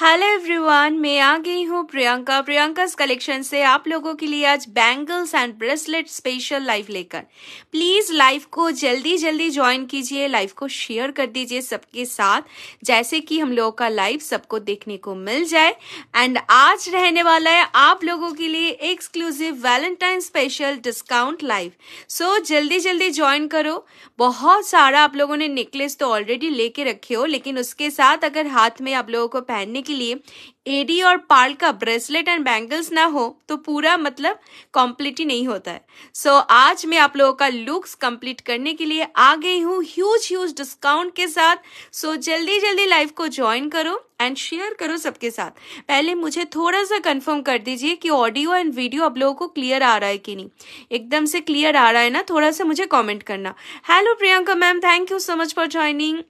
Hello everyone मैं आ गई हूँ प्रियंका प्रियंका कलेक्शन से आप लोगों के लिए आज bangles and bracelet special live लेकर प्लीज लाइव को जल्दी जल्दी ज्वाइन कीजिए लाइव को शेयर कर दीजिए सबके साथ जैसे कि हम लोगों का लाइव सबको देखने को मिल जाए एंड आज रहने वाला है आप लोगों के लिए exclusive Valentine special discount live so जल्दी जल्दी ज्वाइन करो बहुत सारा आप लोगों ने नेकलेस तो ऑलरेडी लेके रखे हो लेकिन उसके साथ अगर हाथ में आप लोगों को पहनने के के लिए एडी और पाल का ब्रेसलेट एंड बैंगल्स ना हो तो पूरा मतलब कॉम्प्लीट ही नहीं होता है सो so, आज मैं आप लोगों का लुक्स कंप्लीट करने के लिए आ गई हूँ ह्यूज ह्यूज डिस्काउंट के साथ सो so, जल्दी जल्दी लाइव को ज्वाइन करो एंड शेयर करो सबके साथ पहले मुझे थोड़ा सा कंफर्म कर दीजिए कि ऑडियो एंड वीडियो आप लोगों को क्लियर आ रहा है कि नहीं एकदम से क्लियर आ रहा है ना थोड़ा सा मुझे कॉमेंट करना hello Priyanka ma'am thank you so much for joining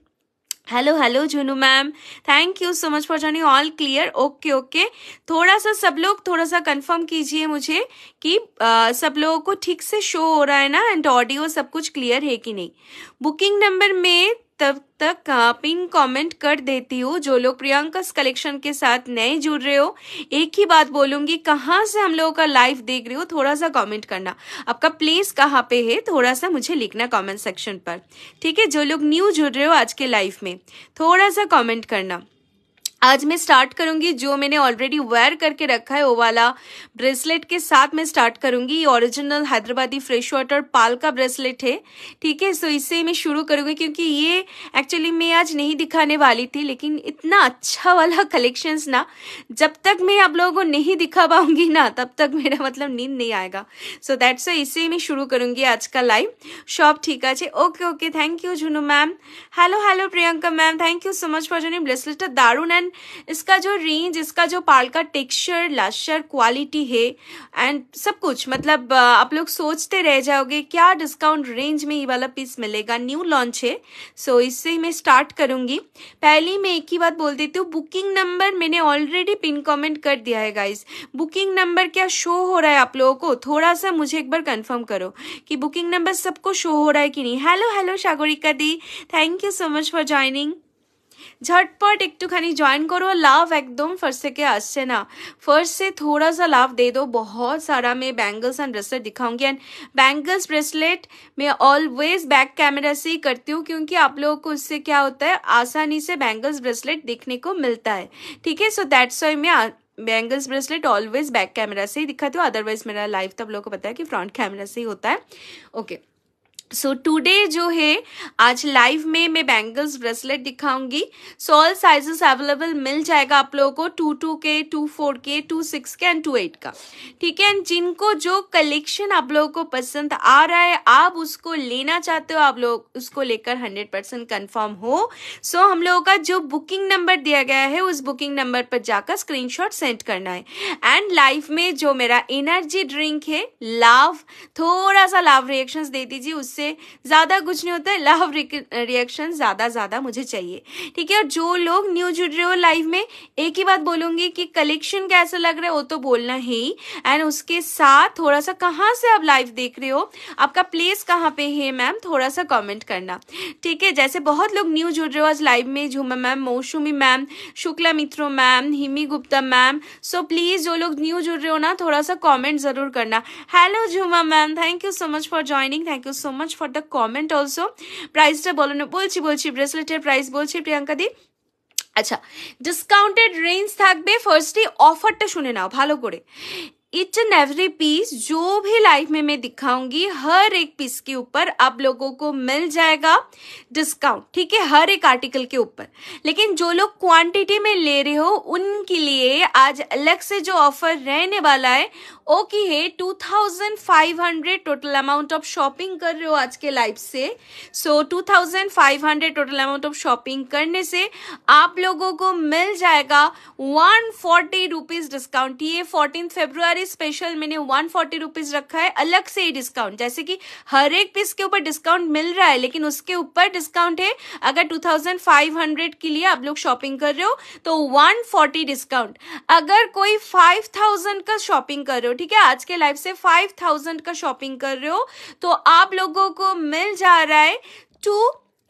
hello hello Junu ma'am thank you so much for joining all clear okay okay थोड़ा सा सब लोग थोड़ा सा कंफर्म कीजिए मुझे कि आ, सब लोगों को ठीक से शो हो रहा है ना एंड ऑडियो सब कुछ क्लियर है कि नहीं बुकिंग नंबर में तब तक पिन कमेंट कर देती हूँ जो लोग प्रियंका कलेक्शन के साथ नए जुड़ रहे हो एक ही बात बोलूंगी कहाँ से हम लोगों का लाइव देख रहे हो थोड़ा सा कमेंट करना आपका प्लेस कहाँ पे है थोड़ा सा मुझे लिखना कमेंट सेक्शन पर ठीक है जो लोग न्यू जुड़ रहे हो आज के लाइफ में थोड़ा सा कॉमेंट करना आज मैं स्टार्ट करूंगी जो मैंने ऑलरेडी वेयर करके रखा है वो वाला ब्रेसलेट के साथ मैं स्टार्ट करूंगी ये original Hyderabadi fresh water pearl का ब्रेसलेट है ठीक है सो इससे मैं शुरू करूंगी क्योंकि ये एक्चुअली मैं आज नहीं दिखाने वाली थी लेकिन इतना अच्छा वाला कलेक्शंस ना जब तक मैं आप लोगों को नहीं दिखा पाऊंगी ना तब तक मेरा मतलब नींद नहीं आएगा सो दैट्स इससे मैं शुरू करूंगी आज का लाइव शॉप ठीक है okay okay thank you Jhunu ma'am hello hello Priyanka ma'am thank you so much for জন্য ब्रेसलेट दारू एंड इसका जो रेंज इसका जो पाल का टेक्सचर लश्चर क्वालिटी है एंड सब कुछ मतलब आप लोग सोचते रह जाओगे क्या डिस्काउंट रेंज में ये वाला पीस मिलेगा न्यू लॉन्च है सो so, इससे ही मैं स्टार्ट करूंगी पहली मैं एक ही बात बोल देती हूँ बुकिंग नंबर मैंने ऑलरेडी पिन कॉमेंट कर दिया है गाइज बुकिंग नंबर क्या शो हो रहा है आप लोगों को थोड़ा सा मुझे एक बार कन्फर्म करो कि बुकिंग नंबर सबको शो हो रहा है कि नहीं hello hello Sagarika di thank you so much for joining झटपट खानी ज्वाइन करो लाभ एकदम फर्श के আসছে ना फर्श से थोड़ा सा लाभ दे दो बहुत सारा मैं बैंगल्स एंड ब्रेसलेट दिखाऊंगी एंड बैंगल्स ब्रेसलेट मैं ऑलवेज बैक कैमरा से ही करती हूँ क्योंकि आप लोगों को उससे क्या होता है आसानी से बैंगल्स ब्रेसलेट देखने को मिलता है ठीक है सो दैट्स वाई मैं bangles bracelet always back camera से ही दिखाती हूँ अदरवाइज मेरा लाइफ तो आप लोगों को पता है कि फ्रंट कैमरा से ही होता है ओके okay. सो टुडे जो है आज लाइव में मैं बैंगल्स ब्रेसलेट दिखाऊंगी सो ऑल साइजेस अवेलेबल मिल जाएगा आप लोगों को टू टू के टू फोर के टू सिक्स के एंड टू एट का ठीक है एंड जिनको जो कलेक्शन आप लोगों को पसंद आ रहा है आप उसको लेना चाहते हो आप लोग उसको लेकर हंड्रेड परसेंट कन्फर्म हो सो so, हम लोगों का जो बुकिंग नंबर दिया गया है उस बुकिंग नंबर पर जाकर स्क्रीन सेंड करना है एंड लाइफ में जो मेरा एनर्जी ड्रिंक है लाव थोड़ा सा लाव रिएक्शन दे दीजिए उससे से ज़्यादा कुछ नहीं होता है लव रिएक्शन ज़्यादा ज़्यादा मुझे चाहिए ठीक है और जो लोग न्यू जुड़ रहे हो लाइफ में एक ही बात बोलूंगी कि कलेक्शन कैसा लग रहा है वो तो बोलना ही एंड उसके साथ थोड़ा सा कहाँ से आप लाइव देख रहे हो आपका प्लेस कहाँ पे है मैम थोड़ा सा कॉमेंट करना ठीक है जैसे बहुत लोग न्यू जुड़ रहे हो आज लाइव में झूमा ma'am मौसुमी ma'am Shukla Mitra ma'am Himi Gupta ma'am so please जो लोग न्यू जुड़ रहे हो ना थोड़ा सा कॉमेंट ज़रूर करना hello Jhuma ma'am thank you so much for joining thank you so much much for the comment also price টা বলো না বলছি বলছি ব্রেসলেটের প্রাইস বলছি প্রিয়াঙ্কা দি আচ্ছা ডিসকাউন্টেড রেঞ্জ থাকবে ফার্স্টলি অফারটা শুনে নাও ভালো করে इच एंड एवरी पीस जो भी लाइफ में मैं दिखाऊंगी हर एक पीस के ऊपर आप लोगों को मिल जाएगा डिस्काउंट ठीक है हर एक आर्टिकल के ऊपर लेकिन जो लोग क्वांटिटी में ले रहे हो उनके लिए आज अलग से जो ऑफर रहने वाला है ओके है two thousand five hundred total amount of shopping कर रहे हो आज के लाइफ से so two thousand five hundred total amount of shopping करने से आप लोगों को मिल जाएगा वन फोर्टी रुपीज डिस्काउंट ये फोर्टीन फेब्रुआरी स्पेशल मैंने वन फोर्टी रुपीज रखा है अलग से ही डिस्काउंट जैसे कि हर एक पीस के ऊपर डिस्काउंट मिल रहा है लेकिन उसके ऊपर डिस्काउंट है अगर टू थाउजेंड फाइव हंड्रेड के लिए आप लोग शॉपिंग कर रहे हो तो वन फोर्टी डिस्काउंट अगर कोई फाइव थाउजेंड का शॉपिंग कर रहे हो हो ठीक है आज के लाइफ से फाइव थाउजेंड का शॉपिंग कर रहे हो तो आप लोगों को मिल जा रहा है टू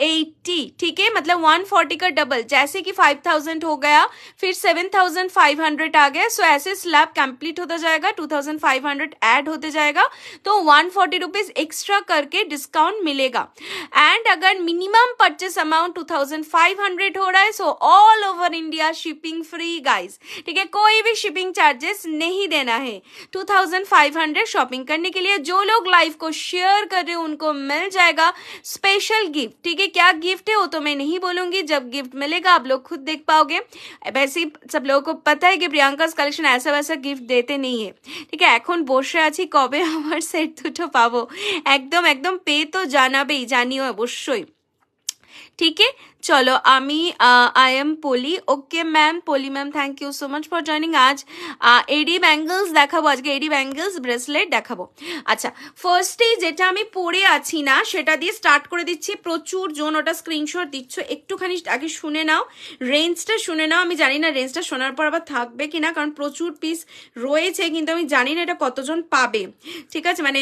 एट्टी ठीक है मतलब वन फोर्टी का डबल जैसे कि फाइव थाउजेंड हो गया फिर सेवन थाउजेंड फाइव हंड्रेड आ गया सो ऐसे स्लैब कंप्लीट होता जाएगा two thousand five hundred add होते जाएगा तो वन फोर्टी रुपीज एक्स्ट्रा करके डिस्काउंट मिलेगा एंड अगर minimum purchase amount two thousand five hundred हो रहा है so all over India shipping free guys ठीक है कोई भी शिपिंग चार्जेस नहीं देना है two thousand five hundred shopping करने के लिए जो लोग लाइव को शेयर कर रहे हैं उनको मिल जाएगा स्पेशल गिफ्ट ठीक है क्या गिफ्ट है वो तो मैं नहीं बोलूंगी जब गिफ्ट मिलेगा आप लोग खुद देख पाओगे वैसे सब लोगों को पता है कि प्रियंका कलेक्शन ऐसा वैसा गिफ्ट देते नहीं है ठीक है एन बस कब सेट दूटो पा एकदम एकदम पे तो जाना জানিও ठीक है চলো আমি I am Poly okay ma'am Poly ma'am thank you so much for joining আজ এডি ব্যাঙ্গলস দেখাবো আজকে এডি ব্যাঙ্গলস ব্রেসলেট দেখাবো আচ্ছা ফার্স্টেই যেটা আমি পরে আছি না সেটা দিয়ে স্টার্ট করে দিচ্ছি প্রচুর জন ওটা স্ক্রিনশট দিচ্ছ একটুখানি আগে শুনে নাও রেঞ্জটা শুনে নাও আমি জানি না রেঞ্জটা শোনার পর আবার থাকবে কি না কারণ প্রচুর পিস রয়েছে কিন্তু আমি জানি না এটা কতজন পাবে ঠিক আছে মানে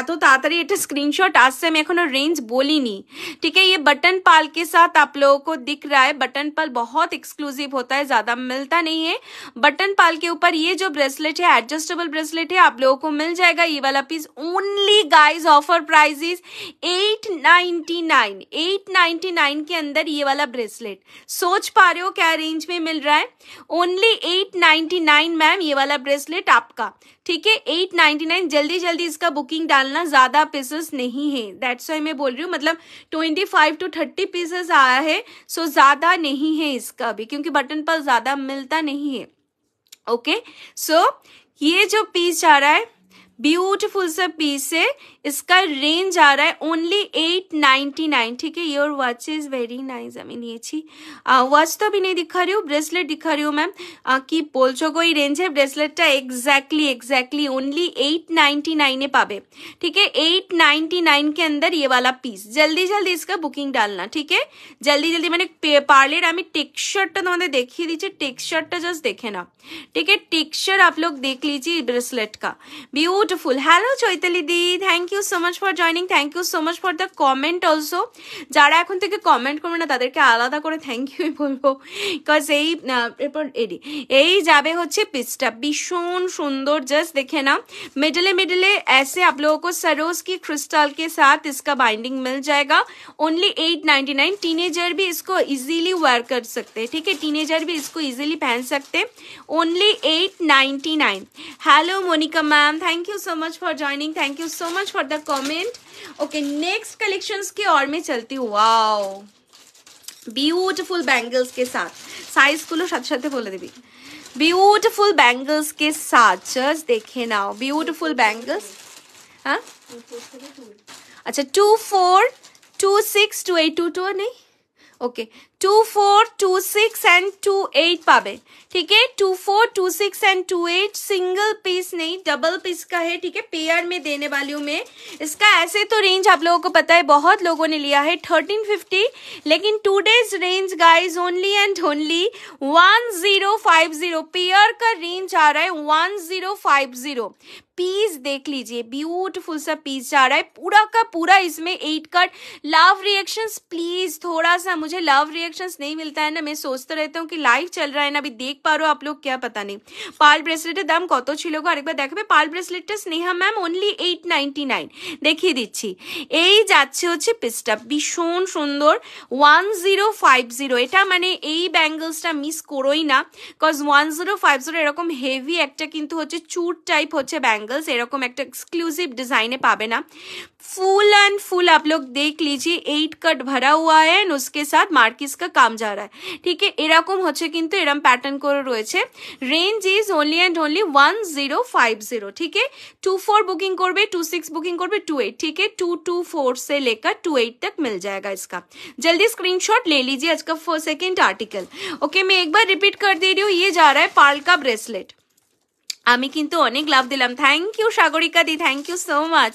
এত তাড়াতাড়ি এটা স্ক্রিনশট আসছে আমি এখনও রেঞ্জ বলিনি ঠিক আছে ইয়ে বাটন পালকে কে সাথ আপলোড लोगों को दिख रहा है बटन पाल बहुत एक्सक्लूसिव होता है ज्यादा मिलता नहीं है बटन पाल के ऊपर ये जो ब्रेसलेट है एडजस्टेबल ब्रेसलेट है आप लोगों को मिल जाएगा ये वाला piece only guys offer price is eight ninety के अंदर ये वाला ब्रेसलेट सोच पा रहे हो क्या रेंज में मिल रहा है ओनली एट मैम ये वाला ब्रेसलेट आपका ठीक है एट नाइनटी नाइन जल्दी जल्दी इसका बुकिंग डालना ज़्यादा पीसेस नहीं है दैट्स वाई मैं बोल रही हूँ मतलब twenty five to thirty pieces आया है सो ज़्यादा नहीं है इसका भी क्योंकि बटन पर ज़्यादा मिलता नहीं है ओके okay? सो so, ये जो पीस जा रहा है ब्यूटिफुल सा पीस है इसका रेंज आ रहा है ओनली एट नाइन्टी नाइन ठीक है your watch is very nice I mean ये अच्छी वॉच तो अभी नहीं दिखा रही हूँ ब्रेसलेट दिखा रही हूँ मैम कि पोल्सो को ही रेंज है ब्रेसलेटটা exactly exactly only eight nine नाइने पावे ठीक है एट नाइन्टी नाइन के अंदर ये वाला पीस जल्दी जल्दी इसका बुकिंग डालना है जल्दी जल्दी मैंने জলদি জলদি মানে পার্লের আমি টেক্সচারটা তোমাদের दीजिए দিচ্ছি टा जस्ट देखे ना ठीक है टेक्सचर आप लोग देख लीजिए ब्रेसलेट का beautiful hello Chaitali di thank you so much for joining thank you so much for the comment also যারা এখন থেকে কমেন্ট করবে না তাদেরকে আলাদা করে থ্যাংক ইউ বলবো বিকজ এই এরপর এডি এই যাবে হচ্ছে পিচটা मिडले मिडले ऐसे आप लोगों को सरोज की क्रिस्टल के साथ इसका बाइंडिंग मिल जाएगा only eight ninety nine teenager भी इसको इजीली वेयर कर सकते हैं ठीक है टीनेजर भी इसको इजीली पहन सकते हैं only eight ninety nine hello Monica ma'am thank you so much for joining thank you so much for for the comment okay next collection की और मैं चलती हूँ वाओ ब्यूटीफुल बैंगल्स के साथ साइज गुलो साथ साथ बोले देवी ब्यूटीफुल बैंगल्स के साथ जस्ट देखे ना ब्यूटिफुल बैंगल्स अच्छा two four two six two eight two two नहीं okay two four two six and two eight पा ठीक है two four two six and two eight single piece नहीं डबल पीस का है ठीक है पेयर में देने वाली हूँ मैं इसका ऐसे तो रेंज आप लोगों को पता है बहुत लोगों ने लिया है थर्टीन फिफ्टी लेकिन two days range guys only and only one zero five zero pair का रेंज आ रहा है one zero five zero piece देख लीजिए ब्यूटीफुल सा पीस जा रहा है पूरा का पूरा इसमें एट कट लव रिएक्शंस प्लीज थोड़ा सा मुझे लव रिएक्शन रिएक्शंस नहीं मिलता है ना मैं सोचता रहता हूँ कि लाइव চল रहा না আমি দেখ देख पा रहे हो आप পতা নেই পাল ব্রেসলেটের দাম কত ছিল গো छो দেখাবে পাল ব্রেসলেটটা Sneha ma'am only eight ninety nine দেখিয়ে দিচ্ছি এই যাচ্ছে হচ্ছে পিসটা ভীষণ সুন্দর ওয়ান জিরো ফাইভ জিরো এটা মানে এই ব্যাঙ্গলসটা মিস করোই না cause one zero five zero এরকম হেভি একটা কিন্তু হচ্ছে চুট টাইপ হচ্ছে ব্যাঙ্গলস এরকম একটা এক্সক্লুসিভ ডিজাইনে পাবে না ফুল অ্যান্ড ফুল আপ লোক দেখ লিজিয়ে এইট कट भरा हुआ है एंड उसके साथ मार्किस का काम কাম যা রা ঠিক আছে এরকম হচ্ছে एर এরকম को रही है range is only and only one zero five zero ठीक है टू फोर बुकिंग कर टू सिक्स बुकिंग कर टू एट ठीक है टू टू फोर से लेकर टू एट तक मिल जाएगा इसका जल्दी स्क्रीनशॉट ले लीजिए आज का सेकेंड आर्टिकल ओके मैं एक बार रिपीट कर दे रही हूँ ये जा रहा है पाल का ब्रेसलेट আমি কিন্তু অনেক লাভ দিলাম thank you Sagarika di thank you so much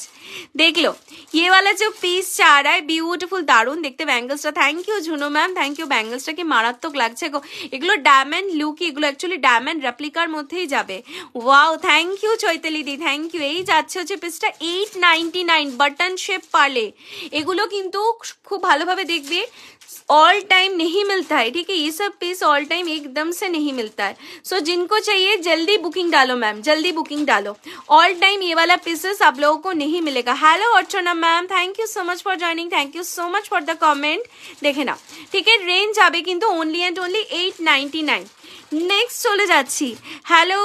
দেখলো ইয়েওয়ালা যে পিস চারায় বিউটিফুল দারুণ দেখতে ব্যাঙ্গেলসটা thank you Jhunu ma'am thank you ব্যাঙ্গেলসটা কি মারাত্মক লাগছে গো এগুলো ডায়মন্ড লুকি এগুলো অ্যাকচুয়ালি ডায়মন্ড রেপ্লিকার মধ্যেই যাবে wow thank you Chaitali di thank you এই যাচ্ছে হচ্ছে পিসটা eight ninety nine button shape পালে এগুলো কিন্তু খুব ভালোভাবে দেখবে ऑल टाइम नहीं मिलता है ठीक है ये सब पीस ऑल टाइम एकदम से नहीं मिलता है सो so, जिनको चाहिए जल्दी बुकिंग डालो मैम जल्दी बुकिंग डालो ऑल टाइम ये वाला पीसेस आप लोगों को नहीं मिलेगा hello Archana ma'am thank you so much for joining thank you so much for the comment देखे ना ठीक है रेंज आबे किन्तु only and only eight ninety nine next চলে যাচ্ছি হ্যালো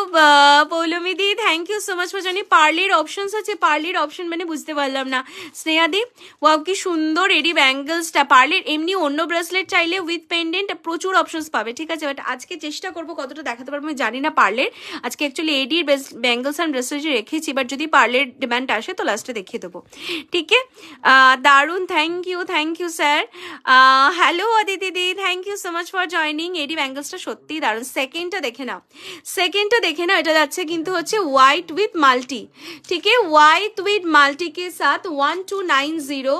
পৌলমিদি thank you so much for জানি পার্লির অপশনস আছে পার্লির অপশন মানে বুঝতে পারলাম না স্নেহাদি ওয়াও কি সুন্দর এডি ব্যাঙ্গেলসটা পার্লির এমনি অন্য ব্রেসলেট চাইলে উইথ পেন্ডেন্ট প্রচুর অপশনস পাবে ঠিক আছে বাট আজকে চেষ্টা করবো কতটা দেখাতে পারবো আমি জানি না পার্লের আজকে অ্যাকচুয়ালি এডির ব্যাঙ্গেলস অ্যান্ড ব্রেসলেট রেখেছি বাট যদি পার্লের ডিমান্ড আসে তো লাস্টে দেখিয়ে দেবো ঠিক দারুণ thank you thank you sir hello Adi দিদি thank you so much for joining AD ব্যাঙ্গেলসটা সত্যিই দারুণ কারণ সেকেন্ডটা দেখে নাও সেকেন্ডটা দেখে নাও এটা যাচ্ছে কিন্তু হচ্ছে হোয়াইট উইথ মাল্টি ठीक है वाइट विद माल्टी के साथ one two nine zero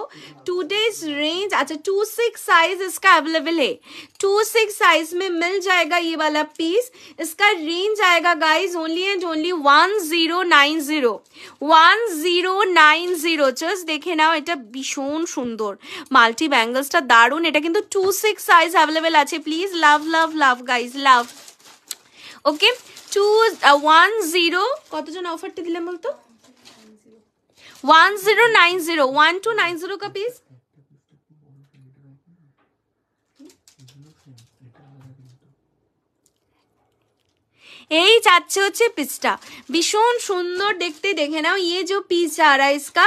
two days range अच्छा टू सिक्स साइज इसका अवेलेबल है टू सिक्स साइज में मिल जाएगा ये वाला पीस इसका रेंज आएगा guys only and only one zero nine zero one zero nine zero just দেখে নাও এটা ভীষণ সুন্দর মাল্টি ব্যাঙ্গলসটা দারুণ এটা কিন্তু টু সিক্স সাইজ অ্যাভেলেবেল আছে please love love love guys love okay two one zero কতজন অফারটা দিলাম বলতো one zero nine zero one two nine zero কাপিস এই চাচ্ছে হচ্ছে পিসটা ভীষণ সুন্দর দেখতে দেখে নাও ইয়ে যে পিস যা रहा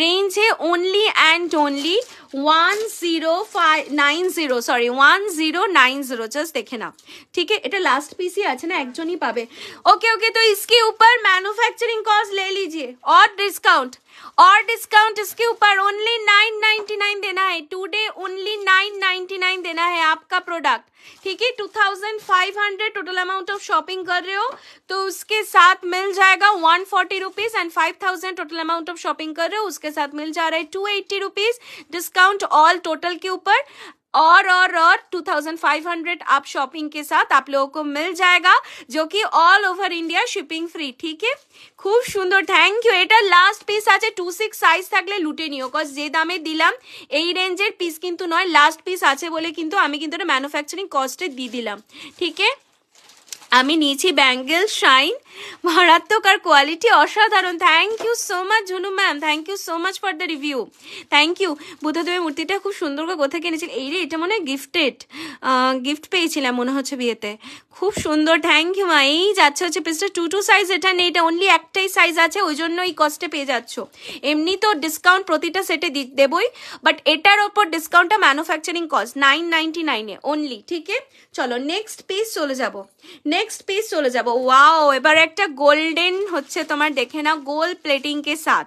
রেঞ্জ इसका only and only one zero five nine zero sorry one zero nine zero just দেখে নাও ঠিক আছে এটা লাস্ট পিসই আছে না একজনই পাবে ওকে ওকে তো ইসকে উপর ম্যানুফ্যাকচারিং কস্ট লে লিজিয়ে অর ডিসকাউন্ট और डिस्काउंट इसके ऊपर ओनली नाइन नाइनटी नाइन देना है today only nine ninety nine देना है आपका प्रोडक्ट ठीक है two thousand five hundred total amount of shopping कर रहे हो तो उसके साथ मिल जाएगा one forty rupees and five thousand total amount of shopping कर रहे हो उसके साथ मिल जा रहा है two eighty rupees discount all total के ऊपर और और और 2500 आप शॉपिंग के साथ आप लोगों को मिल जाएगा जो कि all over India shipping free ঠিক খুব সুন্দর থ্যাংক ইউ এটা লাস্ট পিস আছে টু সিক্স সাইজ থাকলে লুটে নিও কজ যে দামে দিলাম এই রেঞ্জের পিস কিন্তু নয় লাস্ট পিস আছে বলে কিন্তু আমি কিন্তু এটা ম্যানুফ্যাকচারিং কস্টে দিয়ে দিলাম ঠিক আমি নিয়েছি ব্যাঙ্গেল শাইন মারাত্মক আর কোয়ালিটি অসাধারণ thank you so much Jhunu ma'am thank you so much for the review thank you বুদ্ধদেবের মূর্তিটা খুব সুন্দর করে কোথা কিনেছিল এই রে এটা মনে হয় গিফটেড গিফট পেয়েছিলাম মনে হচ্ছে বিয়েতে খুব সুন্দর থ্যাংক ইউ মা এই যাচ্ছে হচ্ছে পিসটা টু টু সাইজ এটা নেই এটা অনলি একটাই সাইজ আছে ওই জন্য এই কস্টে পেয়ে যাচ্ছ এমনি তো ডিসকাউন্ট প্রতিটা সেটে দেবই বাট এটার ওপর ডিসকাউন্টটা ম্যানুফ্যাকচারিং কস্ট নাইন নাইনটি নাইনে অনলি ঠিক আছে চলো নেক্সট পিস চলে যাবো নেক্সট পিস চলে যাবো ওয়াও এবারে একটা গোল্ডেন হচ্ছে তোমার দেখে নাও গোল প্লেটিংকে সাথ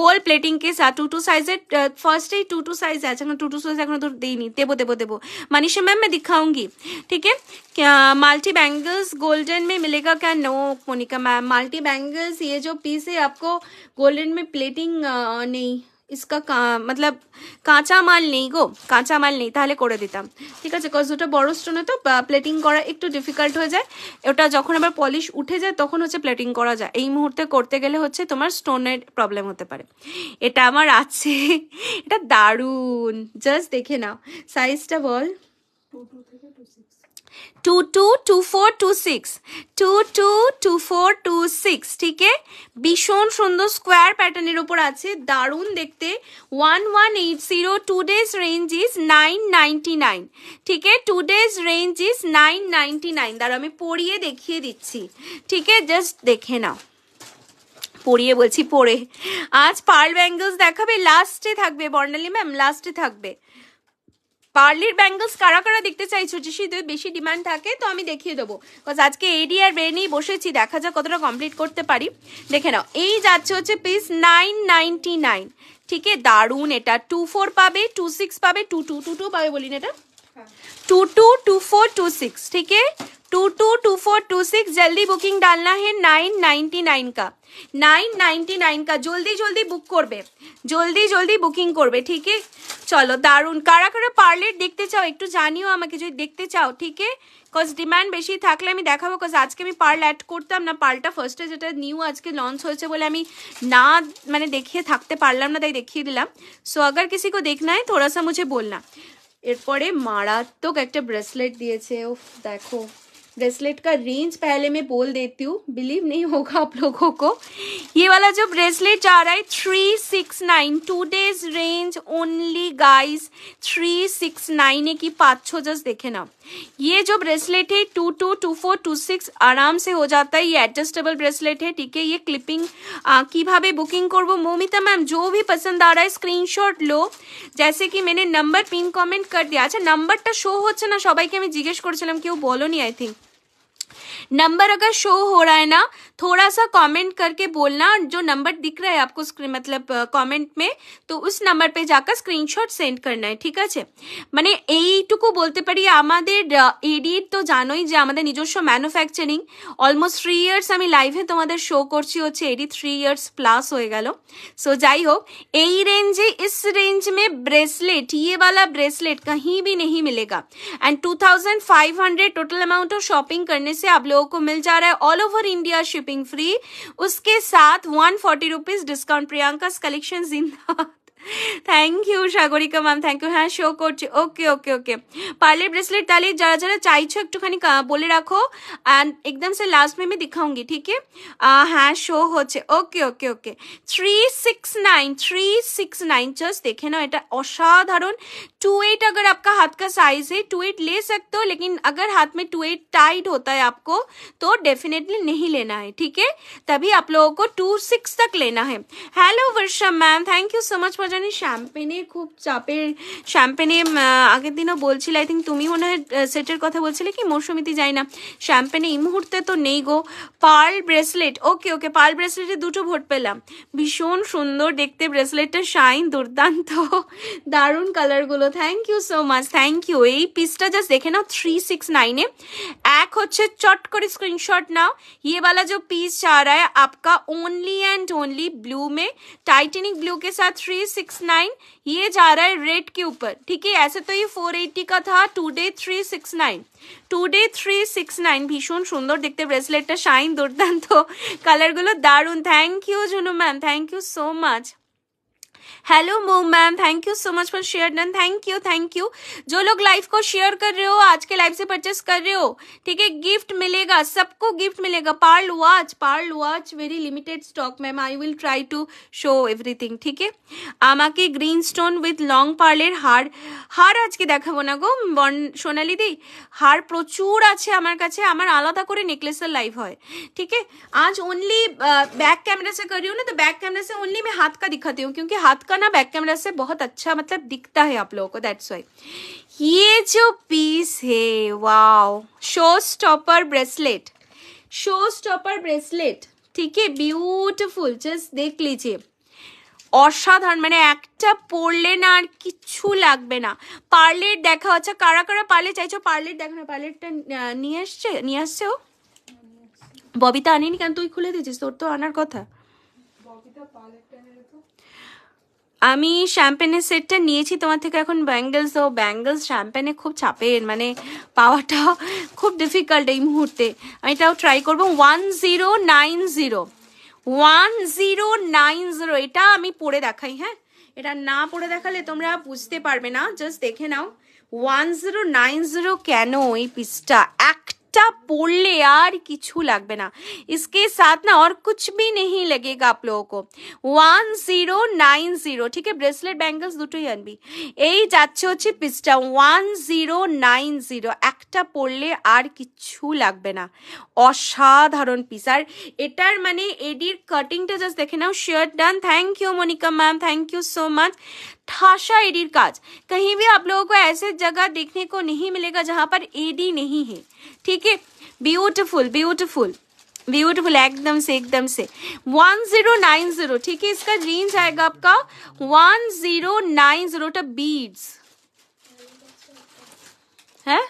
গোল প্লেটিংকে সাথ টু টু সাইজের फर्स्ट टू टू साइज है अच्छा टू टू साइज एखो तो दी नहीं देवो देवो देवो मनीषा मैम मैं दिखाऊंगी ठीक है माल्टी बैंगल्स गोल्डन में मिलेगा क्या no Monica ma'am multi bangles ये जो पीस है आपको गोल्डन में प्लेटिंग नहीं इसका কা मतलब কাঁচা মাল নেই গো কাঁচা মাল নেই তাহলে করে দিতাম ঠিক আছে কজ ওটা বড় স্টোনে তো প্লেটিং করা একটু ডিফিকাল্ট হয়ে যায় ওটা যখন আবার পলিশ উঠে যায় তখন হচ্ছে প্লেটিং করা যায় এই মুহূর্তে করতে গেলে হচ্ছে তোমার স্টোনের প্রবলেম হতে পারে এটা আমার আছে এটা দারুণ জাস্ট দেখে নাও সাইজটা বল two two two four two six two two two four two six ঠিক ভীষণ সুন্দর স্কোয়ার প্যাটার্নের ওপর আছে দারুণ দেখতে one one eight zero today's range is nine ninety nine ঠিক today's range is nine ninety nine দ্বারা আমি পড়িয়ে দেখিয়ে দিচ্ছি ঠিক জাস্ট দেখে নাও পড়িয়ে বলছি পড়ে আজ পার্ল ব্যাঙ্গলস দেখাবে লাস্টে থাকবে বর্ণালী ম্যাম লাস্টে থাকবে পার্লির ব্যাঙ্গলস কারা কারা দেখতে চাইছো যে শীতে বেশি ডিমান্ড থাকে তো আমি দেখিয়ে দেবো বিকজ আজকে এডি আর রেনি বসেছি দেখা যাক কতটা কমপ্লিট করতে পারি দেখে নাও এই যাচ্ছে হচ্ছে পিস নাইন নাইনটি নাইন ঠিক দারুণ এটা টু ফোর পাবে টু সিক্স পাবে টু টু টু টু পাবে বলি না এটা two two two four two six ঠিক 222426 जल्दी बुकिंग डालना है 999 का 999 का जल्दी-जल्दी बुक करबे जल्दी-जल्दी बुकिंग करबे ठीक है चलो दारुण काराकारा पार्लर देखते जाओ एकটু জানিও আমাকে যদি দেখতে চাও ঠিক আছে কজ ডিমান্ড বেশি থাকলে আমি দেখাবো কজ আজকে আমি পার্ল ऐड করতাম না পালটা ফারস্টে যেটা নিউ আজকে লঞ্চ হয়েছে বলে আমি না মানে দেখিয়ে রাখতে পারলাম না তাই দেখিয়ে দিলাম সো अगर किसी को देखना है थोड़ा सा मुझे बोलना एপরে মারা তো একটা ব্রেসলেট দিয়েছে উফ দেখো ब्रेसलेट का रेंज पहले मैं बोल देती हूँ बिलीव नहीं होगा आप लोगों को ये वाला जो ब्रेसलेट आ रहा है three six nine two days range only guys three six nine की पाँच छो जस्ट देखे ना ये जो ब्रेसलेट है two two two four two six आराम से हो जाता है ये एडजस्टेबल ब्रेसलेट है ठीक है ये क्लिपिंग भावे बुकिंग করব मोमिता मैम जो भी पसंद आ रहा है स्क्रीन लो जैसे कि मैंने नंबर पिन कॉमेंट कर दिया अच्छा नंबर शो হচ্ছে सबाई के আমি जिज्ञेस করেছিলাম কেউ বলো নি नंबर अगर शो हो रहा है ना थोड़ा सा कमेंट करके बोलना जो नंबर दिख रहा है आपको स्क्रीन मतलब कमेंट में तो उस नंबर पे जाकर स्क्रीनशॉट सेंड करना है ठीक है मैंने यहीटुकू e बोलते एडिट तो जानो ही निजस्व manufacturing almost three years live तुम्हारा शो कर एडिट थ्री इयर्स प्लस हो गल सो जी यही रेंजे इस रेंज में ब्रेसलेट ये वाला ब्रेसलेट कहीं भी नहीं मिलेगा and two thousand five hundred total amount of shopping करने से आप लोगों को मिल जा रहा है all over India shipping free उसके साथ one forty rupees discount Priyanka collection जिंदा thank you Sagarika ma'am thank you হ্যাঁ শো করছি ওকে ওকে ওকে পার্লের ব্রেসলেট তাহলে যারা যারা চাইছো একটুখানি বলে রাখো অ্যান্ড একদম সে লাস্ট মে দিখাউঙ্গি ঠিক হ্যাঁ শো হচ্ছে okay okay okay three six nine three six nine just देखे ना এটা অসাধারণ टू एट अगर आपका हाथ का साइज है टू एट ले सकते हो लेकिन अगर हाथ में टू एट टाइट होता है आपको तो डेफिनेटली नहीं लेना है ठीक है तभी आप लोगों को टू सिक्स तक लेना है hello Varsha ma'am thank you so much for এখানে শ্যাম্পেনে খুব চাপের শ্যাম্পেনে আগের দিনও বলছিলে আই থিঙ্ক তুমি মনে হয় সেটের কথা বলছিলে কি মৌসুমিতে যাই না শ্যাম্পেনে এই মুহূর্তে তো নেই গো pearl bracelet okay okay pearl ব্রেসলেটে দুটো ভোট পেলাম ভীষণ সুন্দর দেখতে ব্রেসলেটটা শাইন দুর্দান্ত দারুণ কালারগুলো thank you so much thank you এই পিসটা জাস্ট দেখে নাও থ্রি সিক্স নাইনে এক হচ্ছে চট করে স্ক্রিনশট নাও ইয়ে বালা যে পিস চা রায় আপকা ওনলি অ্যান্ড ওনলি ব্লু মে টাইটেনিক ব্লু কে সাথ থ্রি 369 ये जा रहा है रेट के ऊपर ठीक है ऐसे तो ये एटी का था today three six nine today three six nine भीषण सुंदर देखते ब्रेसलेटा शाइन दुर्दान्त कलर गुलो दारून thank you Junu ma'am thank you so much hello मोम ma'am thank you so much for share done thank you thank you जो लोग लाइव को शेयर कर रहे हो आज के लाइव से परचेस कर रहे हो ठीक है गिफ्ट मिलेगा सबको गिफ्ट मिलेगा pearl watch pearl watch very limited stock ma'am I will try to show everything ठीक है आमा के ग्रीन स्टोन विथ लॉन्ग पार्लर हार हार आज के গো সোনালি দি হার প্রচুর আছে আমার কাছে আমার আলাদা করে নেকলেসের লাইভ হয় ठीक है आज ओनली बैक कैमरा से कर रही हूँ ना तो बैक कैमरा से ओनली मैं हाथ का दिखाती हूँ क्योंकि हाथ का ना बैक कैमरा से बहुत अच्छा मतलब दिखता है आप लोगों को दैट्स वाई ये जो पीस है wow showstopper bracelet showstopper bracelet ঠিক है বিউটিফুল জাস্ট দেখ লিজিয়ে অসাধারণ মানে একটা পড়লে না আর কিচ্ছু লাগবে না পার্লেট দেখা হচ্ছে কারা কারা পার্লে চাইছো পার্লেট দেখো না পার্লেটটা নিয়ে আসছে নিয়ে আসছে ও হ্যাঁ, ববিতা আনিনি কেন তুই খুলে দিয়েছিস তোর তো আনার কথা ববিতা পার্লেট আমি শ্যাম্পেনের সেটটা নিয়েছি তোমার থেকে এখন ব্যাঙ্গেলস ও ব্যাঙ্গেলস শ্যাম্পেনে খুব চাপের মানে পাওয়াটা খুব ডিফিকাল্ট এই মুহূর্তে আমি এটাও ট্রাই করবো one zero nine zero one zero nine zero এটা আমি পরে দেখাই হ্যাঁ এটা না পরে দেখালে তোমরা বুঝতে পারবে না জাস্ট দেখে নাও ওয়ান জিরো নাইন জিরো কেন এই পিসটা এক টা পল্লি আর কিছু লাগবে না ইসকে সাথ না আর কিছু بھی نہیں لگےগা আপ লোগো কো 1090 ঠিকে ব্রেসলেট ব্যাঙ্গলস দুটোই আনবি এই যাচ্ছে হচ্ছে পিস্তা 1090 একটা পল্লি আর কিছু লাগবে না অসাধারণ পিসার এটার মানে এডি এর কাটিংটা जस्ट দেখেন নাও sure done thank you Monika ma'am thank you so much थाशा एडी काज कहीं भी आप लोगों को ऐसे जगह देखने को नहीं मिलेगा जहां पर एडी नहीं है ठीक বিউটিফুল ब्यूटिफुल ब्यूटिफुल একদম সে से एकदम से জিরো ठीक है इसका रेंज आएगा आपका 1090 जीरो टा बीड्स হ্যাঁ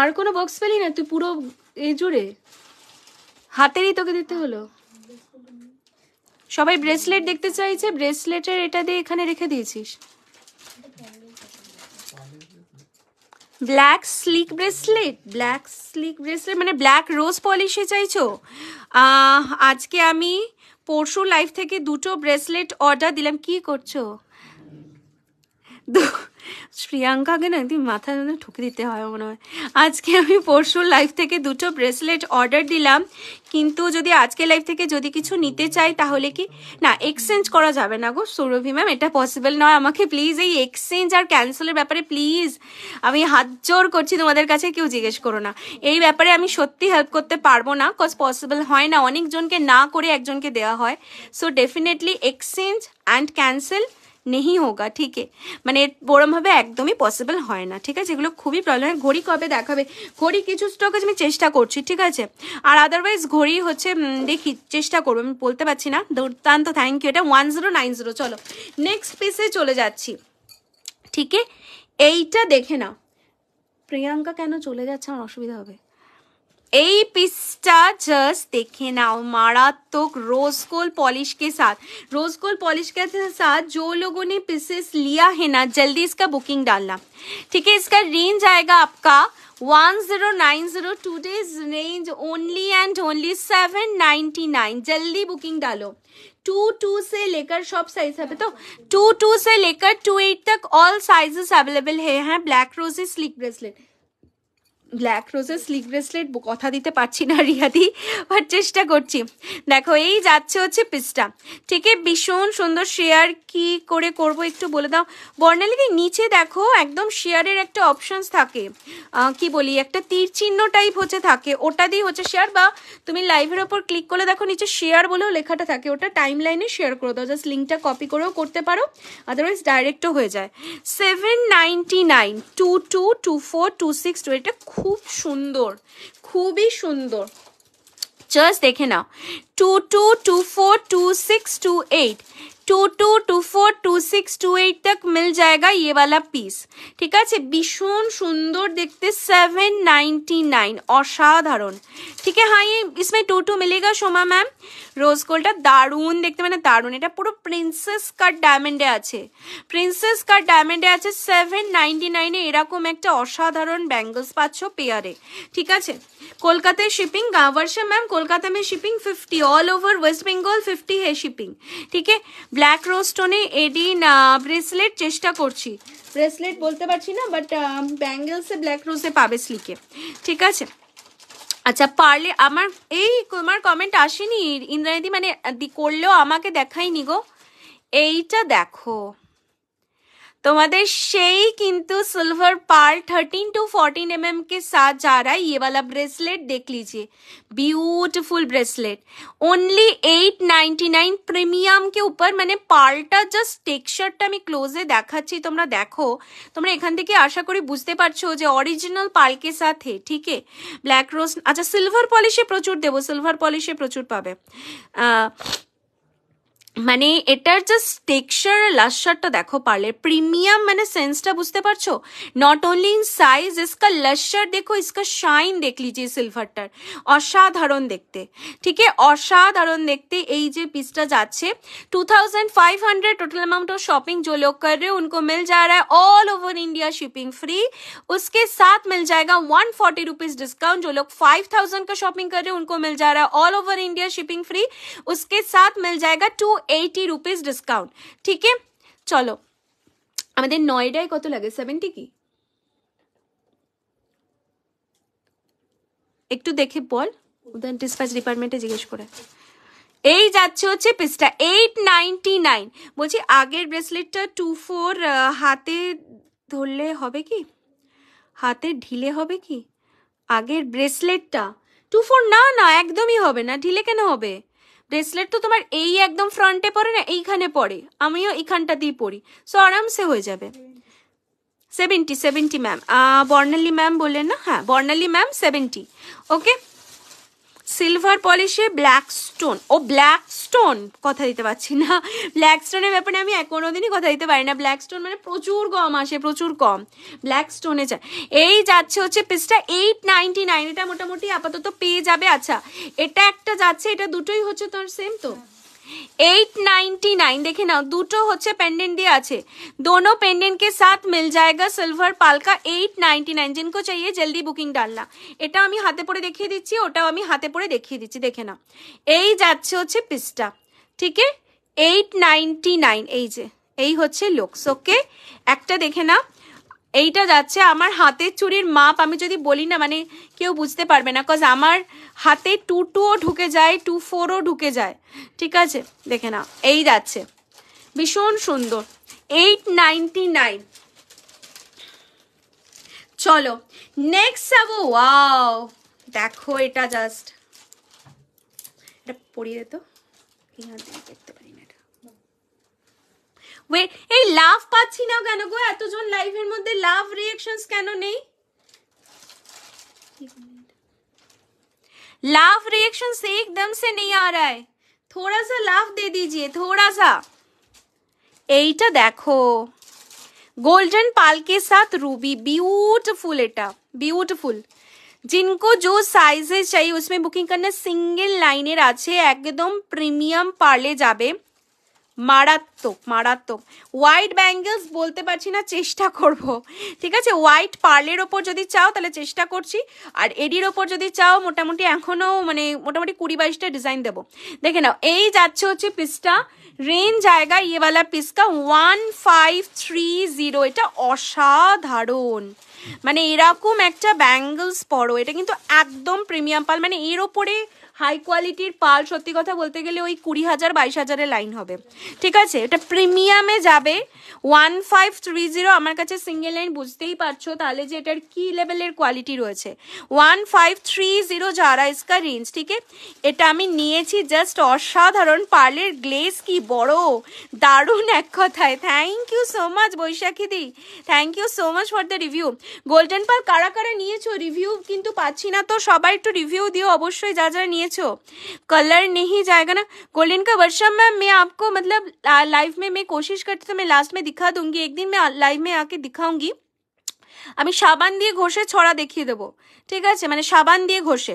আর কোনো বক্স পেলি না তুই পুরো এ জুড়ে হাতেরই তোকে দিতে হলো সবাই ব্রেসলেট দেখতে চাইছে ব্রেসলেটের এটা দিয়ে এখানে রেখে দিয়েছিস black sleek bracelet black sleek bracelet মানে ব্ল্যাক রোজ পলিশে চাইছো আজকে আমি পরশু লাইফ থেকে দুটো ব্রেসলেট অর্ডার দিলাম কি করছো প্রিয়াঙ্কাকে না একদিন মাথা ঠুকে দিতে হয় মনে হয় আজকে আমি পরশুর লাইফ থেকে দুটো ব্রেসলেট অর্ডার দিলাম কিন্তু যদি আজকে লাইফ থেকে যদি কিছু নিতে চাই তাহলে কি না এক্সচেঞ্জ করা যাবে না গো সৌরভী ম্যাম এটা পসিবল নয় আমাকে প্লিজ এই এক্সচেঞ্জ আর ক্যান্সেলের ব্যাপারে প্লিজ আমি হাত জোর করছি তোমাদের কাছে কেউ জিজ্ঞেস করো না এই ব্যাপারে আমি সত্যি হেল্প করতে পারবো না কজ পসিবল হয় না অনেকজনকে না করে একজনকে দেওয়া হয় so definitely exchange and cancel নেহি হোগা ঠিক মানে ওরমভাবে একদমই পসিবল হয় না ঠিক আছে এগুলো খুবই প্রবলেম ঘড়ি কবে দেখাবে ঘড়ি কিছু স্টক আমি চেষ্টা করছি ঠিক আছে আর আদারওয়াইজ ঘড়ি হচ্ছে দেখি চেষ্টা করবো আমি বলতে পারছি না দুর্দান্ত থ্যাংক ইউ এটা ওয়ান জিরো নাইন জিরো চলো নেক্সট পিসে চলে যাচ্ছি ঠিক এইটা দেখে নাও প্রিয়াঙ্কা কেন চলে যাচ্ছে আমার অসুবিধা হবে এই পিসটা देखे ना मारा तो रोज गोल्ड पॉलिश के साथ रोज गोल्ड पॉलिश के साथ जो लोगों ने पीसेस लिया है ना जल्दी इसका बुकिंग डालना ठीक है इसका रेंज आएगा आपका one zero zero nine two days range only and only seven ninety nine जल्दी बुकिंग डालो टू टू से लेकर सब साइज है तो टू टू से लेकर टू एट तक ऑल साइजेस अवेलेबल है, है black roses sleek bracelet black roses sleek bracelet কথা দিতে পারছি না রিয়াদি বাট চেষ্টা করছি দেখো এই যাচ্ছে হচ্ছে পিসটা ঠিক ভীষণ সুন্দর শেয়ার কি করে করব একটু বলে দাও বর্ণালীদি নিচে দেখো একদম শেয়ারের একটা অপশানস থাকে কি বলি একটা তীর চিহ্ন টাইপ হচ্ছে থাকে ওটা দিয়ে হচ্ছে শেয়ার বা তুমি লাইভের ওপর ক্লিক করলে দেখো নিচে শেয়ার বলেও লেখাটা থাকে ওটা টাইম লাইনে শেয়ার করে দাও জাস্ট লিঙ্কটা কপি করেও করতে পারো আদারওয়াইজ ডাইরেক্টও হয়ে যায় seven ninety nine two two two four two six two এটা খুব খুব সুন্দর খুবই সুন্দর জাস্ট দেখে নাও two two two four two six two eight two two two four two six two eight তক मिल जाएगा ये वाला পিস ঠিক আছে ভীষণ সুন্দর দেখতে সেভেন নাইনটি নাইন অসাধারণ ঠিক হ্যাঁ ये इसमें টু टू मिलेगा সোমা ম্যাম রোজ গোল্ডটা দারুণ দেখতে মানে দারুণ এটা পুরো প্রিন্সেস কাট ডায়মন্ডে আছে প্রিন্সেস কাট ডায়মন্ডে আছে সেভেন নাইনটি নাইনে এরকম একটা অসাধারণ ব্যাঙ্গলস পাচ্ছ পেয়ারে ঠিক আছে কলকাতায় শিপিং वर्षा ম্যাম কলকাতা में shipping fifty all over West Bengal fifty হে শিপিং ঠিক है ব্ল্যাক রোস্টোনে এডিন ব্রেসলেট চেষ্টা করছি ব্রেসলেট বলতে পারছি না বাট ব্যাঙ্গেলসে ব্ল্যাক রোজে পাবে স্লিকে ঠিক আছে আচ্ছা পারলে আমার এই তোমার কমেন্ট আসেনি ইন্দ্রাণীদি মানে করলেও আমাকে দেখায়নি গো এইটা দেখো তোমাদের সেই কিন্তু सिल्वर पार 13 टू 14 एम mm के साथ जा रहा है ব্রেসলেট वाला ब्रेसलेट देख लीजिए ब्यूटीफुल ब्रेसलेट ओनली 899 প্রিমিয়াম কে উপর মানে পার্লটা জাস্ট টেক্সচারটা আমি ক্লোজে দেখাচ্ছি তোমরা দেখো তোমরা এখান থেকে আশা করি বুঝতে পারছো যে অরিজিনাল পার্লকে সাথে ঠিক ব্ল্যাক রোজ আচ্ছা সিলভার পলিশে প্রচুর দেবো সিলভার পলিশে প্রচুর পাবে মানে এটার জাস্ট টেক্সচার লাস্ট লাশারটা দেখো পার্লের প্রিমিয়াম মানে সেন্সটা বুঝতে পারছো নট অনলি ইন সাইজ इसका लश्कर देखो इसका शाइन देख लीजिए সিলভার অসাধারণ দেখতে ঠিক আছে অসাধারণ দেখতে এই যে পিসটা যাচ্ছে 2500 टोटल अमाउंट ऑफ शॉपिंग जो लोग कर रहे हो उनको मिल जा रहा है all over India shipping free उसके साथ मिल जाएगा 140 रुपीस डिस्काउंट जो लोग 5000 का शॉपिंग कर रहे हैं उनको मिल जा रहा है all over India shipping free उसके साथ मिल जाएगा टू এইটি রুপিস ডিসকাউন্ট ঠিক চলো আমাদের নয়ডায় কত লাগে সেভেন্টি কি একটু দেখে বল উদাহরণ ডিসপ্যাচ ডিপার্টমেন্টে জিজ্ঞেস করে এই যাচ্ছে হচ্ছে পিসটা এইট নাইনটি নাইন বলছি আগের ব্রেসলেটটা টু ফোর হাতে ধরলে হবে কি হাতে ঢিলে হবে কি আগের ব্রেসলেটটা টু ফোর না না একদমই হবে না ঢিলে কেন হবে ব্রেসলেট তো তোমার এই একদম ফ্রন্টে পড়ে না এইখানে পড়ে আমিও দিয়ে পড়ি সো আরামসে হয়ে যাবে seventy seventy ma'am Barnali ma'am বললেন না হ্যাঁ Barnali ma'am seventy okay silver পলিশে ব্ল্যাক স্টোন ও ব্ল্যাক স্টোন কথা দিতে পারছি না ব্ল্যাক স্টোনের ব্যাপারে আমি কোনো দিনই কথা দিতে পারি না ব্ল্যাক স্টোন মানে প্রচুর কম আসে প্রচুর কম ব্ল্যাক স্টোনে যায় এই যাচ্ছে হচ্ছে পিসটা এইট নাইনটি নাইন এটা মোটামুটি আপাতত পেয়ে যাবে আচ্ছা এটা একটা যাচ্ছে এটা দুটোই হচ্ছে তোর সেম তো एट नाइन्टी नाइन देखे ना দুটো হচ্ছে পেন্ডেন্ট দিয়ে আছে দোনো পেন্ডেন্ট के साथ मिल जाएगा সিলভার পালকা এইট নাইনটি নাইন जिनको चाहिए জলদি বুকিং ডালনা এটা আমি হাতে পরে দেখিয়ে দিচ্ছি ওটাও আমি হাতে পরে দেখিয়ে দিচ্ছি দেখে নাও এই যাচ্ছে হচ্ছে পিসটা ঠিক আছে এইট নাইনটি নাইন এই যে এই হচ্ছে লুকস ওকে একটা দেখে নাও এইটা যাচ্ছে আমার হাতের চুরির মাপ আমি যদি বলি না মানে কেউ বুঝতে পারবে না কজ আমার হাতে টু টুও ঢুকে যায় টু ফোরও ঢুকে যায় ঠিক আছে দেখে নাও এই যাচ্ছে ভীষণ সুন্দর এইট নাইনটি নাইন চলো নেক্সট যাবো ওয়াও দেখো এটা জাস্ট এটা পড়িয়ে দিত তো দেখতে পারি না ওয়েট এই লাভ পাচ্ছি না কেন গো এতজন লাইভের মধ্যে লাভ রিয়েকশনস কেন নেই লাভ रिएक्शन एकदम से नहीं आ रहा है थोड़ा सा लाभ दे दीजिए थोड़ा सा এইটা দেখো गोल्डन पाल के साथ रूबी ब्यूटीफुल एटा ब्यूटीफुल जिनको जो साइजेस चाहिए उसमें बुकिंग करना सिंगल लाइनर আছে একদম প্রিমিয়াম পার্লে মারাত্মক মারাত্মক হোয়াইট ব্যাঙ্গেলস বলতে পারছি না চেষ্টা করব ঠিক আছে হোয়াইট পার্লের ওপর যদি চাও তাহলে চেষ্টা করছি আর এডির ওপর যদি চাও মোটামুটি এখনও মানে মোটামুটি কুড়ি বাইশটা ডিজাইন দেবো দেখে নাও এই যাচ্ছে হচ্ছে পিসটা রেঞ্জ জায়গা ইয়েওয়ালা পিসকা ওয়ান ফাইভ থ্রি জিরো এটা অসাধারণ মানে এরকম একটা ব্যাঙ্গলস পরো এটা কিন্তু একদম প্রিমিয়াম পাল মানে এর ওপরে হাই কোয়ালিটির পাল সত্যি কথা বলতে গেলে ওই কুড়ি হাজার বাইশ হাজারের লাইন হবে ঠিক আছে এটা প্রিমিয়ামে যাবে ওয়ান ফাইভ থ্রি জিরো আমার কাছে সিঙ্গেল লাইন বুঝতেই পারছো তাহলে যে এটার কি লেভেলের কোয়ালিটি রয়েছে ওয়ান ফাইভ থ্রি জিরো যারা ইসকা রেঞ্জ ঠিক এটা আমি নিয়েছি জাস্ট অসাধারণ পার্লের গ্লেজ কি বড় দারুণ এক কথায় thank you so much Baishakhi দি thank you so much for the review golden pearl কারা কারা নিয়েছো রিভিউ কিন্তু পাচ্ছি না তো সবাই একটু রিভিউ দিও অবশ্যই যা যারা নিয়ে हो कलर नहीं जाएगा ना गोल्डन का वर्षा मैम मैं आपको मतलब लाइव में मैं कोशिश करती तो मैं लास्ट में दिखा दूंगी एक दिन मैं लाइव में आके दिखाऊंगी আমি সাবান দিয়ে ঘষে ছড়া দেখিয়ে দেবো ঠিক আছে মানে সাবান দিয়ে ঘষে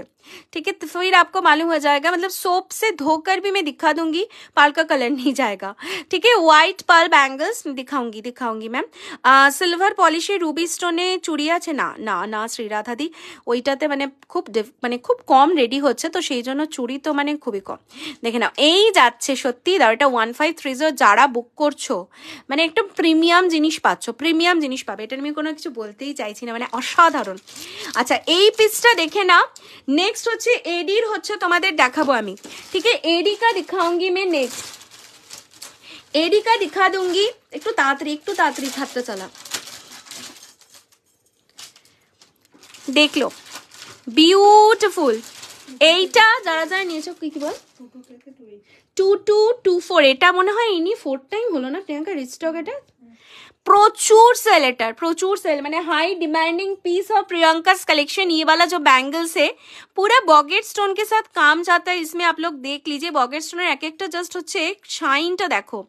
ठीक है तो फिर आपको मालूम हो जाएगा मतलब सोप से धोकर भी मैं दिखा दूंगी पाल का कलर नहीं जाएगा ठीक है হোয়াইট পাল ব্যাঙ্গলস দিখাউঙ্গি দিখাউঙ্গি ম্যাম সিলভার পলিশে রুবি স্টোনে চুড়ি আছে না না না শ্রীরাধাদি ওইটাতে মানে খুব মানে খুব কম রেডি হচ্ছে তো সেই জন্য চুড়ি তো মানে খুবই কম দেখে নাও এই যাচ্ছে সত্যি দাও এটা ওয়ান ফাইভ থ্রি জিরো যারা বুক করছো মানে একটা প্রিমিয়াম জিনিস পাচ্ছ প্রিমিয়াম জিনিস পাবে এটা আমি কোনো কিছু বলতেই চাইছি না মানে অসাধারণ আচ্ছা এই পিসটা দেখে না নেক্সট নেক্সট হচ্ছে এডির হচ্ছে তোমাদের দেখাবো আমি ঠিক আছে এডি কা দিখাউঙ্গি মে নেক্সট এডি কা দিখা দুঙ্গি একটু তাড়াতাড়ি একটু তাড়াতাড়ি হাতটা চালা দেখলো বিউটিফুল এইটা যারা যারা নিয়েছো কি কি বল টু টু টু ফোর এটা মনে হয় এনি ফোর টাইম হলো না প্রিয়াঙ্কা রিস্টক এটা প্রচুর सेल लेटर प्रचुर सेल मैंने high demanding piece of Priyanka's collection ये वाला जो बैंगल्स है पूरा बॉगेट स्टोन के साथ काम जाता है इसमें आप लोग देख স্টোনের এক একটা জাস্ট হচ্ছে শাইনটা দেখো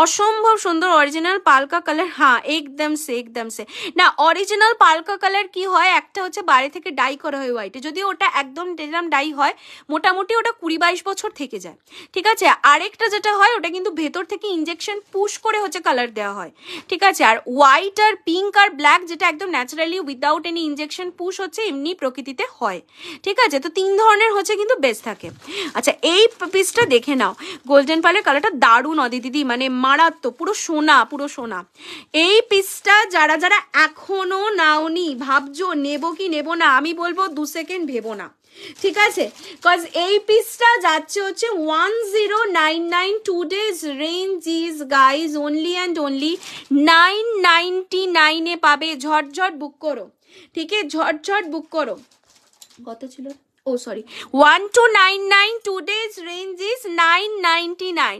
অসম্ভব সুন্দর অরিজিনাল পালকা কালার হ্যাঁ একদম সে একদম সে না অরিজিনাল পালকা কালার কি হয় একটা হচ্ছে বাড়ি থেকে ডাই করা হয় হোয়াইটে যদি ওটা একদম টেরাম ডাই হয় মোটামুটি ওটা কুড়ি বাইশ বছর থেকে যায় ঠিক আছে আরেকটা যেটা হয় ওটা কিন্তু ভেতর থেকে ইঞ্জেকশন পুশ করে হচ্ছে কালার দেওয়া হয় ঠিক আছে আছে আর হোয়াইট আর পিঙ্ক আর ব্ল্যাক যেটা একদম naturally without any injection push হচ্ছে এমনি প্রকৃতিতে হয় ঠিক আছে তো তিন ধরনের হচ্ছে কিন্তু বেস্ট থাকে আচ্ছা এই পিসটা দেখে নাও গোল্ডেন পালের কালারটা দারুণ অদি দিদি মানে মারাত্মক পুরো সোনা পুরো সোনা এই পিসটা যারা যারা এখনও নাওনি ভাবছো নেব কি নেব না আমি বলবো দু সেকেন্ড ভেবো না ঠিক আছে কজ এই পিসটা যাচ্ছে হচ্ছে one zero nine nine today's range is guys only and only nine ninety নাইনে পাবে ঝটঝট বুক করো ঠিক আছে ঝটঝট বুক করো কত ছিল ও sorry one two nine nine today's range is nine ninety nine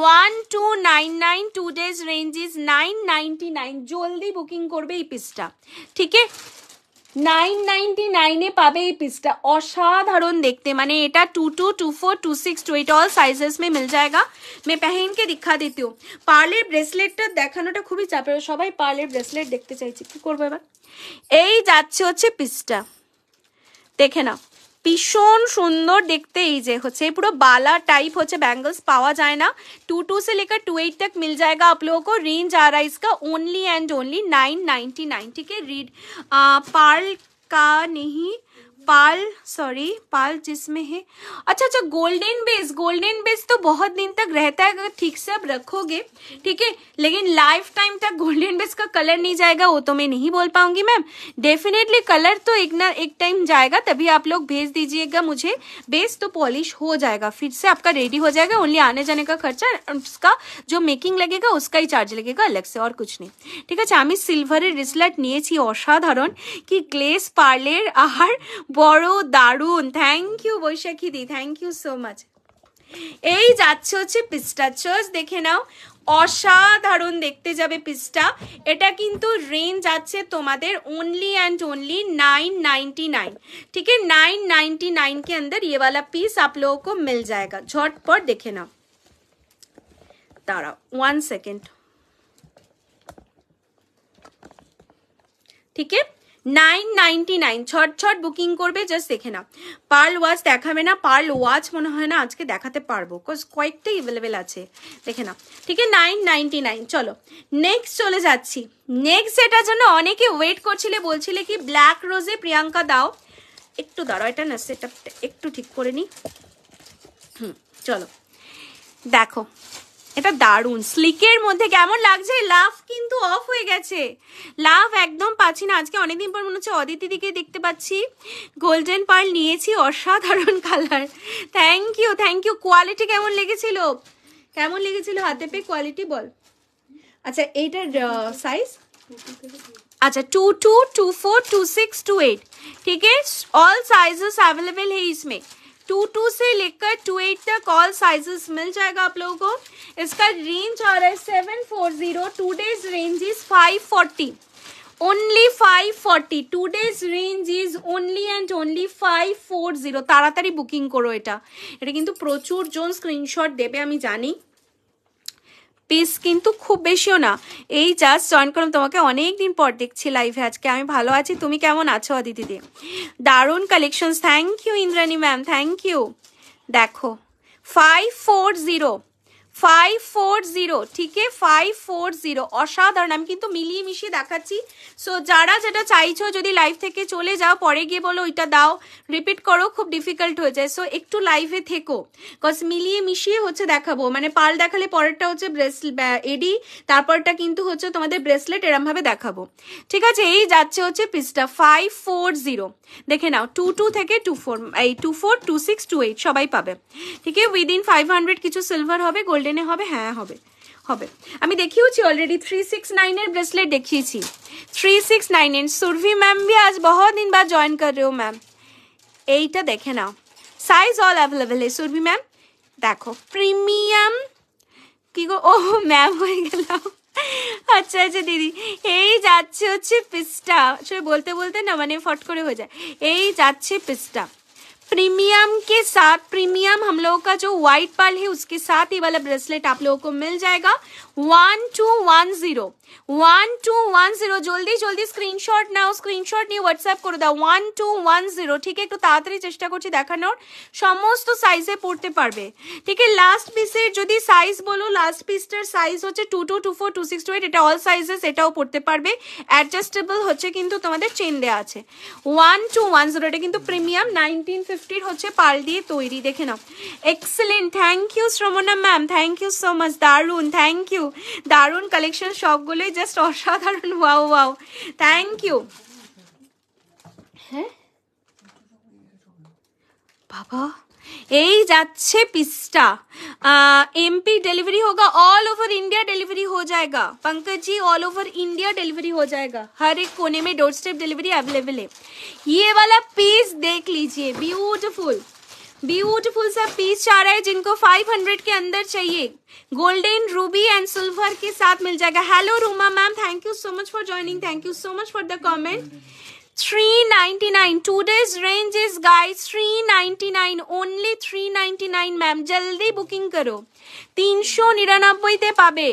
one two nine nine today's range is nine ninety nine জলদি বুকিং করবে এই পিসটা ঠিক আছে নাইন নাইনটি নাইনে পাবে এই পিসটা অসাধারণ দেখতে মানে এটা two two two four two six two eight sizes মে মিল जाएगा মে पहन দীক্ষা दिखा পার্লের ব্রেসলেটটা দেখানোটা খুবই চাপের সবাই পার্লের ব্রেসলেট দেখতে চাইছে কি করবো এবার এই যাচ্ছে হচ্ছে পিসটা দেখে নাও ভীষণ সুন্দর দেখতে এই যে হচ্ছে पूरा बाला टाइप होचे बैंगल्स पावा जाए ना टू टू से लेकर टू एट तक मिल जाएगा आप लोगों को रेंज आ रहा है इसका only and only nine ninety nine ठीक है रीड पार्ल का नहीं पाल सॉरी पाल जिसमें है अच्छा अच्छा गोल्डन बेस गोल्डन बेस तो बहुत दिन तक रहता है अगर ठीक से आप रखोगे ठीक है लेकिन लाइफ टाइम तक गोल्डन बेस का कलर नहीं जाएगा वो तो मैं नहीं बोल पाऊंगी मैम डेफिनेटली कलर तो एक ना एक टाइम जाएगा तभी आप लोग भेज दीजिएगा मुझे बेस तो पॉलिश हो जाएगा फिर से आपका रेडी हो जाएगा ओनली आने जाने का खर्चा उसका जो मेकिंग लगेगा उसका ही चार्ज लगेगा अलग से और कुछ नहीं ठीक है আমি सिल्वर রিসলাট नहीं असाधारण की ग्लेस पार्लर आहार বড় দারুণ থ্যাংক ইউ বৈশাখী দি থ্যাংক ইউ সো মাচ এই যাচ্ছে হচ্ছে পিস্টাচোস দেখে নাও অসাধারণ দেখতে যাবে পিসটা এটা কিন্তু রেঞ্জ আছে তোমাদের only and only nine ninety nine ঠিক আছে নাইন নাইনটি নাইন কে অন্দর ये ইয়ে वाला पीस आप लोगों को मिल जाएगा झटपट देखे ना दाड़ा वन নাইন নাইনটি নাইন ছট ছট বুকিং করবে জাস্ট দেখে না পার্ল ওয়াচ দেখাবে না পার্ল ওয়াচ মনে হয় না আজকে দেখাতে পারবো বিকজ কয়েকটাই অ্যাভেলেবেল আছে দেখে না ঠিক আছে নাইন নাইনটি নাইন চলো নেক্সট চলে যাচ্ছি নেক্সট যেটার জন্য অনেকে ওয়েট করছিলে বলছিলে কি ব্ল্যাক রোজে প্রিয়াঙ্কা দাও একটু দাঁড়াও এটা না সেট একটু ঠিক করে নিই হুম চলো দেখো এটা দারুণ স্লিকের মধ্যে কেমন লাগছে লাভ কিন্তু অফ হয়ে গেছে লাভ একদম পাচ্ছি না আজকে অনেকদিন পর মনে হচ্ছে অদিতি দিকে দেখতে পাচ্ছি গোল্ডেন পার্ল নিয়েছি অসাধারণ colour thank you thank you quality কেমন লেগেছিল কেমন লেগেছিল হাতে পেয়ে কোয়ালিটি বল আচ্ছা এইটার সাইজ আচ্ছা two two two four two six two eight ঠিক আছে অল সাইজেস অ্যাভেলেবেল হে ইসমে टू टू से लेकर टू एट तक ऑल साइजेस मिल जाएगा आप लोगों को इसका रेंज आ रहा है seven four zero two days range is five forty only five forty two days range is only and only five four zero booking करो ये क्योंकि प्रचुर जो स्क्रीनशट देखें जानी পেস কিন্তু খুব বেশিও না এই জাস্ট জয়েন করলাম তোমাকে অনেক দিন পর দেখছি লাইভে আজকে আমি ভালো আছি তুমি কেমন আছো আদি দিদি দারুণ collections thank you Indrani ma'am thank you দেখো five four zero five four zero ঠিক ফাইভ ফোর জিরো অসাধারণ আমি কিন্তু মিলিয়ে মিশিয়ে দেখাচ্ছি সো যারা যেটা চাইছো যদি লাইভ থেকে চলে যাও পরে গিয়ে বলো ওইটা দাও রিপিট করো খুব ডিফিকাল্ট হয়ে যায় সো একটু লাইভে থেকো কজ মিলিয়ে মিশিয়ে হচ্ছে দেখাবো মানে পাল দেখালে পরেরটা হচ্ছে ব্রেসলেট এডি তারপরটা কিন্তু হচ্ছে তোমাদের ব্রেসলেট এরমভাবে দেখাবো ঠিক আছে এই যাচ্ছে হচ্ছে পিসটা ফাইভ ফোর জিরো দেখে নাও টু টু থেকে টু ফোর এই two four two six two eight সবাই পাবে ঠিক আছে উইদিন ফাইভ হান্ড্রেড কিছু সিলভার হবে গোল্ডেন এনে হবে হ্যাঁ হবে হবে আমি দেখিয়েছি অলরেডি থ্রি সিক্স নাইনের ব্রেসলেট দেখিয়েছি থ্রি সিক্স নাইন এন সুরভি ম্যাম ভি আজ বহুত দিন বাদ জয়েন কর রে ম্যাম এইটা দেখে নাও সাইজ অল অ্যাভেলেবেল এই সুরভি ম্যাম দেখো প্রিমিয়াম কি গো ও ম্যাম হয়ে গেলাম আচ্ছা আচ্ছা দিদি এই যাচ্ছে হচ্ছে পিস্টা আসলে বলতে বলতে না মানে ফট করে হয়ে যায় এই যাচ্ছে পিস্টা प्रीमियम के साथ प्रीमियम हम लोगों का जो व्हाइट पाल है उसके साथ ये वाला ब्रेसलेट आप लोगों को मिल जाएगा one two one zero one two one zero জলদি জলদি স্ক্রিনশট নাও স্ক্রিনশট নিয়ে হোয়াটসঅ্যাপ করে দাও ওয়ান টু ওয়ান জিরো ঠিক একটু তাড়াতাড়ি চেষ্টা করছি দেখানোর সমস্ত সাইজে পড়তে পারবে ঠিক আছে লাস্ট পিসের যদি সাইজ বলো লাস্ট পিসটার সাইজ হচ্ছে two two two four two six two eight এটা অল সাইজেস এটাও পড়তে পারবে অ্যাডজাস্টেবল হচ্ছে কিন্তু তোমাদের চেন দেওয়া আছে ওয়ান টু ওয়ান জিরো এটা কিন্তু প্রিমিয়াম নাইনটিন ফিফটির হচ্ছে পাল দিয়ে তৈরি দেখে নাও excellent thank you Shramana ma'am thank you so much দারুন থ্যাংক ইউ দারুণ কালেকশন সবগুলোই জাস্ট অসাধারণ ওয়াও ওয়াও থ্যাংক ইউ বাবা এই যাচ্ছে পিস্টা এমপি ডেলিভারি হোগা অল ওভার ইন্ডিয়া ডেলিভারি হো যায়গা পঙ্কজি অল ওভার ইন্ডিয়া ডেলিভারি হো যায়গা হর এক কোনে মে ডোর ডেলিভারি অ্যাভেলেবল হে ইয়ে বালা পিস দেখ লিজিয়ে বিউটিফুল ब्यूटीफुल सा पीस चाह रहे हैं जिनको 500 के अंदर चाहिए गोल्डन रूबी एंड सिल्वर के साथ मिल जाएगा hello Ruma ma'am thank you so much for joining thank you so much for the comment 399 today's range is guys 399 only 399 ma'am जल्दी बुकिंग करो तीन सौ তে पाबे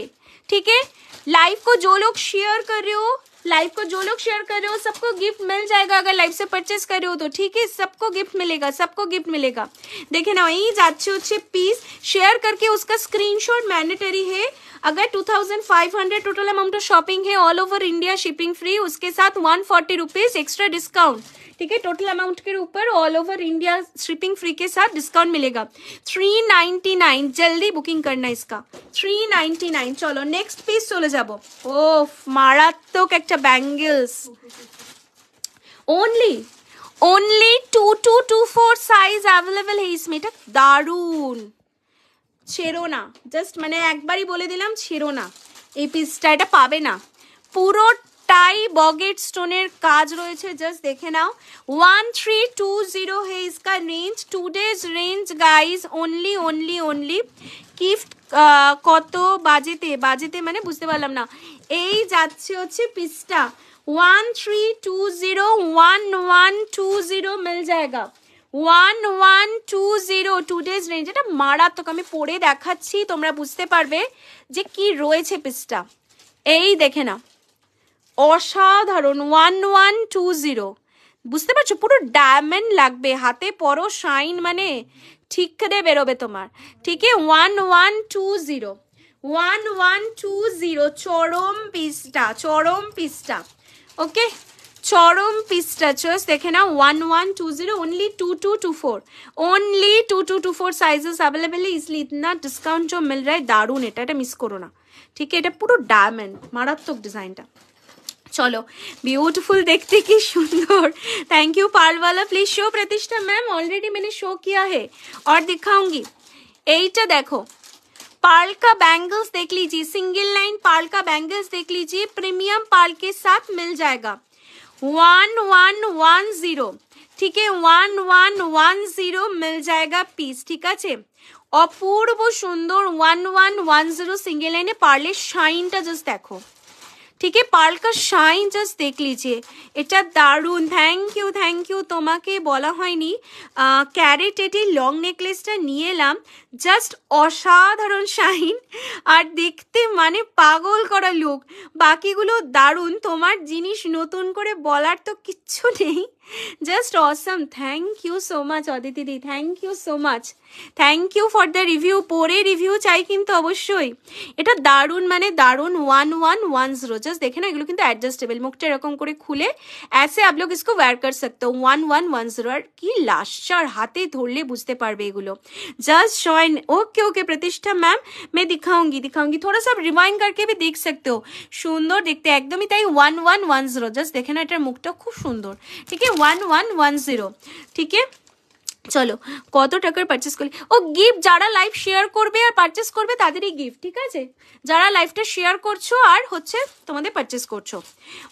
ठीक है लाइव को जो लोग शेयर कर रहे हो लाइव को जो लोग शेयर कर रहे हो सबको गिफ्ट मिल जाएगा अगर लाइव से परचेस कर रहे हो तो ठीक है सबको गिफ्ट मिलेगा सबको गिफ्ट मिलेगा देखे ना वही अच्छे अच्छे पीस शेयर करके उसका स्क्रीनशॉट मैंडेटरी है अगर 2500 टोटल अमाउंट ऑफ शॉपिंग है all over India shipping free उसके साथ वन फोर्टी एक्स्ट्रा डिस्काउंट ठीक है टोटल अमाउंट के ऊपर all over India shipping free के साथ डिस्काउंट मिलेगा थ्री नाइनटी नाइन जल्दी बुकिंग करना इसका থ্রি নাইনটি নাইন চলো নেক্সট পিস চলে যাব ও মারাত্মক একটা bangles only only two two two four size available হেইসমি এটা দারুণ ছেড়ো না জাস্ট মানে একবারই বলে দিলাম ছেড়ো না এই পিসটা এটা পাবে না পুরো টাই বগেট স্টোনের কাজ রয়েছে জাস্ট দেখে নাও ওয়ান থ্রি টু জিরো হে range today's range guys only only only gift কত বাজেতে বাজেতে মানে বুঝতে পারলাম না এই যাচ্ছে হচ্ছে পিসটা one three two zero one one two zero মিল জায়গা one one two zero today's range এটা মারাত্মক আমি পরে দেখাচ্ছি তোমরা বুঝতে পারবে যে কি রয়েছে পিসটা এই দেখে না অসাধারণ ওয়ান ওয়ান টু জিরো বুঝতে পারছো পুরো ডায়মন্ড লাগবে হাতে পরো শাইন মানে ঠিক করে বেরোবে তোমার ঠিক one one two zero one one two zero চরম পিসটা চরম পিসটা ওকে চরম পিসটা চোস দেখে নাও one one two zero only two two two four only two two two four sizes available easily ইতনা ডিসকাউন্ট डिस्काउंट মিল রায় रहा এটা এটা মিস করো না ঠিক এটা পুরো ডায়মন্ড মারাত্মক ডিজাইনটা चलो ब्यूटीफुल देखते कि सुंदर थैंक यू पाल वाला please show Pratishtha ma'am already मैंने शो किया है और दिखाऊंगी এইটা देखो पाल का बैंगल्स देख लीजिए सिंगल लाइन पाल का बैंगल्स देख लीजिए प्रीमियम पाल के साथ मिल जाएगा वन वन वन जीरो ठीक है वन वन वन जीरो मिल जाएगा पीस ठीक है अपूर्व सुंदर one one one zero single line লাইনে शाइन टा जस्ट देखो ठीक পার্কার শাইন জাস্ট शाइन जस्ट এটা দারুণ থ্যাংক ইউ থ্যাংক ইউ তোমাকে বলা হয়নি ক্যারেট এটি লং নেকলেসটা নিয়ে এলাম জাস্ট অসাধারণ শাইন আর দেখতে মানে পাগল করা লুক বাকিগুলো দারুণ তোমার জিনিস নতুন করে বলার তো কিচ্ছু নেই just awesome thank you so much অদিতিদি thank you so much thank you for the review পরে রিভিউ চাই কিন্তু অবশ্যই এটা দারুণ মানে দারুণ one one one zero just দেখে না এগুলো কিন্তু অ্যাডজাস্টেবল মুখটা এরকম করে খুলে ऐसे आप लोग इसको वेयर कर ওয়ান ওয়ান ওয়ান জিরো আর কি লাশার হাতে ধরলে বুঝতে পারবে এগুলো জাস্ট শয়ন ওকে ওকে প্রতিষ্ঠা ম্যাম মে दिखाऊंगी দিখাউঙ্গি थोड़ा सा रिवाइंड करके भी देख सकते সুন্দর দেখতে একদমই তাই one one one zero just দেখে না এটার মুখটা খুব সুন্দর ঠিক আছে वन वन वन ज़ीरो ठीक চলো কত টাকার পারচেস করলি ও গিফট যারা লাইভ শেয়ার করবে আর পারচেস করবে তাদেরই গিফট ঠিক আছে যারা লাইভটা শেয়ার করছো আর হচ্ছে তোমাদের পারচেস করছো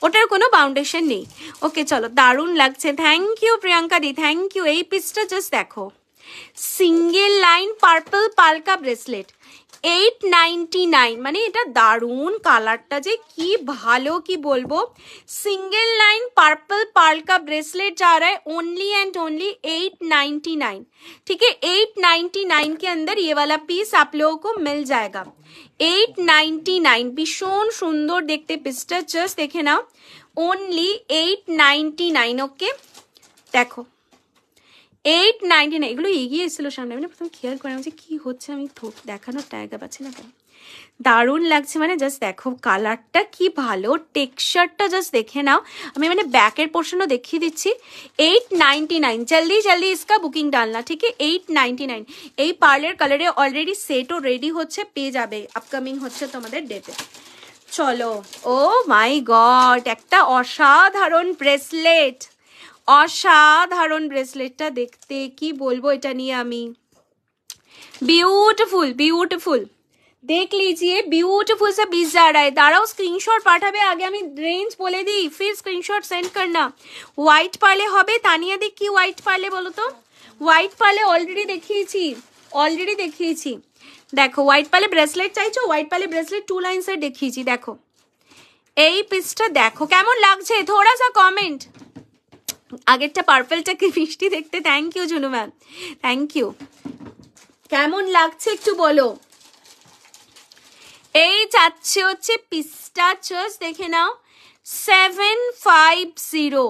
ওটার কোনো বাউন্ডেশন নেই ওকে চলো দারুণ লাগছে thank you Priyanka di thank you এই পিসটা জাস্ট দেখো সিঙ্গেল লাইন পার্পল পালকা ব্রেসলেট 899 माने येता दारुण कलरटा जे की ভালো কি বলবো সিঙ্গেল লাইন পার্পল পার্ল কা ব্রেসলেট আ রা হ অনলি এন্ড অনলি 899 ঠিক হে 899 কে اندر ইয়া ওয়ালা পিস আপ লোগো কো মিল জায়েগা 899 বিশন সুন্দর দেখতে পিসটা जस्ट देखे ना অনলি 899 ওকে দেখো এইট নাইনটি নাইন এগুলো এগিয়ে এসেছিলো সামনে মানে প্রথম খেয়াল করে যে কী হচ্ছে আমি দেখানোর টায়গা পাচ্ছি না কেন দারুণ লাগছে মানে জাস্ট দেখো কালারটা কি ভালো টেক্সচারটা জাস্ট দেখে নাও আমি মানে ব্যাকের পোর্শনও দেখিয়ে দিচ্ছি এইট নাইনটি নাইন জলদি জলদি ইসকা বুকিং ডালনা ঠিক এইট নাইনটি নাইন এই পার্লার কালারে অলরেডি সেটও রেডি হচ্ছে পেয়ে যাবে আপকামিং হচ্ছে তোমাদের ডেটে চলো ও মাই গড একটা অসাধারণ ব্রেসলেট অসাধারণ ব্রেসলেটটা দেখতে কি বলবো এটা নিয়ে আমি বিউটিফুল বিউটিফুল দেখ লিজিয়ে বিউটিফুল সে बीस जा रहा স্ক্রিনশট পাঠাবে আগে আমি রেঞ্জ বলে দিই ফির স্ক্রিনশট সেন্ড করনা হোয়াইট পারলে হবে তানিয়া দেখ কি হোয়াইট পারলে বলো তো হোয়াইট পারলে অলরেডি দেখিয়েছি অলরেডি দেখিয়েছি দেখো হোয়াইট পারলে ব্রেসলেট চাইছো হোয়াইট পারলে ব্রেসলেট টু লাইন্সের দেখিয়েছি দেখো এই পিসটা দেখো কেমন লাগছে থোড়া সা কমেন্ট আগেরটা পার্পেলটা কি মিষ্টি দেখতে thank you Junu ma'am thank you কেমন লাগছে একটু বলো এই চাচ্ছে হচ্ছে পিস্টাচস দেখে নাও seven five zero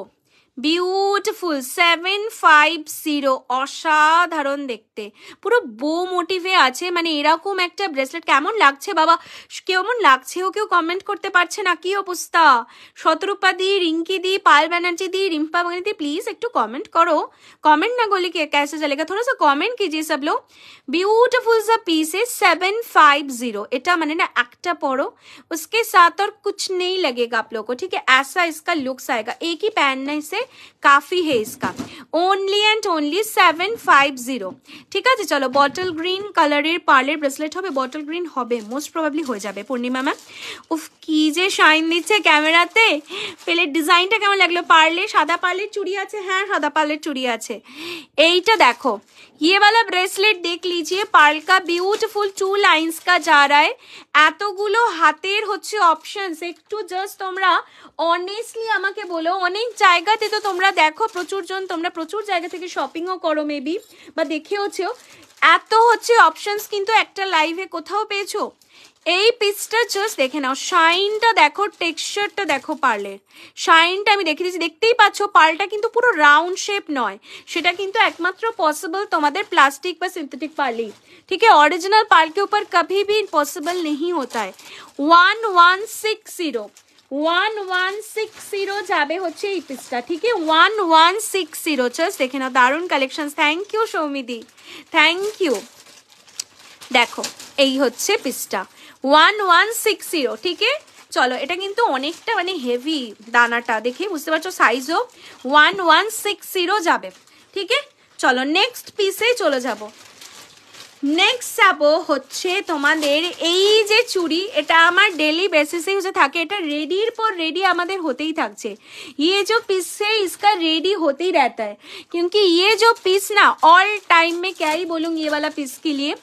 beautiful seven five zero অসাধারণ দেখতে পুরো বো মোটিভে আছে মানে এরকম একটা ব্রেসলেট কেমন লাগছে বাবা কেমন লাগছে ও কেউ কমেন্ট করতে পারছে না কি অবস্থা শতরূপা দি রিঙ্কি দি পাল ব্যানার্জি দি রিম্পা বাগানি দি প্লিজ একটু কমেন্ট করো কমেন্ট না করলে কেসে চলেগা थोड़ा सा কমেন্ট কিজিয়ে সব লোক বিউটিফুল সা पीसेस সেভেন ফাইভ জিরো এটা মানে না একটা পড়ো উসকে সাথ আর कुछ নেই लगेगा आप ঠিক আছে এসা है লুকস इसका একই आएगा না ही কাফি है इसका only and only seven five zero ঠিক আছে চলো বটল গ্রিন কালারের পার্লের ব্রেসলেট হবে বটল গ্রিন হবে মোস্ট প্রবাবলি হয়ে যাবে পূর্ণিমা ম্যাম উফ কী যে শাইন দিচ্ছে ক্যামেরাতে পেলে ডিজাইনটা কেমন লাগলো পার্লে সাদা পার্লের চুড়ি আছে হ্যাঁ সাদা পার্লের চুড়ি আছে এইটা দেখো ये वाला ব্রেসলেট দেখ লিজিয়ে পার্ল কা বিউটিফুল টু লাইন্স কা যা রা এতগুলো হাতের হচ্ছে অপশনস একটু জাস্ট তোমরা অনেস্টলি আমাকে বলো অনেক জায়গাতে তো তোমরা দেখো প্রচুরজন তোমরা প্রচুর জায়গা থেকে শপিংও করো মেবি বা দেখেওছো এত হচ্ছে অপশনস কিন্তু একটা লাইভে কোথাও পেয়েছো এই পিসটা জাস্ট দেখে নাও শাইনটা দেখো টেক্সচারটা দেখো পার্লের শাইনটা আমি দেখে দিচ্ছি দেখতেই পাচ্ছ পার্লটা কিন্তু পুরো রাউন্ড শেপ নয় সেটা কিন্তু একমাত্র পসিবল তোমাদের প্লাস্টিক বা সিনথেটিক পার্লি ঠিক है অরিজিনাল পার্লকে উপর কবি ভি পসিবল নেই হতায় one one six zero one one six zero যাবে হচ্ছে এই পিসটা ঠিক আছে one one six zero just দেখে নাও দারুণ কালেকশন থ্যাংক ইউ সৌমিদি থ্যাংক ইউ দেখো এই হচ্ছে পিসটা ওয়ান ওয়ান সিক্স জিরো ঠিক চলো এটা কিন্তু অনেকটা মানে হেভি দানাটা দেখে বুঝতে পারছো সাইজও ওয়ান ওয়ান সিক্স জিরো যাবে ঠিক চলো নেক্সট পিসে চলে যাব নেক্সট যাব হচ্ছে তোমাদের এই যে চুড়ি এটা আমার ডেলি বেসিসে হচ্ছে থাকে এটা রেডির পর রেডি আমাদের হতেই থাকছে ইয়ে जो पीस से রেডি হতেই होते ही ইয়ে है পিস না অল টাইম মে ক্যারি বলুন ইয়েওয়ালা পিস ही লিয়ে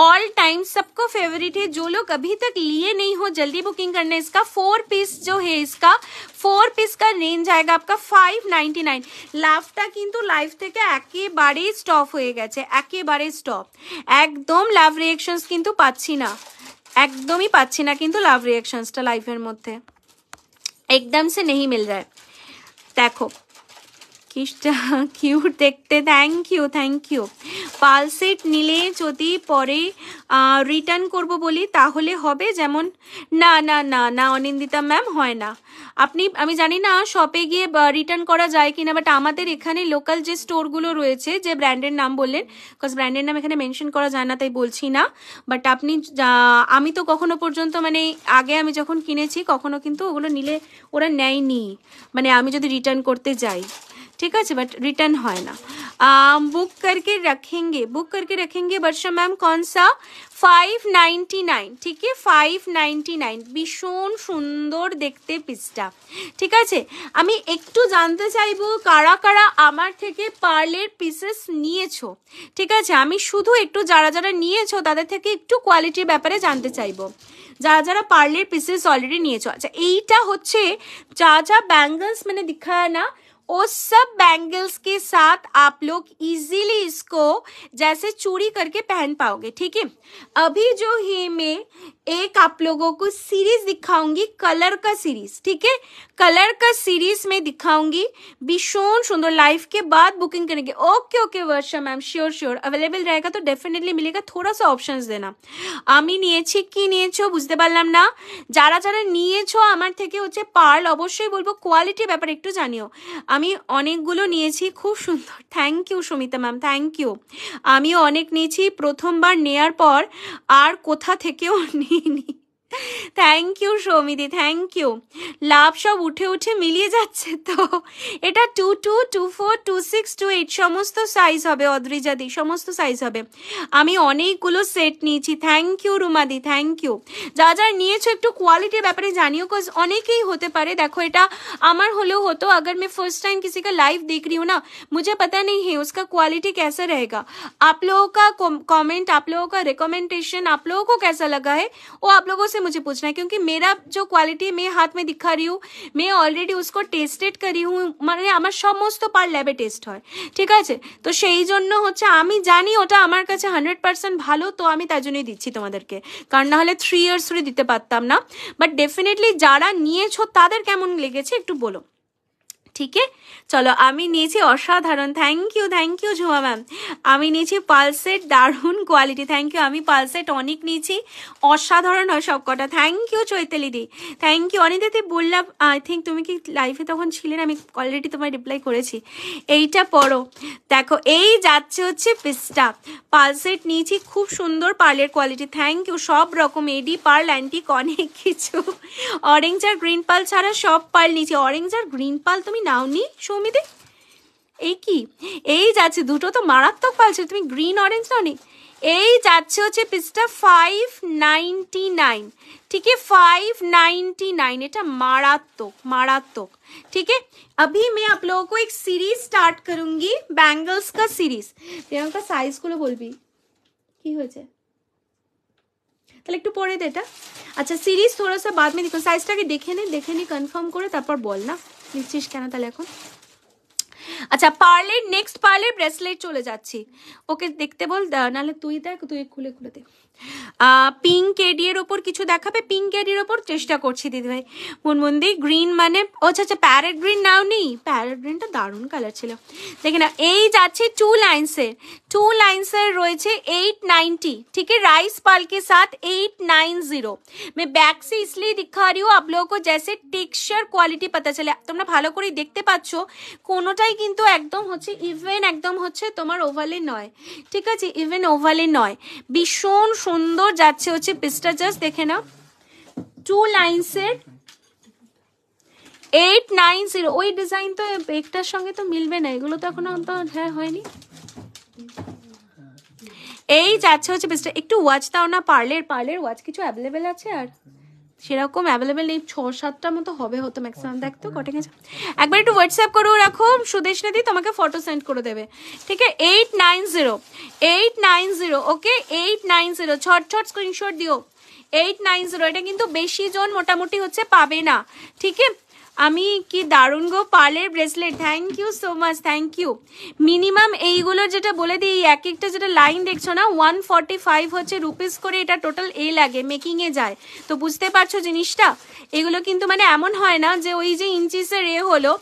ऑल टाइम सबको फेवरेट है जो लोग अभी तक लिए नहीं हो जल्दी बुकिंग करने इसका फोर पीस जो है इसका फोर पीस का रेंज आएगा आपका फाइव नाइनटी नाइन लाफ्टा क्योंकि लाइफ थे एके बारे स्टॉप हो गए एके बारे स्टॉप एकदम लाभ रिएक्शन क्योंकि पासी ना एकदम ही पासी ना क्योंकि लाभ रिएक्शन लाइफर मध्य एकदम से नहीं मिल रहा है देखो কিসটা কিউট দেখতে thank you thank you pearl set নিলে যদি পরে রিটার্ন করব বলি তাহলে হবে যেমন না না না না অনিন্দিতা ম্যাম হয় না আপনি আমি জানি না শপে গিয়ে রিটার্ন করা যায় কিনা বাট আমাদের এখানে লোকাল যে স্টোরগুলো রয়েছে যে ব্র্যান্ডের নাম বললেন বিকজ ব্র্যান্ডের নাম এখানে মেনশন করা যায় না তাই বলছি না বাট আপনি আমি তো কখনো পর্যন্ত মানে আগে আমি যখন কিনেছি কখনো কিন্তু ওগুলো নিলে ওরা নেয়নি মানে আমি যদি রিটার্ন করতে যাই ठीक है बट रिटर्न है ना आ, um, बुक करके रखेंगे बुक करके रखेंगे वर्षा मैम कौन सा ফাইভ নাইনটি নাইন ঠিক আছে ফাইভ নাইনটি নাইন ভীষণ সুন্দর দেখতে পিসটা ঠিক আছে আমি একটু জানতে চাইবো কারা কারা আমার থেকে পার্লের পিসেস নিয়েছো ঠিক আছে আমি শুধু একটু যারা যারা নিয়েছো তাদের থেকে একটু কোয়ালিটির ব্যাপারে জানতে চাইবো যারা যারা পার্লের পিসেস অলরেডি নিয়েছো আচ্ছা এইটা হচ্ছে যা যা ব্যাঙ্গলস মানে দীক্ষা না उस सब बैंगल्स के साथ आप लोग इजीली इसको जैसे चूड़ी करके पहन पाओगे ठीक है अभी जो ही में एक आप लोगों को सीरीज दिखाऊंगी कलर का सीरीज ठीक है कलर का सीरीज में दिखाऊंगी भीषण सुंदर लाइफ के बाद बुकिंग करेंगे okay okay Varsha ma'am sure sure available रहेगा तो डेफिनेटলি মিলেगा थोड़ा सा অপশনস দেনা আমি নিয়েছি কি নিয়েছো বুঝতে পারলাম না যারা যারা নিয়েছো আমার থেকে হচ্ছে পার্ল অবশ্যই বলবো কোয়ালিটি ব্যাপারে একটু জানিও আমি অনেকগুলো নিয়েছি খুব সুন্দর thank you Sumita ma'am thank you আমিও অনেক নিয়েছি প্রথমবার নেয়ার পর আর কোথা থেকেও নিয়ে mean. থ্যাংক ইউ সৌমিদি থ্যাংক ইউ লাভ সব উঠে উঠে মিলিয়ে যাচ্ছে তো এটা two two two four two six two eight সমস্ত সাইজ হবে অদ্রিজাদি সমস্ত সাইজ হবে আমি অনেকগুলো সেট নিয়েছি থ্যাংক ইউ রুমাদি থ্যাংক ইউ যা যা নিয়েছো একটু কোয়ালিটির ব্যাপারে জানিও কজ অনেকেই হতে পারে দেখো এটা আমার হলেও হতো अगर मैं फर्स्ट टाइम किसी का लाइव देख रही हूँ ना मुझे पता नहीं है उसका क्वालिटी कैसा रहेगा आप लोगों का कमेंट आप लोगों का रिकमेंडेशन आप लोगों को कैसा लगा है वो आप लोगों से से मुझे पूछना है क्योंकि मेरा जो কোয়ালিটি মেয়ে হাত में दिखा रही हूँ मैं অলরেডি उसको টেস্টেড করি হুঁ মানে আমার সমস্ত পার ল্যাবে টেস্ট হয় ঠিক আছে তো সেই জন্য হচ্ছে আমি জানি ওটা আমার কাছে হান্ড্রেড পার্সেন্ট ভালো তো আমি তার জন্যই দিচ্ছি তোমাদেরকে কারণ না হলে থ্রি ইয়ার্স ধরে দিতে পারতাম না বাট ডেফিনেটলি যারা নিয়েছো তাদের কেমন লেগেছে একটু বলো ঠিক আছে চলো আমি নিয়েছি অসাধারণ thank you thank you Jhuma ma'am আমি নিয়েছি পালসেট দারুণ কোয়ালিটি থ্যাংক ইউ আমি পালসেট অনেক নিয়েছি অসাধারণ হয় সব কটা থ্যাংক ইউ চৈতালিদি থ্যাংক ইউ অনিতাদি বললাম আই থিঙ্ক তুমি কি লাইফে তখন ছিলে আমি অলরেডি তোমায় রিপ্লাই করেছি এইটা পড়ো দেখো এই যাচ্ছে হচ্ছে পিস্টা পালসেট নিয়েছি খুব সুন্দর পার্লের কোয়ালিটি থ্যাংক ইউ সব রকম এডি পার্ল অ্যান্টিক অনেক কিছু অরেঞ্জ আর গ্রিন পাল ছাড়া সব পার্ল নিয়েছি অরেঞ্জ আর গ্রিন পাল তুমি নাও নি মৌমিদি এই কি এই যাচ্ছে দুটো তো মারাত্মক পালছে তুমি গ্রিন অরেঞ্জ নি এই যাচ্ছে হচ্ছে পিসটা ফাইভ নাইনটি নাইন ঠিক ফাইভ নাইনটি নাইন এটা মারাত্মক মারাত্মক ঠিক है अभी मैं आप लोगों को एक सीरीज स्टार्ट करूंगी बैंगल्स का सीरीज প্রিয়াঙ্কা সাইজগুলো বলবি কি হয়েছে তাহলে একটু পরে দে এটা আচ্ছা সিরিজ থোড়া সা বাদ মে দেখো সাইজটাকে দেখে নে দেখে নি কনফার্ম করে তারপর বল না নিচ্ছিস কেন তাহলে এখন আচ্ছা পার্লের নেক্সট পার্লের ব্রেসলেট চলে যাচ্ছি ওকে দেখতে বল নাহলে তুই দেখ তুই খুলে খুলে দেখ পিঙ্ক এডি এর ওপর কিছু দেখাবে পিঙ্ক এডির ওপর চেষ্টা করছি দিদিভাই মুনমুন্দি গ্রিন মানে আচ্ছা আচ্ছা প্যারেট গ্রিন নাও নেই প্যারেট গ্রিনটা দারুণ কালার ছিল দেখে না এই যাচ্ছে টু লাইন্সের টু লাইন্সের রয়েছে এইট নাইনটি ठीक রাইস राइस पाल के साथ एट नाइन जीरो मैं बैक से इसलिए दिखा रही हूँ आप लोगों কোয়ালিটি পাতা চলে তোমরা ভালো করে দেখতে পাচ্ছ কোনোটাই কিন্তু একদম হচ্ছে ইভেন একদম হচ্ছে তোমার ওভালে নয় ঠিক আছে ইভেন ওভালে নয় ভীষণ সুন্দর যাচ্ছে হচ্ছে পিসটা জাস্ট দেখে নাও টু লাইন্সের এইট নাইন জিরো ওই ডিজাইন তো একটার সঙ্গে তো মিলবে না এগুলো তো এখনো অন্ত হ্যাঁ হয়নি এই যাচ্ছে হচ্ছে একটু ওয়াচ দাও না পার্লের পার্লের ওয়াচ কিছু অ্যাভেলেবেল আছে আর সেরকম অ্যাভেলেবেল নেই ছ সাতটার মতো হবে হতো ম্যাক্সিমাম দেখতো কটে গেছে একবার একটু হোয়াটসঅ্যাপ করেও রাখো সুদেশ নেদি তোমাকে ফটো সেন্ড করে দেবে ঠিক আছে eight nine zero eight nine zero okay eight nine zero ছট ছট স্ক্রিনশট দিও এইট নাইন জিরো এটা কিন্তু বেশি জন মোটামুটি হচ্ছে পাবে না ঠিক আছে আমি কি দারুণ গো পার্লের bracelet thank you so much thank you minimum এইগুলো যেটা বলে দিই এই এক একটা যেটা লাইন দেখছো না ওয়ান ফর্টি ফাইভ হচ্ছে রুপিস করে এটা টোটাল এ লাগে মেকিংয়ে যায় তো বুঝতে পারছো জিনিসটা এগুলো কিন্তু মানে এমন হয় না যে ওই যে ইঞ্চিসের এ হলো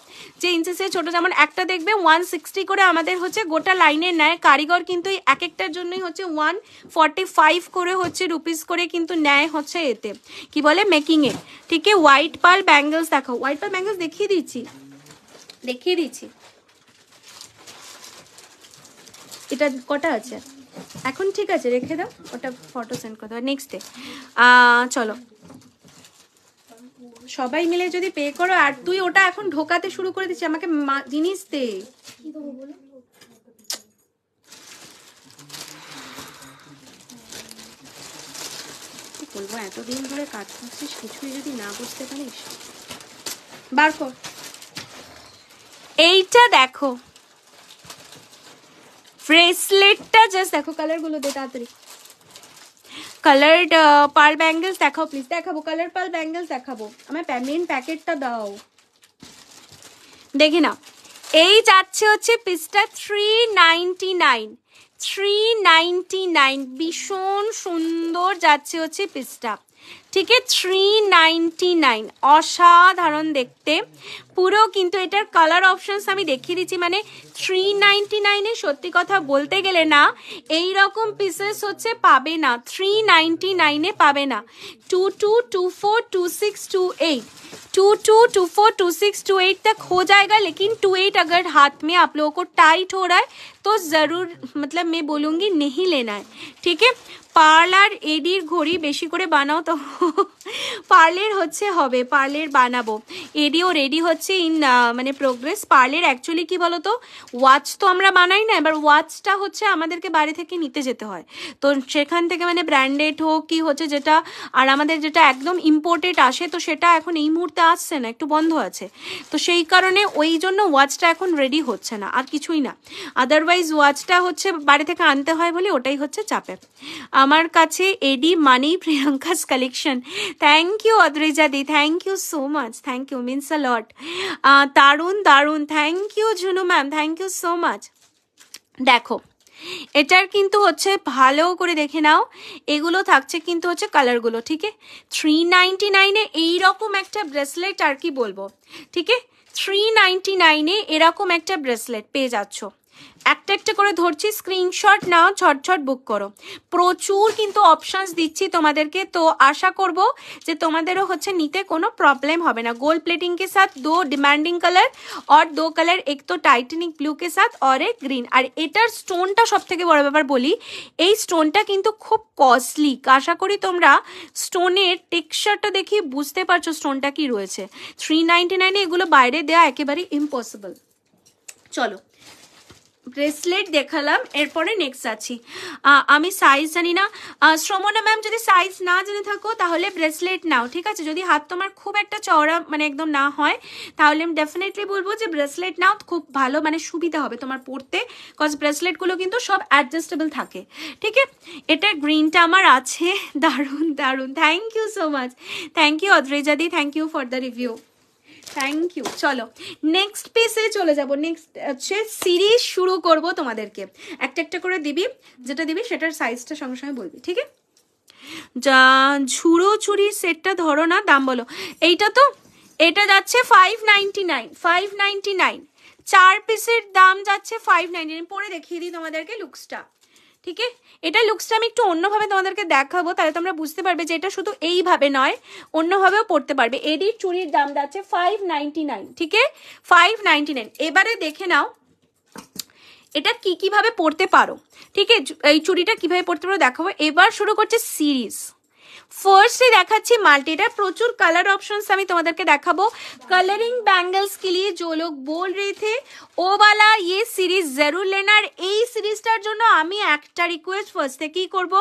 যে ইঞ্চিসের ছোট যেমন একটা দেখবে ওয়ান সিক্সটি করে আমাদের হচ্ছে গোটা লাইনের নেয় কারিগর কিন্তু এক একটার জন্যই হচ্ছে ওয়ান ফর্টি ফাইভ করে হচ্ছে রুপিস করে কিন্তু নেয় হচ্ছে এতে কি বলে মেকিংয়ে ঠিক হোয়াইট পাল ব্যাঙ্গেলস দেখো হোয়াইট পাল ব্যাঙ্গেলস দেখিয়ে দিচ্ছি দেখিয়ে দিচ্ছি এটা কটা আছে এখন ঠিক আছে রেখে দাও ওটা ফটো সেন্ড করে দেবো নেক্সট ডে চলো সবাই মিলে যদি পে করো আর তুই ওটা এখন ঢোকাতে শুরু করে দিচ্ছি আমাকে জিনিস দে বলবো এতদিন ধরে কাজ করছিস কিছুই যদি না বুঝতে পারিস বার কর এইটা দেখো ব্রেসলেটটা জাস্ট দেখো কালারগুলো দে তাড়াতাড়ি কালার্ড পার ব্যাঙ্গেলস দেখাও প্লিজ দেখাবো কালার পার ব্যাঙ্গেলস দেখাবো আমার মেন প্যাকেটটা দাও দেখি না এই যাচ্ছে হচ্ছে পিসটা three ninety nine three ninety nine ভীষণ সুন্দর যাচ্ছে হচ্ছে পিসটা ঠিক আছে থ্রি নাইনটি নাইন অসাধারণ দেখতে পুরো কিন্তু এটার কালার অপশনস আমি দেখিয়ে দিচ্ছি মানে থ্রি নাইনটি নাইনে সত্যি কথা বলতে গেলে না এই রকম পিসেস হচ্ছে পাবে না থ্রি নাইনটি নাইনে পাবে না two two two four two six two eight two two two four two six two eight तक হো যায়গা লেকিন টু এইট আগর হাত মে আপ लोगों টাইট হো हो তো জরুর মতলব মে मतलब নেহি লেনা ঠিক পার্লার এডির ঘড়ি বেশি করে বানাও তো পার্লের হচ্ছে হবে পার্লের বানাবো এডিও রেডি হচ্ছে আছে ইন মানে প্রোগ্রেস পার্লের অ্যাকচুয়ালি কি বলতো ওয়াচ তো আমরা বানাই না এবার ওয়াচটা হচ্ছে আমাদেরকে বাড়ি থেকে নিতে যেতে হয় তো সেখান থেকে মানে ব্র্যান্ডেড হোক কি হচ্ছে যেটা আর আমাদের যেটা একদম ইম্পোর্টেড আসে তো সেটা এখন এই মুহূর্তে আসছে না একটু বন্ধ আছে তো সেই কারণে ওই জন্য ওয়াচটা এখন রেডি হচ্ছে না আর কিছুই না আদারওয়াইজ ওয়াচটা হচ্ছে বাড়ি থেকে আনতে হয় বলে ওটাই হচ্ছে চাপে আমার কাছে এডি মানেই প্রিয়াঙ্কাস কালেকশন থ্যাংক ইউ অদ্রেজাদি thank you so much thank you means a lot দারুণ দারুণ thank you Jhunu ma'am thank you so much দেখো এটার কিন্তু হচ্ছে ভালো করে দেখে নাও এগুলো থাকছে কিন্তু হচ্ছে কালারগুলো ঠিক থ্রি নাইনটি নাইনে এইরকম একটা ব্রেসলেট আর কি বলবো ঠিক থ্রি নাইনটি নাইনে এরকম একটা ব্রেসলেট পেয়ে যাচ্ছ একটা একটা করে ধরছি স্ক্রিনশট নাও ছট ছট বুক করো প্রচুর কিন্তু অপশানস দিচ্ছি তোমাদেরকে তো আশা করব যে তোমাদেরও হচ্ছে নিতে কোনো প্রবলেম হবে না গোল্ড प्लेटिंग के দো ডিমান্ডিং কালার আর দো কালার এক তো টাইটানিক ব্লু কে সাথ আর এক গ্রিন আর এটার স্টোনটা সব থেকে বড় ব্যাপার বলি এই স্টোনটা কিন্তু খুব কস্টলি আশা করি তোমরা স্টোনের টেক্সচারটা দেখি বুঝতে পারছো স্টোনটা কি রয়েছে থ্রি নাইনটি নাইনে এগুলো বাইরে দেওয়া একেবারেই ইম্পসিবল চলো ব্রেসলেট দেখালাম এরপরে নেক্সট আছি আমি সাইজ জানি না শ্রমণা ম্যাম যদি সাইজ না জেনে থাকো তাহলে ব্রেসলেট নাও ঠিক আছে যদি হাত তোমার খুব একটা চওড়া মানে একদম না হয় তাহলে আমি ডেফিনেটলি বলবো যে ব্রেসলেট নাও খুব ভালো মানে সুবিধা হবে তোমার পরতে কজ ব্রেসলেটগুলো কিন্তু সব অ্যাডজাস্টেবল থাকে ঠিক আছে এটা গ্রিনটা আমার আছে দারুণ দারুণ thank you so much thank you অদ্রেজাদি thank you for the review thank you চলো নেক্সট পেসে চলে যাব নেক্সট হচ্ছে সিরিজ শুরু করব তোমাদেরকে একটা একটা করে দিবি যেটা দিবি সেটার সাইজটা সঙ্গে সঙ্গে বলবি ঠিক আছে যা ঝুড়ো চুরি সেটটা ধরো না দাম বলো এইটা তো এটা যাচ্ছে five ninety nine five ninety nine চার পিসের দাম যাচ্ছে ফাইভ নাইনটি নাইন পরে দেখিয়ে দিই তোমাদেরকে লুকসটা ঠিক আছে এটা লুকসটা আমি একটু অন্যভাবে তোমাদেরকে দেখাবো তাহলে তোমরা বুঝতে পারবে যে এটা শুধু এইভাবে নয় অন্যভাবেও পড়তে পারবে এডির চুরির দাম যাচ্ছে ফাইভ নাইনটি নাইন ঠিক ফাইভ নাইনটি নাইন এবারে দেখে নাও এটা কি কিভাবে পড়তে পারো ঠিক এই চুরিটা কিভাবে পড়তে পারো দেখাবো এবার শুরু করছে সিরিজ ফার্স্টে দেখাচ্ছি মাল্টিটা প্রচুর কালার অপশনস আমি তোমাদেরকে দেখাবো কালারিং ব্যাঙ্গলস কে লিয়ে যে লোক বল রে থে ও ইয়ে সিরিজ জরুর লেনার এই সিরিজটার জন্য আমি একটা রিকোয়েস্ট ফার্স্ট থেকেই করব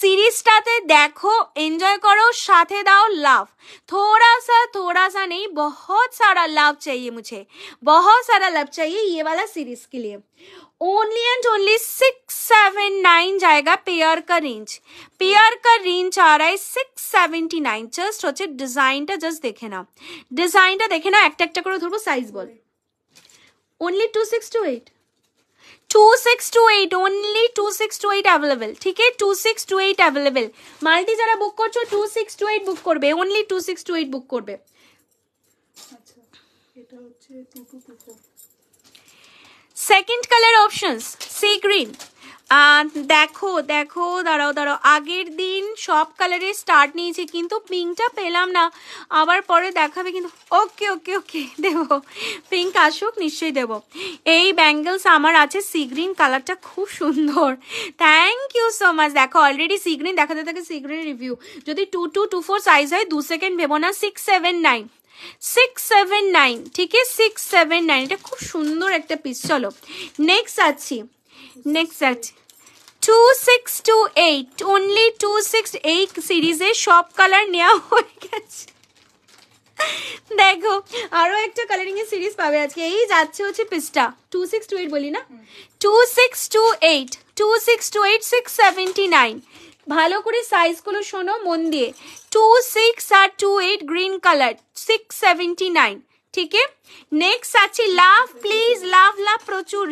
সিরিজটাতে দেখো এনজয় করো সাথে দাও লাভ थोड़ा सा थोड़ा सा नहीं बहुत सारा लाभ चाहिए मुझे बहुत सारा लाभ चाहिए ये वाला सीरीज के लिए only and only six seven nine जाएगा पेयर का रेंज पेयर का রেঞ্জ আ রাই 679 জাস্ট হচ্ছে ডিজাইনটা জাস্ট দেখে নাও ডিজাইনটা দেখে নাও একটা একটা করে ধরবো সাইজ বল অনলি 2628 2628 only 2628 अवेलेबल ठीक है 2628 अवेलेबल মাল্টি যারা বুক করছো 2628 বুক করবে only 2628 বুক করবে আচ্ছা এটা হচ্ছে 2224 second colour options sea green দেখো দেখো দাঁড়াও দাঁড়াও আগের দিন সব কালারের স্টার্ট নিয়েছি কিন্তু পিঙ্কটা পেলাম না আবার পরে দেখাবে কিন্তু ওকে ওকে ওকে দেব পিঙ্ক আসুক নিশ্চয়ই দেব এই ব্যাঙ্গেলস আমার আছে সি গ্রিন কালারটা খুব সুন্দর থ্যাংক ইউ সো মাচ দেখো অলরেডি সি গ্রিন দেখাতে থাকে সি গ্রিন রিভিউ যদি two two two four size হয় দু সেকেন্ড ভেবো না six seven nine six seven nine ঠিক আছে সিক্স সেভেন নাইন এটা খুব সুন্দর একটা পিস চলো নেক্সট আছি নেক্সট আছি two six two eight only two six eight সিরিজে সব কালার নেওয়া হয়ে গেছে দেখো আরও একটা কালারিং এর সিরিজ পাবে আজকে এই যাচ্ছে হচ্ছে পিসটা টু সিক্স টু এইট বলি না two six two eight two six two eight six seventy nine ভালো করে সাইজগুলো শোনো মন দিয়ে টু সিক্স আর two eight green colour six seventy nine ঠিক নেক্সট আছে লাভ প্লিজ লাভ লাভ প্রচুর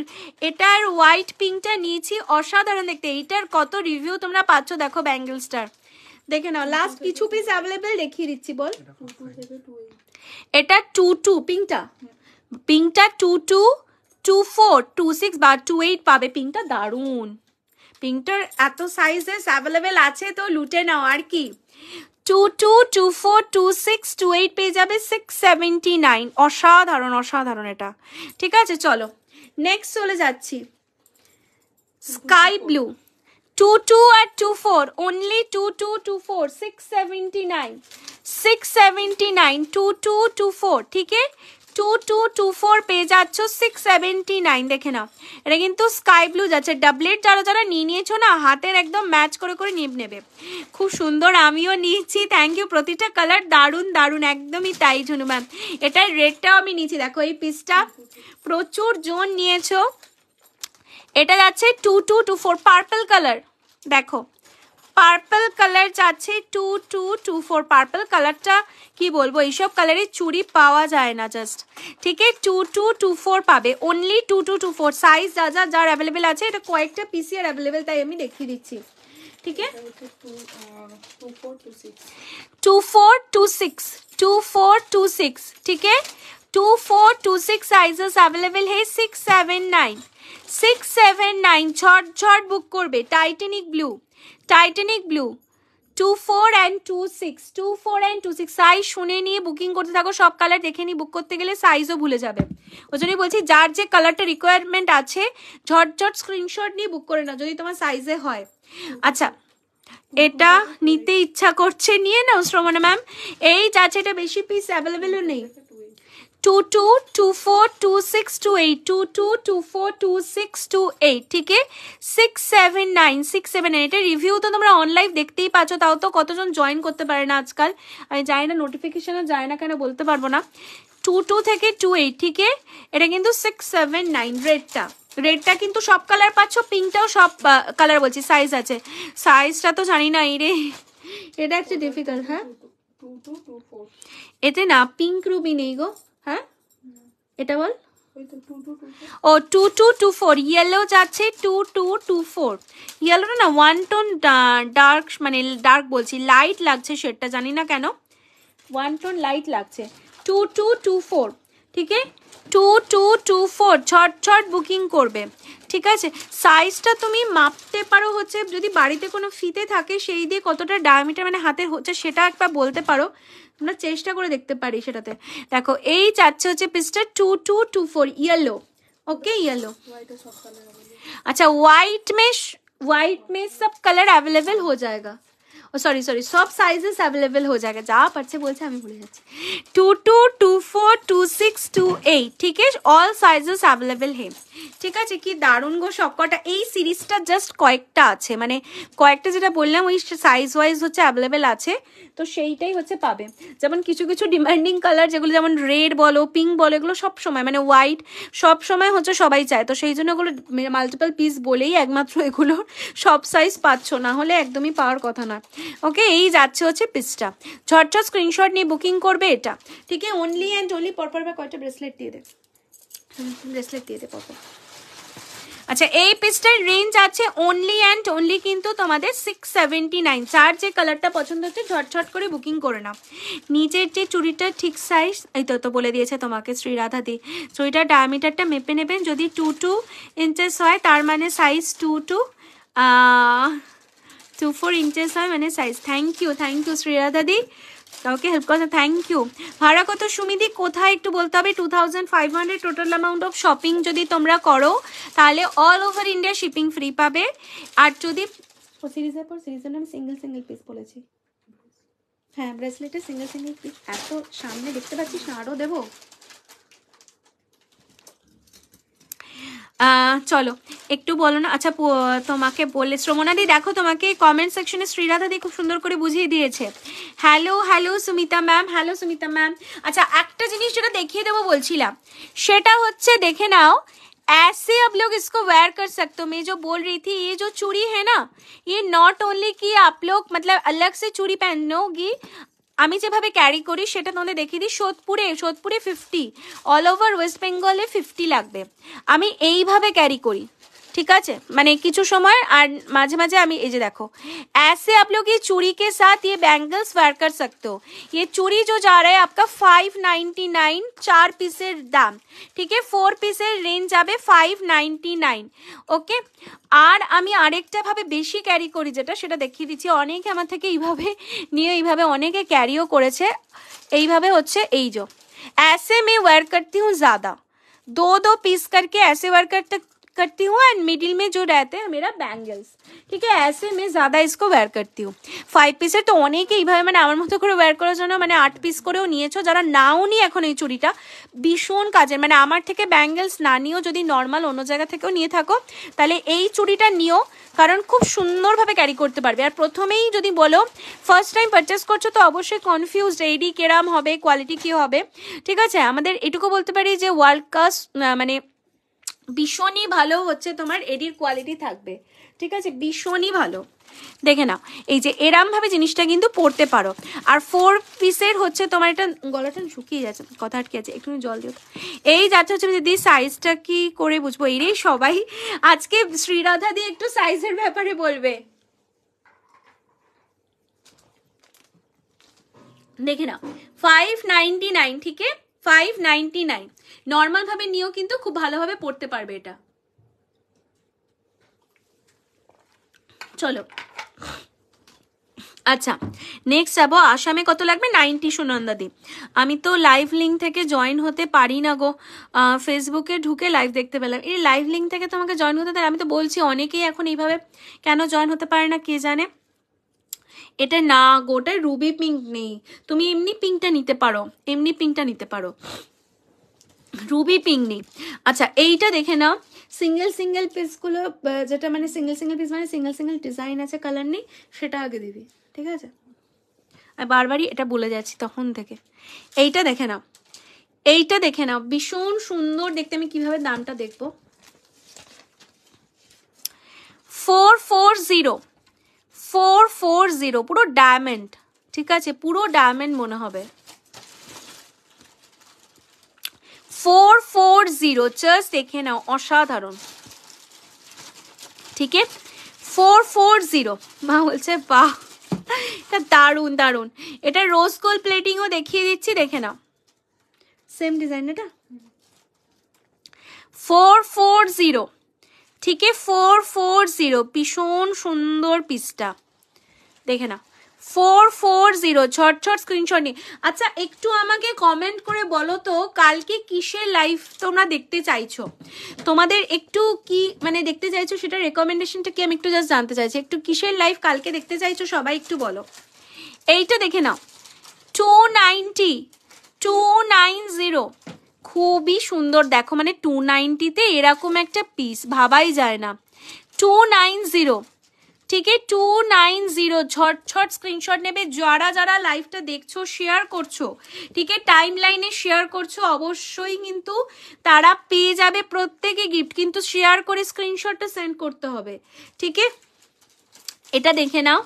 এটার হোয়াইট পিঙ্কটা নিয়েছি অসাধারণ দেখতে এইটার কত রিভিউ তোমরা পাচ্ছ দেখো ব্যাঙ্গেলসটার দেখে নাও লাস্ট কিছু পিস অ্যাভেলেবেল দেখিয়ে দিচ্ছি বল এটা টু টু পিঙ্কটা পিঙ্কটা two two two four two six বা টু এইট পাবে পিঙ্কটা দারুণ পিঙ্কটার এত সাইজেস অ্যাভেলেবেল আছে তো লুটে নাও আর কি two two two four two six two eight পেয়ে যাবে সিক্স সেভেন্টি নাইন অসাধারণ অসাধারণ এটা ঠিক আছে চলো নেক্সট চলে যাচ্ছি স্কাই ব্লু টু টু আর two four only two two two four six seventy nine six seventy nine two two two four ঠিক টু টু টু ফোর পেয়ে যাচ্ছ সিক্স সেভেন্টি নাইন দেখে নাও এটা কিন্তু স্কাই ব্লু যাচ্ছে ডাবলেট যারা যারা নিয়ে নিয়েছো না হাতের একদম ম্যাচ করে করে নিয়ে নেবে খুব সুন্দর আমিও নিয়েছি থ্যাংক ইউ প্রতিটা কালার দারুণ দারুণ একদমই তাই ঝুনু ম্যাম এটার রেটটাও আমি নিয়েছি দেখো এই পিসটা প্রচুর জোন নিয়েছো এটা যাচ্ছে two two two four purple colour দেখো পার্পল কালার যাচ্ছে two two two four purple কালারটা কি বলবো এইসব কালারে চুড়ি পাওয়া যায় না জাস্ট ঠিক আছে টু টু টু ফোর পাবে only two two two four size যা যা যার অ্যাভেলেবেল আছে এটা কয়েকটা পিসি আর অ্যাভেলেবেল তাই আমি দেখিয়ে দিচ্ছি ঠিক আছে two four two six two four two six ঠিক है two four two six sizes available है six seven nine six seven nine ঝট झट बुक कर Titanic Titanic blue two four and two six two four and two six size শুনে নিয়ে booking করতে থাকো সব কালার দেখে নিই বুক করতে গেলে সাইজও ভুলে যাবে ওই জন্যই বলছি যার যে কালারটা রিকোয়ারমেন্ট আছে ঝটঝট স্ক্রিনশট নিয়ে বুক করে নাও যদি তোমার সাইজে হয় আচ্ছা এটা নিতে ইচ্ছা করছে নিয়ে নাও শ্রমণা ম্যাম এই যাচ্ছে এটা বেশি পিস অ্যাভেলেবেলও নেই टू সিক্স টু এইট ঠিক six seven nine six seven nine এটা রিভিউ তো তোমরা দেখতেই তাও তো কতজন জয়েন করতে পারে না আজকাল আমি জানি না নোটিফিকেশানও যায় না কেন বলতে পারবো না টু টু থেকে টু এইট ঠিক এটা কিন্তু সিক্স সেভেন নাইন রেডটা রেডটা কিন্তু সব কালার পাচ্ছ পিঙ্কটাও সব কালার বলছি সাইজ আছে সাইজটা তো জানি না রে এটা একটু ডিফিকাল্ট হ্যাঁ এতে না পিঙ্ক রুবি নেই গো হ্যাঁ এটা বল ও two two two four yellow যাচ্ছে টু টু টু ফোর ইয়েলোটা না ওয়ান টোন ডার্ক মানে ডার্ক বলছি লাইট লাগছে শেডটা জানি না কেন ওয়ান টোন লাইট লাগছে টু টু টু ফোর ঠিক টু টু টু ফোর ছট ছট বুকিং করবে ঠিক আছে সাইজটা তুমি মাপতে পারো হচ্ছে যদি বাড়িতে কোনো ফিতে থাকে সেই দিয়ে কতটা ডায়ামিটার মানে হাতের হচ্ছে সেটা একবার বলতে পারো তোমরা চেষ্টা করে দেখতে পারি সেটাতে দেখো এই চাচ্ছে হচ্ছে পিসটা two two two four yellow okay yellow আচ্ছা হোয়াইট মেশ হোয়াইট মেশ সব কালার অ্যাভেলেবেল হয়ে যায়গা সরি oh, সরি সব সাইজেস অ্যাভেলেবেল হয়ে যাবে যা পারছে বলছে আমি ভুলে যাচ্ছি two two two four two six two eight ঠিক আছে অল সাইজেস অ্যাভেলেবেল হে ঠিক আছে কি দারুণ গো সবকটা এই সিরিজটা জাস্ট কয়েকটা আছে মানে কয়েকটা যেটা বললাম ওই সাইজ ওয়াইজ হচ্ছে অ্যাভেলেবেল আছে তো সেইটাই হচ্ছে পাবে যেমন কিছু কিছু ডিমান্ডিং কালার যেগুলো যেমন রেড বলো পিঙ্ক বলো এগুলো সব সময় মানে হোয়াইট সব সময় হচ্ছে সবাই চায় তো সেই জন্য ওগুলো মাল্টিপাল পিস বলেই একমাত্র এগুলো সব সাইজ পাচ্ছ না হলে একদমই পাওয়ার কথা না ওকে এই যাচ্ছে হচ্ছে পিসটা ছট স্ক্রিনশট নিয়ে বুকিং করবে এটা ঠিক আছে অনলি অ্যান্ড অনলি পরপর পর কয়টা ব্রেসলেট দিয়ে দে ব্রেসলেট দিয়ে দে পরপর আচ্ছা এই পিসটার রেঞ্জ আছে অনলি অ্যান্ড অনলি কিন্তু তোমাদের সিক্স সেভেন্টি নাইন চার যে কালারটা পছন্দ হচ্ছে ঝটঝট করে বুকিং করে নাও নিচের যে চুড়িটা ঠিক সাইজ এই তো তো বলে দিয়েছে তোমাকে দি চুড়িটার ডায়ামিটারটা মেপে নেবেন যদি টু টু ইঞ্চেস হয় তার মানে size two two two four inches হয় মানে size thank you thank you শ্রীরা দাদি কাউকে হেল্প করতে থ্যাংক ইউ ভাড়া কত সুমিদি কোথায় একটু বলতে হবে two thousand five hundred total amount of shopping যদি তোমরা করো তাহলে all over India shipping free পাবে আর যদি সিরিজের পর সিরিজের আমি সিঙ্গেল সিঙ্গেল পিস বলেছি হ্যাঁ ব্রেসলেটের সিঙ্গেল সিঙ্গেল পিস এত সামনে দেখতে পাচ্ছিস না আরও দেবো চলো একটু বলো না আচ্ছা তোমাকে বললে শ্রমণাদি দেখো তোমাকে কমেন্ট সেকশনে শ্রীরাধা দিয়ে খুব সুন্দর করে বুঝিয়ে দিয়েছে hello hello Sumita ma'am hello Sumita ma'am আচ্ছা একটা জিনিস যেটা দেখিয়ে দেবো বলছিলাম সেটা হচ্ছে দেখে নাও ऐसे अब लोग इसको वेयर कर सकते हो मैं जो बोल रही थी ये जो चूड़ी है ना ये नॉट ओनली कि आप लोग मतलब अलग से चूड़ी पहनोगी আমি যেভাবে ক্যারি করি সেটা তোমাদের দেখিয়ে দিই সোদপুরে সোদপুরে ফিফটি অল ওভার ওয়েস্ট বেঙ্গলে ফিফটি লাগবে আমি এইভাবে ক্যারি করি ঠিক আছে মানে কিছু সময় আর মাঝে মাঝে আমি এই যে দেখো এসে আপলোক এই চুড়ি কে সাথ ইয়ে ব্যাঙ্গলস ওয়ার কর সকতে ইয়ে চুড়ি যে যা রে আপকা নাইন চার পিসের দাম ঠিক আছে ফোর পিসের রেঞ্জ যাবে ফাইভ নাইন ওকে আর আমি আরেকটা ভাবে বেশি ক্যারি করি যেটা সেটা দেখিয়ে দিচ্ছি অনেকে আমার থেকে এইভাবে নিয়ে এইভাবে অনেকে ক্যারিও করেছে এইভাবে হচ্ছে এই যো এসে মে ওয়ার করতে হুম জাদা দু দু পিস করকে এসে ওয়ার করতে करती हूँ एंड मिडिल में जो रहते हैं मेरा बैंगल्स ঠিক আছে ऐसे में ज़्यादा इसको ওয়্যার करती हूँ ফাইভ পিসের তো অনেকে এইভাবে মানে আমার মতো করে ওয়ার করার জন্য মানে আট পিস করেও নিয়েছো যারা নাও নি এখন এই চুড়িটা ভীষণ কাজের মানে আমার থেকে ব্যাঙ্গেলস না নিয়েও যদি নর্মাল অন্য জায়গা থেকেও নিয়ে থাকো তাহলে এই চুড়িটা নিও কারণ খুব সুন্দরভাবে ক্যারি করতে পারবে আর প্রথমেই যদি বলো ফার্স্ট টাইম পারচেস করছো তো অবশ্যই কনফিউজ এইডি কেরাম হবে কোয়ালিটি কী হবে ঠিক আছে আমাদের এটুকু বলতে পারি যে ওয়ার্ল্ড কাস মানে ভীষণই ভালো হচ্ছে তোমার এডির কোয়ালিটি থাকবে ঠিক আছে ভীষণই ভালো দেখে নাও এই যে এরামভাবে জিনিসটা কিন্তু পড়তে পারো আর ফোর পিসের হচ্ছে তোমার এটা গলাটা শুকিয়ে যাচ্ছে কথা আটকে আছে একটু জল দিও এই যাচ্ছে হচ্ছে দিদি সাইজটা কি করে বুঝবো এই রে সবাই আজকে শ্রীরাধা দিয়ে একটু সাইজের ব্যাপারে বলবে দেখে নাও ফাইভ নাইনটি নাইন ঠিক ফাইভ নাইনটি নাইন নর্মালভাবে নিয়েও কিন্তু খুব ভালোভাবে পড়তে পারবে এটা চলো আচ্ছা নেক্সট যাবো আসামে কত লাগবে নাইনটি সুনন্দাদি আমি তো লাইভ লিঙ্ক থেকে জয়েন হতে পারি না গো ফেসবুকে ঢুকে লাইভ দেখতে পেলাম এই লাইভ লিঙ্ক থেকে তোমাকে জয়েন হতে তাহলে আমি তো বলছি অনেকেই এখন এইভাবে কেন জয়েন হতে পারে না কে জানে এটা না গোটা রুবি পিঙ্ক নেই তুমি এমনি পিঙ্কটা নিতে পারো এমনি পিঙ্কটা নিতে পারো রুবি পিংনি আচ্ছা এইটা দেখে নাও সিঙ্গেল সিঙ্গেল পিসগুলো যেটা মানে সিঙ্গেল সিঙ্গেল পিস মানে সিঙ্গেল সিঙ্গেল ডিজাইন আছে কালার নেই সেটা আগে দিবি ঠিক আছে আর বারবারই এটা বলে যাচ্ছি তখন থেকে এইটা দেখে নাও এইটা দেখে নাও ভীষণ সুন্দর দেখতে আমি কিভাবে দামটা দেখবো four four zero four four zero পুরো ডায়মন্ড ঠিক আছে পুরো ডায়মন্ড মনে হবে ফোর ফোর জিরো জাস্ট দেখে নাও অসাধারণ ঠিক ফোর ফোর জিরো মা বলছে বাহ এটা দারুণ দারুণ এটা রোজ গোল্ড প্লেটিংও দেখিয়ে দিচ্ছি দেখে নাও সেম ডিজাইন এটা ফোর ফোর জিরো ঠিক ফোর ফোর জিরো ভীষণ সুন্দর পিসটা দেখে নাও ফোর ফোর জিরো ছট ছট স্ক্রিনশট নিয়ে আচ্ছা একটু আমাকে কমেন্ট করে বলো তো কালকে কিসের লাইফ তোমরা দেখতে চাইছো তোমাদের একটু কি মানে দেখতে চাইছো সেটা রেকমেন্ডেশনটা কি আমি একটু জাস্ট জানতে চাইছি একটু কিসের লাইফ কালকে দেখতে চাইছো সবাই একটু বলো এইটা দেখে নাও two ninety two nine zero খুবই সুন্দর দেখো মানে টু নাইনটিতে এরকম একটা পিস ভাবাই যায় না টু নাইন জিরো ঠিক টু নাইন জিরো ঝটঝট স্ক্রিনশট নেবে যারা যারা লাইভটা দেখছো শেয়ার করছো ঠিক টাইম লাইনে শেয়ার করছো অবশ্যই কিন্তু তারা পেয়ে যাবে প্রত্যেকে গিফট কিন্তু শেয়ার করে স্ক্রিনশটটা সেন্ড করতে হবে ঠিক এটা দেখে নাও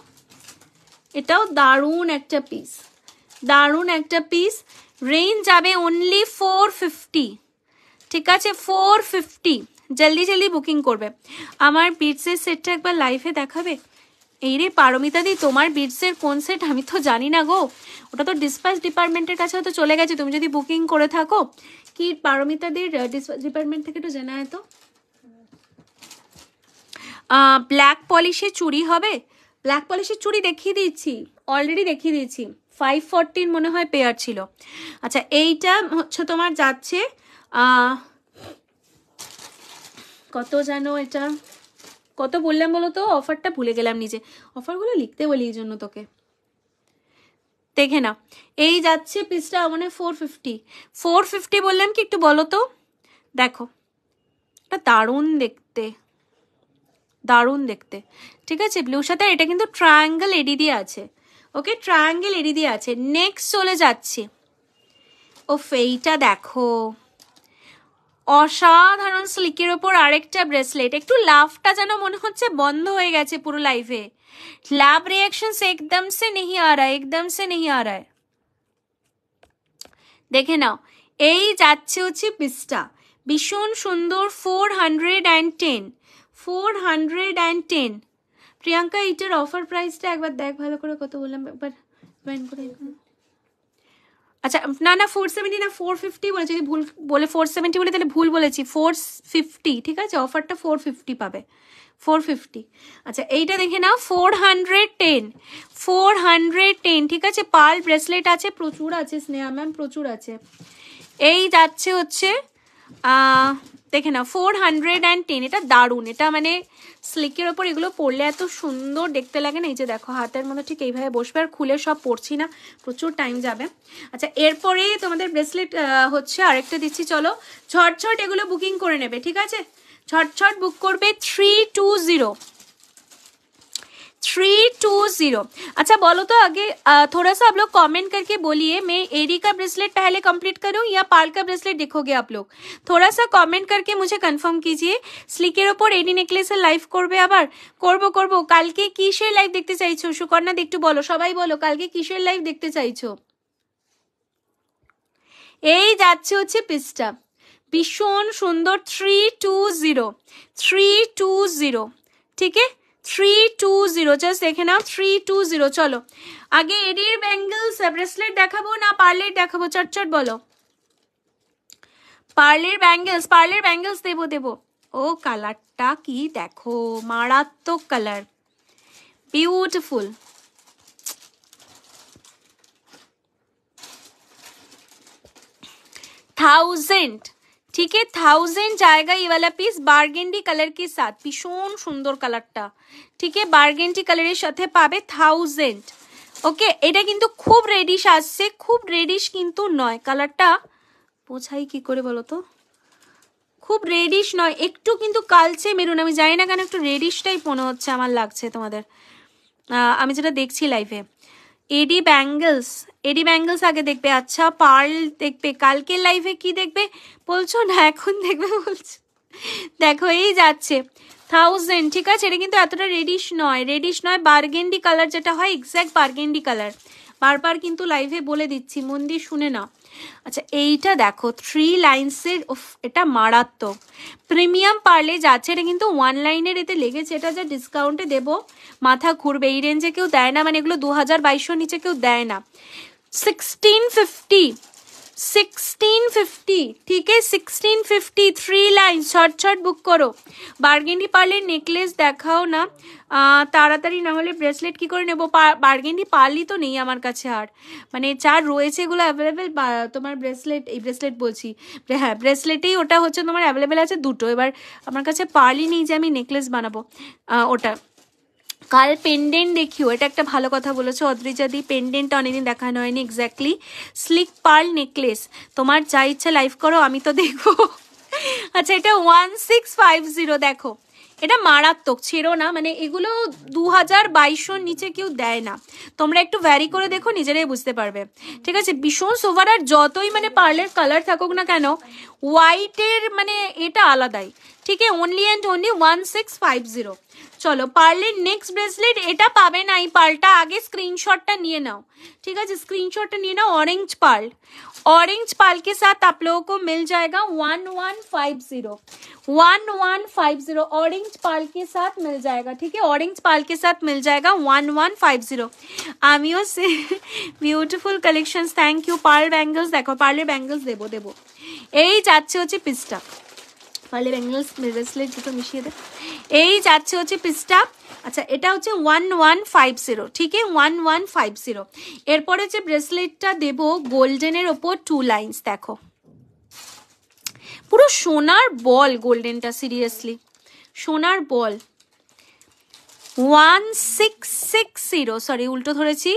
এটাও দারুণ একটা পিস দারুণ একটা পিস রেঞ্জ যাবে অনলি ফোর ফিফটি ঠিক আছে ফোর ফিফটি জলদি জলদি বুকিং করবে আমার বিটসের সেটটা একবার লাইভে দেখাবে এই রে দি তোমার বিটসের কোন সেট আমি তো জানি না গো ওটা তো ডিসপ্যাচ ডিপার্টমেন্টের কাছে হয়তো চলে গেছে তুমি যদি বুকিং করে থাকো কি পারমিতাদির ডিসপ্যাচ ডিপার্টমেন্ট থেকে একটু জানা তো ব্ল্যাক পলিশে চুরি হবে ব্ল্যাক পলিশের চুড়ি দেখিয়ে দিয়েছি অলরেডি দেখিয়ে দিয়েছি ফাইভ ফোরটিন মনে হয় পেয়ার ছিল আচ্ছা এইটা হচ্ছে তোমার যাচ্ছে কত যেন এটা কত বললাম বলো তো অফারটা ভুলে গেলাম নিজে অফারগুলো লিখতে বলি এই জন্য তোকে দেখে না এই যাচ্ছে পিসটা মানে ফোর ফিফটি ফোর ফিফটি বললাম কি একটু বলো তো দেখো এটা দারুণ দেখতে দারুণ দেখতে ঠিক আছে ব্লুর সাথে এটা কিন্তু ট্রায়াঙ্গেল এডি দিয়ে আছে ওকে ট্রায়াঙ্গেল এডি দিয়ে আছে নেক্সট চলে যাচ্ছে ও এইটা দেখো অসাধারণ স্লিকের ওপর আরেকটা ব্রেসলেট একটু লাভটা যেন মনে হচ্ছে বন্ধ হয়ে গেছে পুরো লাইফে লাভ রিয়াকশন একদম সে নেহি আর একদম সে নেহি আর দেখে নাও এই যাচ্ছে হচ্ছে পিসটা ভীষণ সুন্দর four hundred and ten four hundred and ten Priyanka এইটার অফার প্রাইসটা একবার দেখ ভালো করে কত বললাম একবার করে আচ্ছা না না ফোর সেভেন্টি না ফোর ফিফটি বলে যদি ভুল বলে ফোর সেভেন্টি বলে তাহলে ভুল বলেছি ফোর ফিফটি ঠিক আছে অফারটা ফোর ফিফটি পাবে ফোর ফিফটি আচ্ছা এইটা দেখে নাও four hundred ten four hundred ten ঠিক আছে পাল ব্রেসলেট আছে প্রচুর আছে স্নেহা ম্যাম প্রচুর আছে এই যাচ্ছে হচ্ছে দেখে না ফোর হান্ড্রেড অ্যান্ড টেন এটা দারুণ এটা মানে স্লিকের ওপর এগুলো পড়লে এত সুন্দর দেখতে লাগে না এই যে দেখো হাতের মধ্যে ঠিক এইভাবে বসবে আর খুলে সব পড়ছি না প্রচুর টাইম যাবে আচ্ছা এরপরে তোমাদের ব্রেসলেট হচ্ছে আরেকটা দিচ্ছি চলো ঝটঝট এগুলো বুকিং করে নেবে ঠিক আছে ঝটঝট বুক করবে three two zero three two zero अच्छा बोलो तो आगे थोड़ा सा आप लोग कमेंट करके बोलिए मैं एरी का ब्रेसलेट पहले कंप्लीट करूं या पाल का ब्रेसलेट देखोगे आप लोग थोड़ा सा कमेंट करके मुझे कंफर्म कीजिए স্লিকের ওপর এডি নেকলেসের লাইভ করবে আবার করব করব কালকে কিসের লাইভ দেখতে চাইছো সুকর্ণা একটু বলো সবাই বলো কালকে কিসের লাইভ দেখতে চাইছো এই যাচ্ছে হচ্ছে পিসটা ভীষণ সুন্দর three two zero three two zero ঠিক আছে থ্রি টু জিরো জাস্ট দেখে নাও থ্রি টু জিরো চলো আগে এডির ব্যাঙ্গেলস ব্রেসলেট দেখাবো না পার্লেট দেখাবো চট চট বলো পার্লের ব্যাঙ্গেলস পার্লের ব্যাঙ্গেলস দেবো দেবো ও কালারটা কি দেখো মারাত্মক কালার বিউটিফুল থাউজেন্ড ঠিক থাউজেন্ড জায়গা ইওয়ালা পিস বার্গেন্ডি কালার के साथ ভীষণ সুন্দর কালারটা ঠিক বার্গেন্ডি কালারের সাথে পাবে থাউজেন্ড ওকে এটা কিন্তু খুব রেডিশ আসছে খুব রেডিশ কিন্তু নয় কালারটা বোঝাই কি করে বলো তো খুব রেডিশ নয় একটু কিন্তু কালচে মেরুন আমি জানি না কেন একটু রেডিশটাই মনে হচ্ছে আমার লাগছে তোমাদের আমি যেটা দেখছি লাইভে এডি ব্যাঙ্গেলস এডি ব্যাঙ্গেলস আগে দেখবে আচ্ছা পার্ল দেখবে কালকের লাইফে কি দেখবে বলছো না এখন দেখবে বলছো দেখো এই যাচ্ছে থাউজেন্ড ঠিক আছে এটা কিন্তু এতটা রেডিশ নয় রেডিশ নয় বার্গেন্ডি কালার যেটা হয় এক্স্যাক্ট বার্গেন্ডি কালার বারবার কিন্তু লাইভে বলে দিচ্ছি মন দিয়ে শুনে নাও আচ্ছা এইটা দেখো থ্রি লাইন্সের এটা মারাত্মক প্রিমিয়াম পার্লে যাচ্ছে এটা কিন্তু ওয়ান লাইনের এতে লেগেছে এটা যা ডিসকাউন্টে দেব মাথা ঘুরবে এই রেঞ্জে কেউ দেয় না মানে এগুলো দু হাজার নিচে কেউ দেয় না সিক্সটিন ফিফটি सिक्सटीन फिफ्टी ठीक है sixteen fifty three line shirt book করো বার্গেন্ডি পার্লে নেকলেস দেখাও না তাড়াতাড়ি না হলে ব্রেসলেট কি করে নেবো বার্গেন্ডি পার্লি তো নেই আমার কাছে আর মানে যা রয়েছে এগুলো অ্যাভেলেবেল তোমার ব্রেসলেট এই ব্রেসলেট বলছি হ্যাঁ ব্রেসলেটেই ওটা হচ্ছে তোমার অ্যাভেলেবেল আছে দুটো এবার আমার কাছে পার্লি নেই যে আমি নেকলেস বানাবো ওটা কাল পেন্ডেন্ট দেখিও এটা একটা ভালো কথা বলেছো অদ্রিজাদি পেন্ডেন্ট অনেকদিন দেখানো হয়নি এক্স্যাক্টলি স্লিক পার্ল নেকলেস তোমার যা ইচ্ছা লাইভ করো আমি তো দেখবো আচ্ছা এটা ওয়ান সিক্স ফাইভ জিরো দেখো এটা মারাত্মক ছেড়ো না মানে এগুলো দু হাজার বাইশোর নিচে কেউ দেয় না তোমরা একটু ভ্যারি করে দেখো নিজেরাই বুঝতে পারবে ঠিক আছে ভীষণ সোভার আর যতই মানে পার্লের কালার থাকুক না কেন হোয়াইটের মানে এটা আলাদাই ठीक है only and only one six five zero चलो পারলের नेक्स्ट ब्रेसलेट एट পাবে না এই आगे আগে স্ক্রিনশটটা নিয়ে ठीक है स्क्रीनशॉट लेना ऑरेंज पाल ऑरेंज पाल के साथ आप लोगों को मिल जाएगा one one five zero one one five zero orange pearl के साथ मिल जाएगा ठीक है ऑरेंज पाल के साथ मिल जाएगा वन वन फाइव जीरो आमियो से beautiful collection thank you pearl bangles देखो पार्ले बैंगल्स देव देव यही যাচ্ছে হচ্ছে ফলে ব্যাঙ্গেলস ব্রেসলেট দুটো মিশিয়ে দে এই যাচ্ছে হচ্ছে পিসটা আচ্ছা এটা হচ্ছে ওয়ান ওয়ান ফাইভ জিরো ঠিক ওয়ান ওয়ান ফাইভ জিরো এরপরে যে ব্রেসলেটটা দেব গোল্ডেনের ওপর টু লাইন্স দেখো পুরো সোনার বল গোল্ডেনটা সিরিয়াসলি সোনার বল one six six zero sorry উল্টো ধরেছি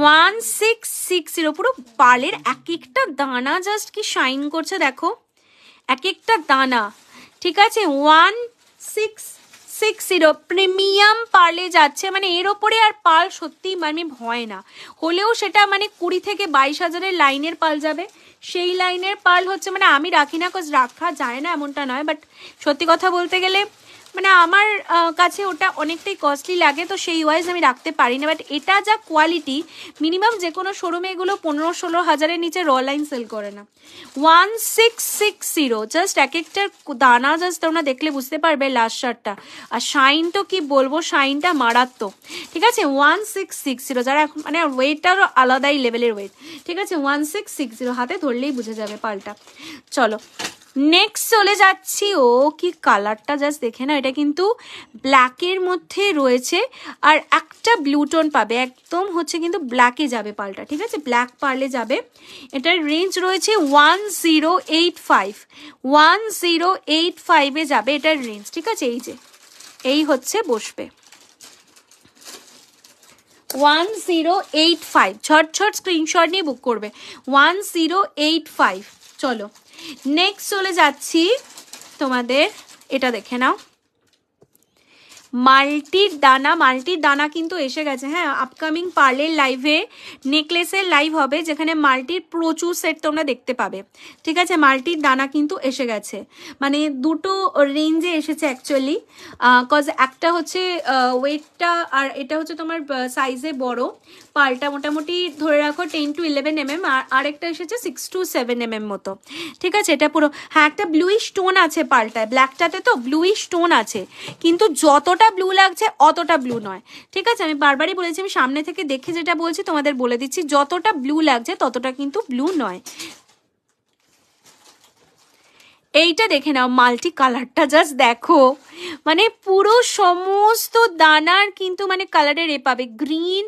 ওয়ান সিক্স সিক্স জিরো পুরো বালের এক একটা দানা জাস্ট কি শাইন করছে দেখো এক একটা দানা ঠিক আছে one six six zero premium পার্লে যাচ্ছে মানে এর ওপরে আর পাল সত্যি মানে হয় না হলেও সেটা মানে কুড়ি থেকে বাইশ হাজারের লাইনের পাল যাবে সেই লাইনের পাল হচ্ছে মানে আমি রাখি না কজ রাখা যায় না এমনটা নয় বাট সত্যি কথা বলতে গেলে মানে আমার কাছে ওটা অনেকটাই কস্টলি লাগে তো সেই ওয়াইজ আমি রাখতে পারি না বাট এটা যা কোয়ালিটি মিনিমাম যে কোনো শোরুমে এগুলো পনেরো ষোলো হাজারের নিচে র লাইন সেল করে না one six six zero just এক একটার দানা জাস্ট তোমরা দেখলে বুঝতে পারবে লাস্ট শার্টটা আর শাইন তো কি বলবো শাইনটা মারাত্মক ঠিক আছে ওয়ান সিক্স সিক্স জিরো যারা এখন মানে ওয়েটটারও আলাদাই লেভেলের ওয়েট ঠিক আছে ওয়ান সিক্স সিক্স জিরো হাতে ধরলেই বুঝে যাবে পাল্টা চলো নেক্সট চলে যাচ্ছি ও কি কালারটা জাস্ট দেখে না এটা কিন্তু ব্ল্যাকের মধ্যে রয়েছে আর একটা ব্লুটোন পাবে একদম হচ্ছে কিন্তু ব্ল্যাকে যাবে পালটা ঠিক আছে ব্ল্যাক পার্লে যাবে এটার রেঞ্জ রয়েছে one zero eight five one zero eight ফাইভে যাবে এটার রেঞ্জ ঠিক আছে এই যে এই হচ্ছে বসবে ওয়ান জিরো এইট ফাইভ ছট ছট স্ক্রিনশট নিয়ে বুক করবে ওয়ান জিরো এইট ফাইভ চলো নেক্সট চলে যাচ্ছি তোমাদের এটা দেখে নাও মাল্টির দানা মাল্টির দানা কিন্তু এসে গেছে হ্যাঁ আপকামিং পার্লের লাইভে নেকলেসের লাইভ হবে যেখানে মাল্টির প্রচুর সেট তোমরা দেখতে পাবে ঠিক আছে মাল্টির দানা কিন্তু এসে গেছে মানে দুটো রেঞ্জে এসেছে অ্যাকচুয়ালি কজ একটা হচ্ছে ওয়েটটা আর এটা হচ্ছে তোমার সাইজে বড় পালটা মোটামুটি ধরে রাখো ten to eleven M M আর আরেকটা এসেছে six to seven M M মতো ঠিক আছে এটা পুরো হ্যাঁ একটা ব্লুই স্টোন আছে পালটায় ব্ল্যাকটাতে তো ব্লুই স্টোন আছে কিন্তু যতটা যতটা ব্লু লাগছে অতটা ব্লু নয় ঠিক আছে আমি বারবারই বলেছি আমি সামনে থেকে দেখে যেটা বলছি তোমাদের বলে দিচ্ছি যতটা ব্লু লাগছে ততটা কিন্তু ব্লু নয় এইটা দেখে নাও মাল্টি কালারটা জাস্ট দেখো মানে পুরো সমস্ত দানার কিন্তু মানে কালারের এ পাবে গ্রিন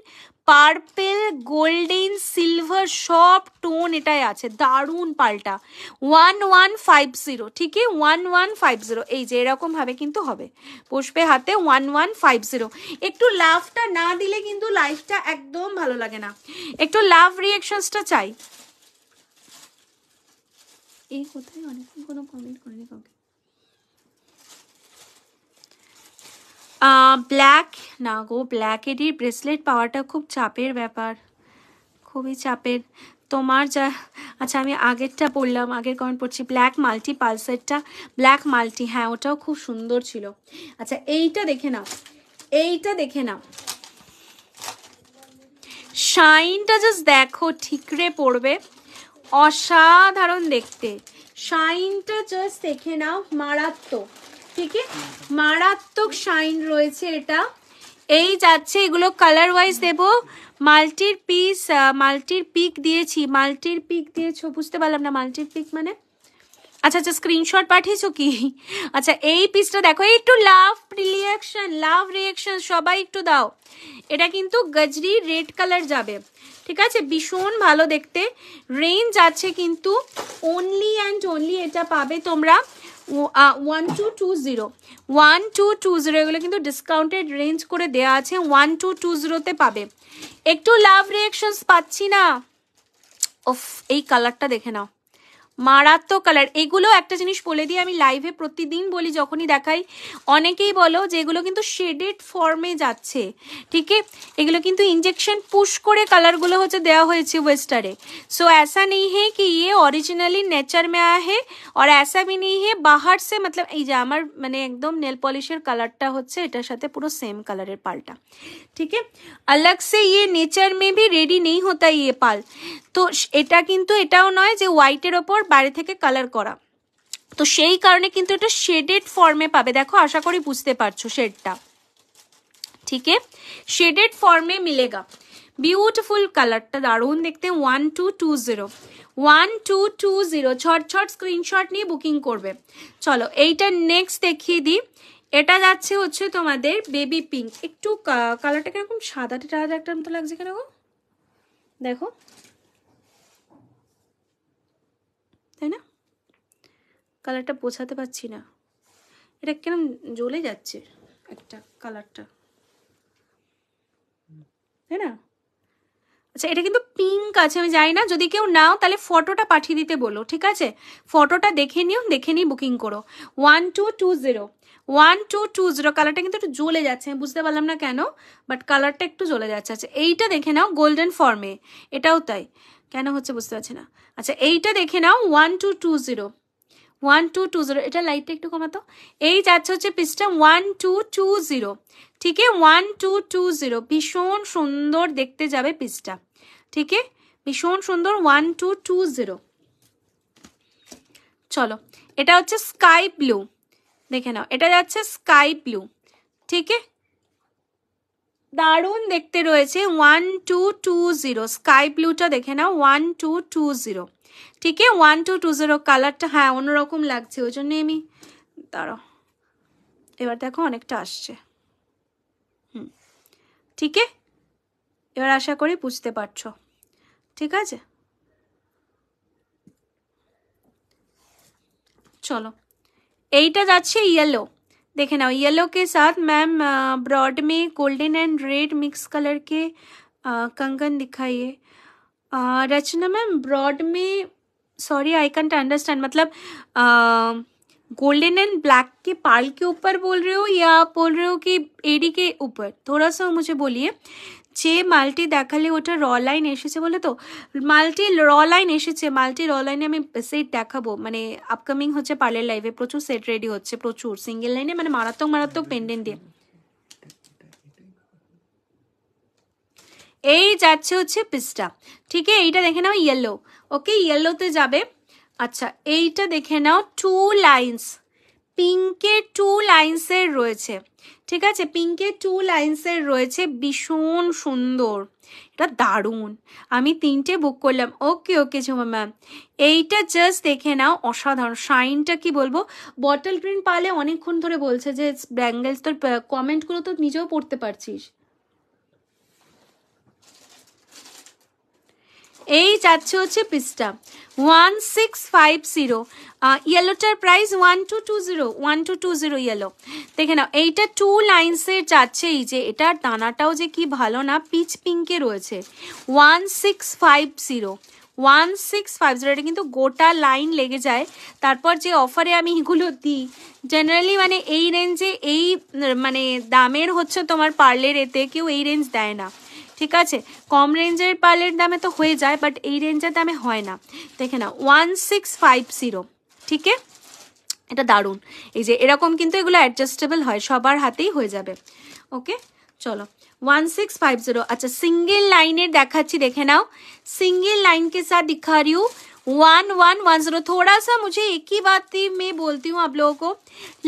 পার্পেল গোল্ডেন সিলভার সব টোন এটাই আছে দারুণ পাল্টা ওয়ান ওয়ান ফাইভ জিরো ঠিকই ওয়ান ওয়ান ফাইভ জিরো এই যে এরকমভাবে কিন্তু হবে পুষ্পে হাতে ওয়ান ওয়ান ফাইভ জিরো একটু লাভটা না দিলে কিন্তু লাইফটা একদম ভালো লাগে না একটু লাভ রিয়েকশনসটা চাই এই কোথায় অনেকক্ষণ কোনো কমেন্ট করেনি কাউকে ব্ল্যাক না গো ব্ল্যাক ব্রেসলেট পাওয়াটা খুব চাপের ব্যাপার খুবই চাপের তোমার যা আচ্ছা আমি আগেরটা বললাম আগের কমেন্ট পড়ছি ব্ল্যাক মাল্টি পালসেটটা ব্ল্যাক মাল্টি হ্যাঁ ওটাও খুব সুন্দর ছিল আচ্ছা এইটা দেখে নাও এইটা দেখে নাও শাইনটা জাস্ট দেখো ঠিকরে পড়বে অসাধারণ দেখতে শাইনটা জাস্ট দেখে নাও মারাত্মক থেকে মারাত্মক শাইন রয়েছে এটা এই যাচ্ছে এগুলো কালার ওয়াইজ দেবো মাল্টির পিস মাল্টির পিক দিয়েছি মাল্টির পিক দিয়েছো বুঝতে পারলাম না মাল্টির পিক মানে আচ্ছা আচ্ছা স্ক্রিনশট পাঠিয়েছো কি আচ্ছা এই পিসটা দেখো একটু লাভ রিয়াকশন লাভ রিয়াকশন সবাই একটু দাও এটা কিন্তু গজরি রেড কালার যাবে ঠিক আছে ভীষণ ভালো দেখতে রেঞ্জ আছে কিন্তু অনলি অ্যান্ড অনলি এটা পাবে তোমরা one two two zero one two two zero এগুলো কিন্তু ডিসকাউন্টেড রেঞ্জ করে দেওয়া আছে ওয়ান টু টু জিরোতে পাবে একটু লাভ রিয়েকশনস পাচ্ছি না ওফ এই কালারটা দেখে নাও মারাত্মক কালার এগুলো একটা জিনিস বলে দিয়ে আমি লাইভে প্রতিদিন বলি যখনই দেখাই অনেকেই বলো যে এগুলো কিন্তু শেডেড ফর্মে যাচ্ছে ঠিক এগুলো কিন্তু ইঞ্জেকশন পুশ করে কালারগুলো হচ্ছে দেওয়া হয়েছে ওয়েস্টারে সো অ্যাসা নেই হে কি ইয়ে অরিজিনালি নেচার মে আহে হে আর অ্যাসা বি নেই হে বাহার সে মতলব এই যে আমার মানে একদম নেল পলিশের কালারটা হচ্ছে এটার সাথে পুরো সেম কালারের পালটা ঠিক আলগ সে ইয়ে নেচার মে ভি রেডি নেই হতা ইয়ে পাল তো এটা কিন্তু এটাও নয় যে হোয়াইটের ওপর বাইরে থেকে কালার করা তো সেই কারণে কিন্তু এটা শেডেড ফর্মে পাবে দেখো আশা করি বুঝতে পারছো শেডটা ঠিক শেডেড ফর্মে মিলেগা বিউটিফুল কালারটা দারুণ দেখতে one two two zero one two two zero ছট ছট স্ক্রিনশট নিয়ে বুকিং করবে চলো এইটা নেক্সট দেখিয়ে দিই এটা যাচ্ছে হচ্ছে তোমাদের বেবি পিঙ্ক একটু কালারটা কিরকম সাদাটা টাদা একটা মতো লাগছে কেন দেখো কালারটা বোঝাতে পারছি না এটা কেন জ্বলে যাচ্ছে একটা কালারটা তাই না আচ্ছা এটা কিন্তু পিঙ্ক আছে আমি জানি না যদি কেউ নাও তাহলে ফটোটা পাঠিয়ে দিতে বলো ঠিক আছে ফটোটা দেখে নিও দেখে নিই বুকিং করো one two two zero one two two zero কালারটা কিন্তু একটু জ্বলে যাচ্ছে আমি বুঝতে পারলাম না কেন বাট কালারটা একটু জ্বলে যাচ্ছে আচ্ছা এইটা দেখে নাও গোল্ডেন ফর্মে এটাও তাই কেন হচ্ছে বুঝতে পারছি না আচ্ছা এইটা দেখে নাও one two two zero one two two zero এটা লাইটটা একটু কমাতো এই যাচ্ছে হচ্ছে পিসটা ওয়ান টু টু জিরো ঠিক ওয়ান টু টু জিরো ভীষণ সুন্দর দেখতে যাবে পিসটা ঠিক ভীষণ সুন্দর ওয়ান টু টু জিরো চলো এটা হচ্ছে স্কাই ব্লু দেখে নাও এটা যাচ্ছে স্কাই ব্লু ঠিক দারুণ দেখতে রয়েছে one two two zero sky ব্লুটা দেখে নাও ওয়ান টু টু জিরো ঠিক ওয়ান টু টু জিরো কালারটা হ্যাঁ অন্যরকম লাগছে ওই জন্যে আমি দাঁড়াও এবার দেখো অনেকটা আসছে হুম ঠিক এবার আশা করি বুঝতে পারছো ঠিক আছে চলো এইটা যাচ্ছে ইয়েলো देखे ना येलो के साथ मैम ब्रॉड में golden and red mix colour के आ, कंगन दिखाइए रचना मैम ब्रॉड में सॉरी आई कंट अंडरस्टैंड मतलब गोल्डन एंड ब्लैक के पाल के ऊपर बोल रहे हो या आप बोल रहे हो कि एडी के ऊपर थोड़ा सा मुझे बोलिए যে মালটি দেখালে ওটা র লাইন এসেছে বলে তো মালটি র লাইন এসেছে মালটি র লাইনে আমি সেট দেখাবো মানে আপকামিং হচ্ছে পার্লার লাইভে প্রচুর সেট রেডি হচ্ছে প্রচুর সিঙ্গেল লাইনে মানে মারাত্মক মারাত্মক পেন্ডেন্ট দিয়ে এই যাচ্ছে হচ্ছে পিসটা ঠিক আছে এইটা দেখে নাও ইয়েলো ওকে ইয়েলোতে যাবে আচ্ছা এইটা দেখে নাও টু লাইন্স পিঙ্কে টু লাইন্সের রয়েছে ঠিক আছে পিঙ্কের টু লাইন্সের রয়েছে ভীষণ সুন্দর এটা দারুণ আমি তিনটে বুক করলাম ওকে ওকে ঝুমা ম্যাম এইটা জাস্ট দেখে নাও অসাধারণ শাইনটা কি বলবো বটল প্রিন্ট পালে অনেকক্ষণ ধরে বলছে যে ব্যাঙ্গেলস তোর কমেন্টগুলো তো নিজেও পড়তে পারছিস এই যাচ্ছে হচ্ছে পিসটা ওয়ান সিক্স ফাইভ জিরো ইয়েলোটার price one two two zero one two two zero yellow দেখে নাও এইটা টু লাইন্সের যাচ্ছে এই যে এটার দানাটাও যে কি ভালো না পিচ পিঙ্কে রয়েছে one six five zero one six five zero এটা কিন্তু গোটা লাইন লেগে যায় তারপর যে অফারে আমি এগুলো দিই জেনারেলি মানে এই রেঞ্জে এই মানে দামের হচ্ছে তোমার পার্লের এতে কেউ এই রেঞ্জ দেয় না ঠিক আছে কম রেঞ্জের পার্লের দামে তো হয়ে যায় বাট এই রেঞ্জের দামে হয় না দেখে না ওয়ান সিক্স ফাইভ জিরো ঠিক এটা দারুণ এই যে এরকম কিন্তু এগুলো অ্যাডজাস্টেবল হয় সবার হাতেই হয়ে যাবে ওকে চলো ওয়ান সিক্স ফাইভ জিরো আচ্ছা সিঙ্গেল লাইনে দেখাচ্ছি দেখে নাও সিঙ্গেল লাইনকে के साथ दिखा ওয়ান ওয়ান ওয়ান জিরো থোড়া সা थोड़ा একই বাতি एक বলতি হুম थी मैं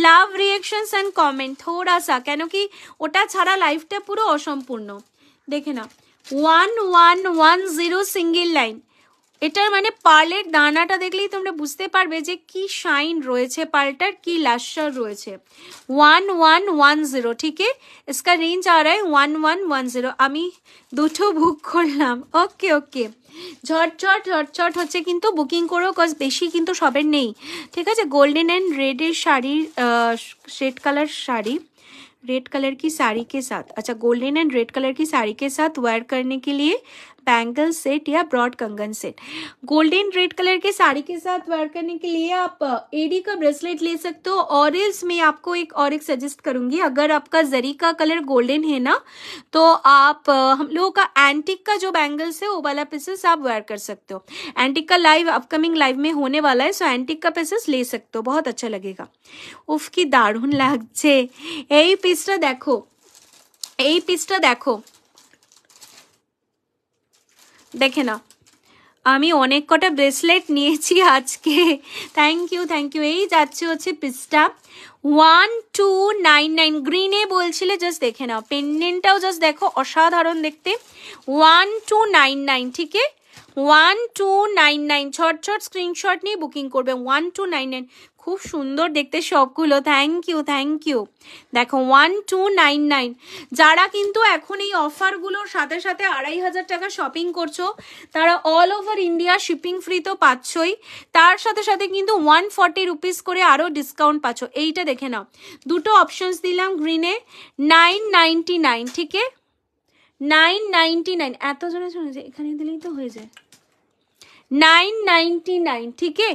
লাভ রিয়েকশনস অ্যান্ড কমেন্ট থোড়া সা কেন কি ওটা ছাড়া লাইফটা পুরো অসম্পূর্ণ দেখে নাও one one one zero single line এটার মানে পার্লের দানাটা দেখলেই তোমরা বুঝতে পারবে যে কি শাইন রয়েছে পার্লটার কি লাশার রয়েছে ওয়ান ওয়ান ওয়ান জিরো ঠিক এসকার রেঞ্জ আর ওয়ান ওয়ান ওয়ান জিরো আমি দুটো বুক করলাম ওকে ওকে ঝটঝট ঝটঝট হচ্ছে কিন্তু বুকিং করো কজ বেশি কিন্তু সবের নেই ঠিক আছে গোল্ডেন অ্যান্ড রেডের শাড়ির শেড কালার শাড়ি रेड कलर की साड़ी के साथ अच्छा गोल्डन एंड रेड कलर की साड़ी के साथ वेयर करने के लिए बैंगल सेट या ब्रॉड कंगन सेट गोल्डन रेड कलर के साड़ी के साथ वेयर करने के लिए आप एडी का ब्रेसलेट ले सकते हो और मैं आपको एक और एक सजेस्ट करूंगी अगर आपका जरी का कलर गोल्डन है ना तो आप हम लोगों का एंटिक का जो बैंगल्स है वो वाला पीसेस आप वेयर कर सकते हो एंटिक का लाइव अपकमिंग लाइव में होने वाला है सो एंटिक का पीसेस ले सकते हो बहुत अच्छा लगेगा उफ কি দারুণ লাগছে এই পিসটা देखो এই পিসটা देखो দেখে নাও আমি অনেক কটা ব্রেসলেট নিয়েছি আজকে থ্যাংক ইউ থ্যাংক ইউ এই যাচ্ছে হচ্ছে পিসটা ওয়ান টু নাইন নাইন গ্রিনে বলছিলে জাস্ট দেখে নাও পেন্ডেন্টটাও জাস্ট দেখো অসাধারণ দেখতে ওয়ান টু নাইন নাইন ঠিক আছে ওয়ান টু নাইন নাইন ছট ছট স্ক্রিনশট নিয়ে বুকিং করবে ওয়ান টু নাইন নাইন খুব সুন্দর দেখতে সবগুলো থ্যাংক ইউ থ্যাংক ইউ দেখো ওয়ান টু নাইন নাইন যারা কিন্তু এখন এই অফারগুলোর সাথে সাথে আড়াই হাজার টাকা শপিং করছো তারা all over India shipping free তো পাচ্ছই তার সাথে সাথে কিন্তু ওয়ান ফর্টি রুপিস করে আরও ডিসকাউন্ট পাচ্ছ এইটা দেখে নাও দুটো অপশনস দিলাম গ্রিনে নাইন নাইনটি নাইন ঠিক আছে নাইন নাইনটি নাইন এত জনে শুনেছে এখানে দিলেই তো হয়ে যায় নাইন নাইনটি নাইন ঠিকই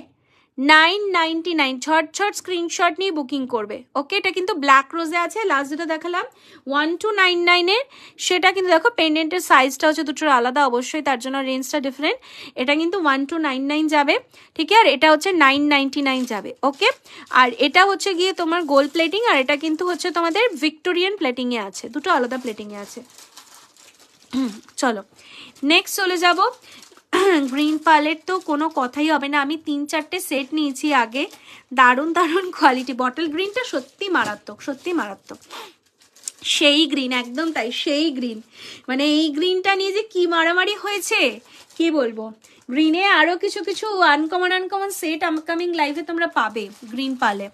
নাইন নাইনটি নাইন ছট ছট স্ক্রিনশট নিয়ে বুকিং করবে ওকে এটা কিন্তু ব্ল্যাক রোজে আছে লাস্ট যেটা দেখালাম ওয়ান টু নাইন নাইনের সেটা কিন্তু দেখো পেন্ডেন্টের সাইজটা হচ্ছে দুটোর আলাদা অবশ্যই তার জন্য রেঞ্জটা ডিফারেন্ট এটা কিন্তু ওয়ান টু নাইন নাইন যাবে ঠিক আর এটা হচ্ছে নাইন নাইনটি নাইন যাবে ওকে আর এটা হচ্ছে গিয়ে তোমার গোল্ড প্লেটিং আর এটা কিন্তু হচ্ছে তোমাদের ভিক্টোরিয়ান প্লেটিংয়ে আছে দুটো আলাদা প্লেটিংয়ে আছে চলো নেক্সট চলে যাব গ্রিন পালের তো কোনো কথাই হবে না আমি তিন চারটে সেট নিয়েছি আগে দারুণ দারুণ কোয়ালিটি বটল গ্রিনটা সত্যি মারাত্মক সত্যি মারাত্মক সেই গ্রিন একদম তাই সেই গ্রিন মানে এই গ্রিনটা নিয়ে যে কি মারামারি হয়েছে কি বলবো গ্রিনে আরও কিছু কিছু আনকমন আনকমন সেট আপকামিং লাইফে তোমরা পাবে গ্রিন পালে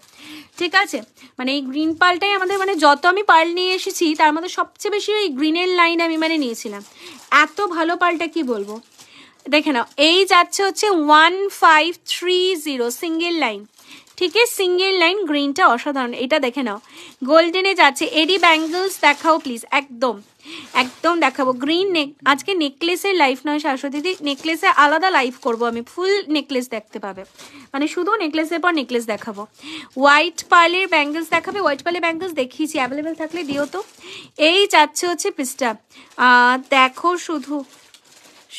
ঠিক আছে মানে এই গ্রিন পালটাই আমাদের মানে যত আমি পাল নিয়ে এসেছি তার মধ্যে সবচেয়ে বেশি ওই গ্রিনের লাইন আমি মানে নিয়েছিলাম এত ভালো পালটা কি বলবো দেখে নাও এই যাচ্ছে হচ্ছে one five three zero single line ঠিক আছে সিঙ্গেল লাইন গ্রিনটা অসাধারণ এটা দেখে নাও গোল্ডেনে যাচ্ছে এডি ব্যাঙ্গলস দেখাও প্লিজ একদম একদম দেখাবো গ্রিন নেক আজকে নেকলেসের লাইফ নয় শাশ্বতী দিদি নেকলেসে আলাদা লাইফ করব আমি ফুল নেকলেস দেখতে পাবে মানে শুধু নেকলেসের পর নেকলেস দেখাবো হোয়াইট পার্লের ব্যাঙ্গলস দেখাবে হোয়াইট পার্লের ব্যাঙ্গলস দেখিয়েছি অ্যাভেলেবেল থাকলে দিও তো এই যাচ্ছে হচ্ছে পিসটা দেখো শুধু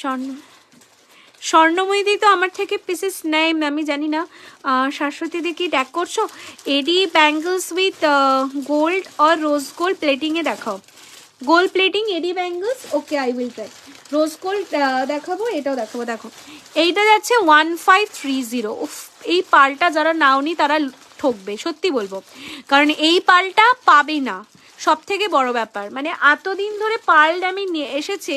স্বর্ণ স্বর্ণময়ীদি তো আমার থেকে পিসেস নেয় আমি জানি না শাশ্বতীদি কি ট্যাগ করছো AD bangles with gold or rose gold প্লেটিংয়ে দেখাও gold plating AD bangles okay I will try rose gold দেখাবো এটাও দেখাবো দেখো এইটা যাচ্ছে ওয়ান ফাইভ থ্রি জিরো এই পালটা যারা নাওনি তারা ঠকবে সত্যি বলবো কারণ এই পালটা পাবে না সব থেকে বড় ব্যাপার মানে এতদিন ধরে পাল আমি নিয়ে এসেছে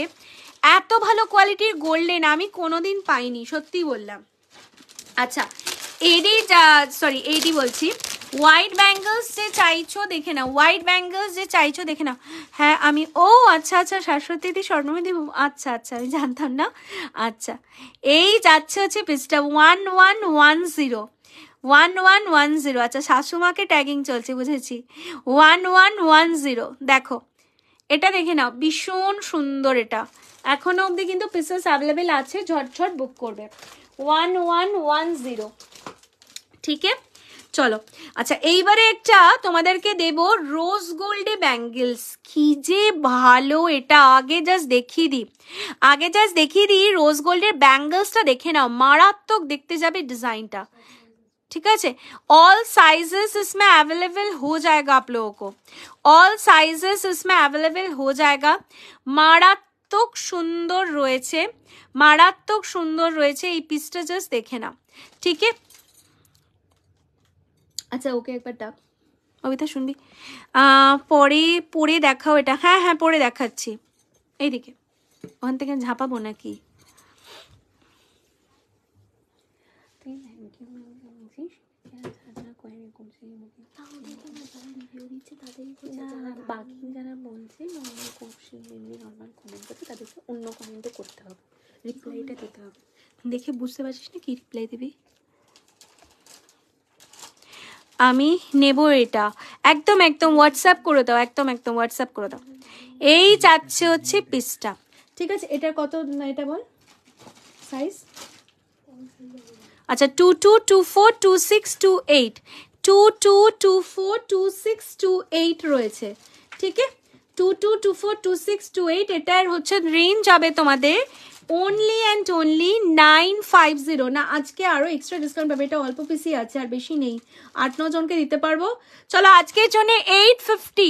এত ভালো কোয়ালিটির গোল্ডেন আমি কোনোদিন পাইনি সত্যি বললাম আচ্ছা এডি সরি এডি বলছি হোয়াইট ব্যাঙ্গলস যে চাইছো দেখে না হোয়াইট ব্যাঙ্গলস যে চাইছো দেখে না হ্যাঁ আমি ও আচ্ছা আচ্ছা শাশ্বতীদি স্বর্ণমেদি আচ্ছা আচ্ছা আমি জানতাম না আচ্ছা এই যাচ্ছে হচ্ছে পিসটা one one one zero one one one zero আচ্ছা শাশুমাকে ট্যাগিং চলছে বুঝেছি ওয়ান ওয়ান ওয়ান জিরো দেখো এটা দেখে নাও ভীষণ সুন্দর এটা এখনও অবধি কিন্তু পিসেস অ্যাভেলেবেল আছে ঝটঝট বুক করবে ওয়ান ওয়ান ওয়ান জিরো ঠিক আছে চলো আচ্ছা এইবারে একটা তোমাদেরকে দেব রোজ গোল্ডে ব্যাঙ্গেলস কি যে ভালো এটা আগে জাস্ট দেখিয়ে দিই আগে জাস্ট দেখিয়ে দিই রোজ গোল্ডের ব্যাঙ্গেলসটা দেখে নাও মারাত্মক দেখতে যাবে ডিজাইনটা ঠিক আছে অল সাইজেস ইসমে অ্যাভেলেবেল হো যায়গা আপলোক অল সাইজেস ইসমে অ্যাভেলেবেল হো अवेलेबल মারাত্মক মারাত্মক সুন্দর রয়েছে মারাত্মক সুন্দর রয়েছে এই পিসটা জাস্ট দেখে না ঠিক আচ্ছা ওকে একবার ডাক অবিতা শুনবি পরে পরে দেখাও এটা হ্যাঁ হ্যাঁ পরে দেখাচ্ছি এইদিকে ওখান থেকে ঝাঁপাবো নাকি বাকি যারা বলছে নর্মাল কোশ্চেন এমনি নর্মাল কমেন্ট করছে তাদেরকে অন্য কমেন্টে করতে হবে রিপ্লাইটা দিতে হবে দেখে বুঝতে পারছিস না কি রিপ্লাই দিবি আমি নেব এটা একদম একদম হোয়াটসঅ্যাপ করে দাও একদম একদম হোয়াটসঅ্যাপ করে দাও এই চাচ্ছে হচ্ছে পিসটা ঠিক আছে এটা কত এটা বল সাইজ আচ্ছা two two two four two six two eight two two two four two six two eight রয়েছে ঠিক two two two four two six two eight এটার হচ্ছে রেঞ্জ যাবে তোমাদের only and only nine five zero না আজকে আরও extra discount পাবে এটা অল্প পিসি আছে আর বেশি নেই আট জনকে দিতে পারবো চলো আজকের জন্য এইট ফিফটি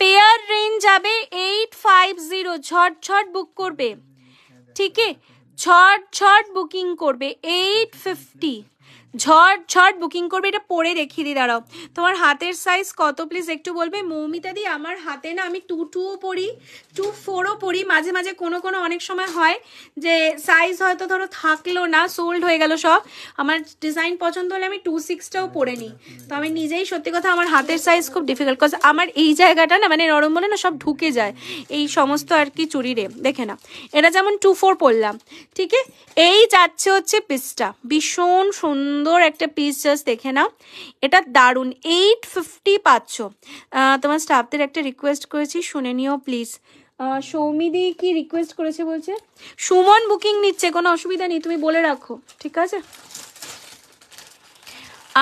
পেয়ার রেঞ্জ যাবে এইট ফাইভ জিরো ছট ছট বুক করবে ঠিক ছট ছট বুকিং করবে এইট ফিফটি ঝট ঝট বুকিং করবে এটা পরে রেখে দিই দাঁড়াও তোমার হাতের সাইজ কত প্লিজ একটু বলবে মৌমিতা দি আমার হাতে না আমি টু টুও পরি টু ফোরও পরি মাঝে মাঝে কোনো কোনো অনেক সময় হয় যে সাইজ হয়তো ধরো থাকলো না সোল্ড হয়ে গেল সব আমার ডিজাইন পছন্দ হলে আমি টু সিক্সটাও পরে নিই তো আমি নিজেই সত্যি কথা আমার হাতের সাইজ খুব ডিফিকাল্ট কজ আমার এই জায়গাটা না মানে নরম বলে না সব ঢুকে যায় এই সমস্ত আর কি চুরি রে দেখে না এটা যেমন টু ফোর পরলাম ঠিক এই যাচ্ছে হচ্ছে পিসটা ভীষণ সুন্দর সুন্দর একটা পিস জাস্ট দেখে নাও এটা দারুণ এইট ফিফটি পাচ্ছ তোমার স্টাফদের একটা রিকোয়েস্ট করেছি শুনে নিও প্লিজ সৌমিদি কি রিকোয়েস্ট করেছে বলছে সুমন বুকিং নিচ্ছে কোনো অসুবিধা নেই তুমি বলে রাখো ঠিক আছে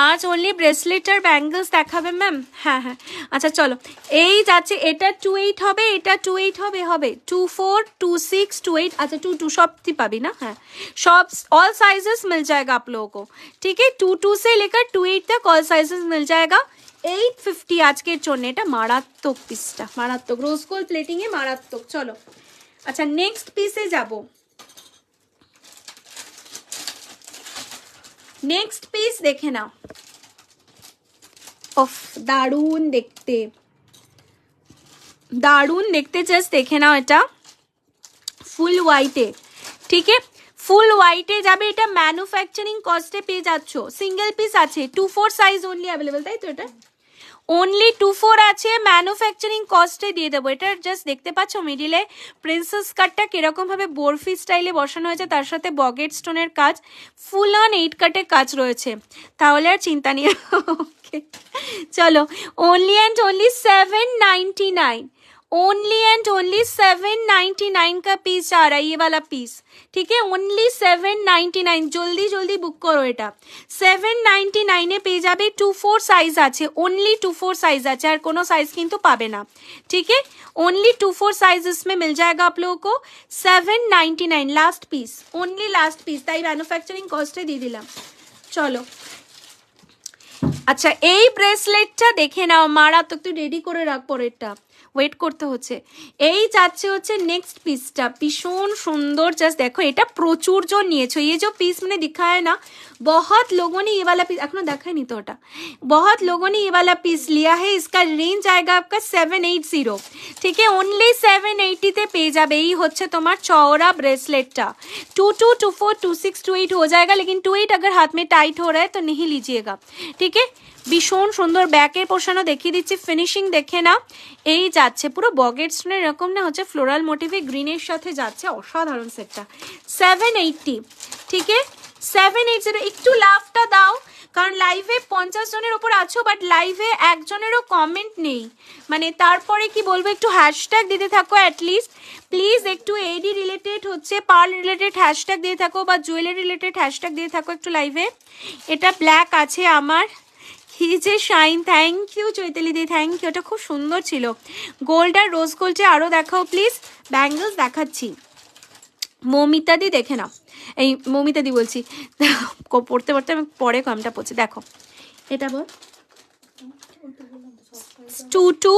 আজ অনলি ব্রেসলেট আর ব্যাঙ্গেলস দেখাবে ম্যাম হ্যাঁ হ্যাঁ আচ্ছা চলো এই যাচ্ছে এটা টু এইট হবে এটা টু এইট হবে হবে two four two six two eight আচ্ছা টু টু সবটি পাবি না হ্যাঁ সব অল সাইজেস মিল जाएगा आप लोगों को টু টু टू टू से लेकर टू एट तक ऑल এইট ফিফটি আজকের জন্য এটা মারাত্মক পিসটা মারাত্মক রোজ গোল্ড প্লেটিংয়ে মারাত্মক চলো আচ্ছা নেক্সট পিসে যাবো नेक्स्ट पीस देखे ना ऑफ दारुण দেখতে দারুণ দেখতে জাস্ট দেখে নাও এটা ফুল হোয়াইটে ঠিক আছে ফুল হোয়াইটে যাবে এটা ম্যানুফ্যাকচারিং কস্টে পেয়ে যাচ্ছ সিঙ্গেল পিস আছে two four size only available তাই তো এটা অনলি টু ফোর আছে ম্যানুফ্যাকচারিং কস্টে দিয়ে দেবো এটা জাস্ট দেখতে পাচ্ছ মিডিলে প্রিন্সেস কাটটা কীরকমভাবে বরফি স্টাইলে বসানো হয়েছে তার সাথে বগেট স্টোনের কাজ ফুল অন এইট কাটের কাজ রয়েছে তাহলে আর চিন্তা নিয়ে ওকে চলো only and only seven ninety nine only and only seven ninety nine का पीस जा रहा है ये वाला पीस ठीक है ओनली सेवन নাইনটি নাইন জলদি জলদি বুক করো এটা সেভেন নাইনটি নাইনে পেয়ে যাবে টু ফোর সাইজ আছে ওনলি টু ফোর সাइज আছে আর কোনো साइज কিন্তু পাবে না ठीक है ओनली टू फोर साइज इसमें मिल जाएगा आप लोगों को seven ninety nine last piece only last piece তাই ম্যানুফ্যাকচারিং কস্টে দিয়ে দিলাম চলো আচ্ছা এই ব্রেসলেটটা দেখে নাও মারাত্মক তুই রেডি করে রাখ পরেরটা ওয়েট করতে হচ্ছে এই যাচ্ছে হচ্ছে নেক্সট পিসটা ভীষণ সুন্দর জাস্ট দেখো এটা প্রচুর জন নিয়েছো এই যে পিস মানে দেখা না বহত লোগোনে ইয়ে বালা পিস এখনো দেখায় নি তো ওটা বহত লোগোনে ইয়ে বালা পিস লিয়া হে ইসকা রেঞ্জ আয়গা আপকা সেভেন এইট জিরো ঠিক অনলি সেভেন এইটিতে পেয়ে যাবে এই হচ্ছে তোমার চওড়া ব্রেসলেটটা two two two four two six two eight হো যায়গা লেকিন টু এইট হাত মে টাইট হো রায় তো নহি লিজিয়েগা ঠিক আছে ভীষণ সুন্দর ব্যাকের পোর্শনও দেখিয়ে দিচ্ছি ফিনিশিং দেখে না এই যাচ্ছে পুরো বগেট স্টোন এরকম না হচ্ছে ফ্লোরাল মোটিভে গ্রিনের সাথে যাচ্ছে অসাধারণ সেটটা সেভেন এইটটি ঠিক সেভেন এইট জিরো একটু লাভটা দাও কারণ লাইভে পঞ্চাশ জনের ওপর আছো বাট লাইভে একজনেরও কমেন্ট নেই মানে তারপরে কি বলবো একটু হ্যাশট্যাগ দিতে থাকো অ্যাটলিস্ট প্লিজ একটু এডি রিলেটেড হচ্ছে পার্ল রিলেটেড হ্যাশট্যাগ দিয়ে থাকো বা জুয়েলারি রিলেটেড হ্যাশট্যাগ দিয়ে থাকো একটু লাইভে এটা ব্ল্যাক আছে আমার যে shine thank you Chaitali di thank you ওটা খুব সুন্দর ছিল গোল্ড আর রোজ গোল্ড যে আরও দেখাও প্লিজ ব্যাঙ্গলস দেখাচ্ছি মমিতাদি দেখে নাও এই মমিতাদি বলছি পড়তে পড়তে আমি পরে কমটা পড়ছি দেখো এটা বল two two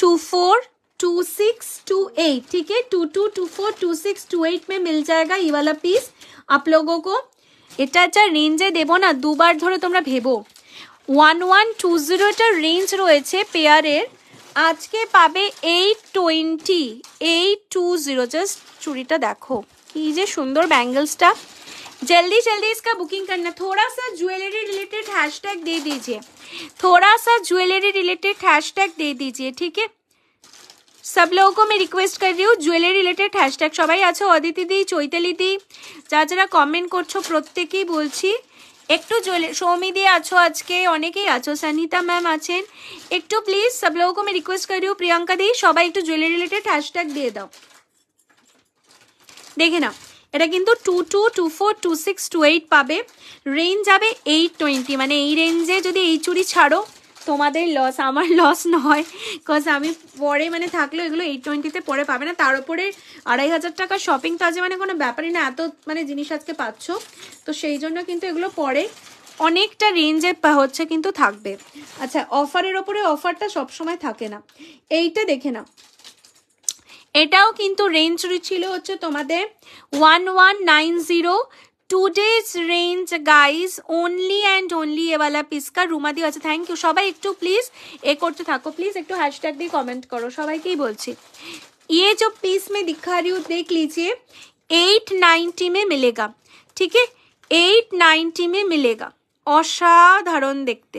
two four two six two eight ঠিক है two two two four two six two eight में জায়গা ইওয়ালা পিস আপলোগো पीस এটা যা রেঞ্জে দেবো না দুবার ধরে তোমরা ভেবো ওয়ান ওয়ান টু জিরোটা রেঞ্জ রয়েছে পেয়ারের আজকে পাবে eight twenty eight two zero just চুড়িটা দেখো কি যে সুন্দর ব্যাঙ্গলসটা জলদি জলদি इसका বুকিং करना थोड़ा সা জুয়েলারি রিলেটেড হ্যাশট্যাগ দিয়ে दीजिए थोड़ा সা জুয়েলারি রিলেটেড হ্যাশট্যাগ দিয়ে दीजिए ঠিক সব লোকও আমি রিকোয়েস্ট করি জুয়েলারি রিলেটেড হ্যাশট্যাগ সবাই আছো অদিতি দি চৈতালি দি যা যারা কমেন্ট করছো প্রত্যেকেই বলছি একটু জলে সৌমিদি আছো আজকে অনেকেই আছো সানিতা ম্যাম আছেন একটু প্লিজ সব লোক আমি রিকোয়েস্ট করি প্রিয়াঙ্কা দি সবাই একটু জুয়েলারি রিলেটেড হ্যাশট্যাগ দিয়ে দাও দেখে নাও এটা কিন্তু two two two four two six two eight পাবে রেঞ্জ যাবে এইট টোয়েন্টি মানে এই রেঞ্জে যদি এই চুড়ি ছাড়ো তোমাদের লস আমার লস নয় কজ আমি পরে মানে থাকলেও এগুলো এইট টোয়েন্টিতে পরে পাবে না তার উপরে আড়াই হাজার টাকা শপিং তো আছে মানে কোনো ব্যাপারই না এত মানে জিনিস আজকে পাচ্ছ তো সেই জন্য কিন্তু এগুলো পরে অনেকটা রেঞ্জে হচ্ছে কিন্তু থাকবে আচ্ছা অফারের ওপরে অফারটা সবসময় থাকে না এইটা দেখে না এটাও কিন্তু রেঞ্জ ছিল হচ্ছে তোমাদের one one nine zero today's range guys only and only এওয়ালা পিসকা রুমাদি আছে থ্যাংক ইউ সবাই একটু প্লিজ এ করতে থাকো প্লিজ একটু হ্যাশট্যাগ দিয়ে কমেন্ট করো সবাইকেই বলছি ইয়ে जो পিস में दिखा रही দেখ লিজিয়ে এইট নাইনটি মে মিলেগা मिलेगा এইট নাইনটি মে মিলেগা অসাধারণ দেখতে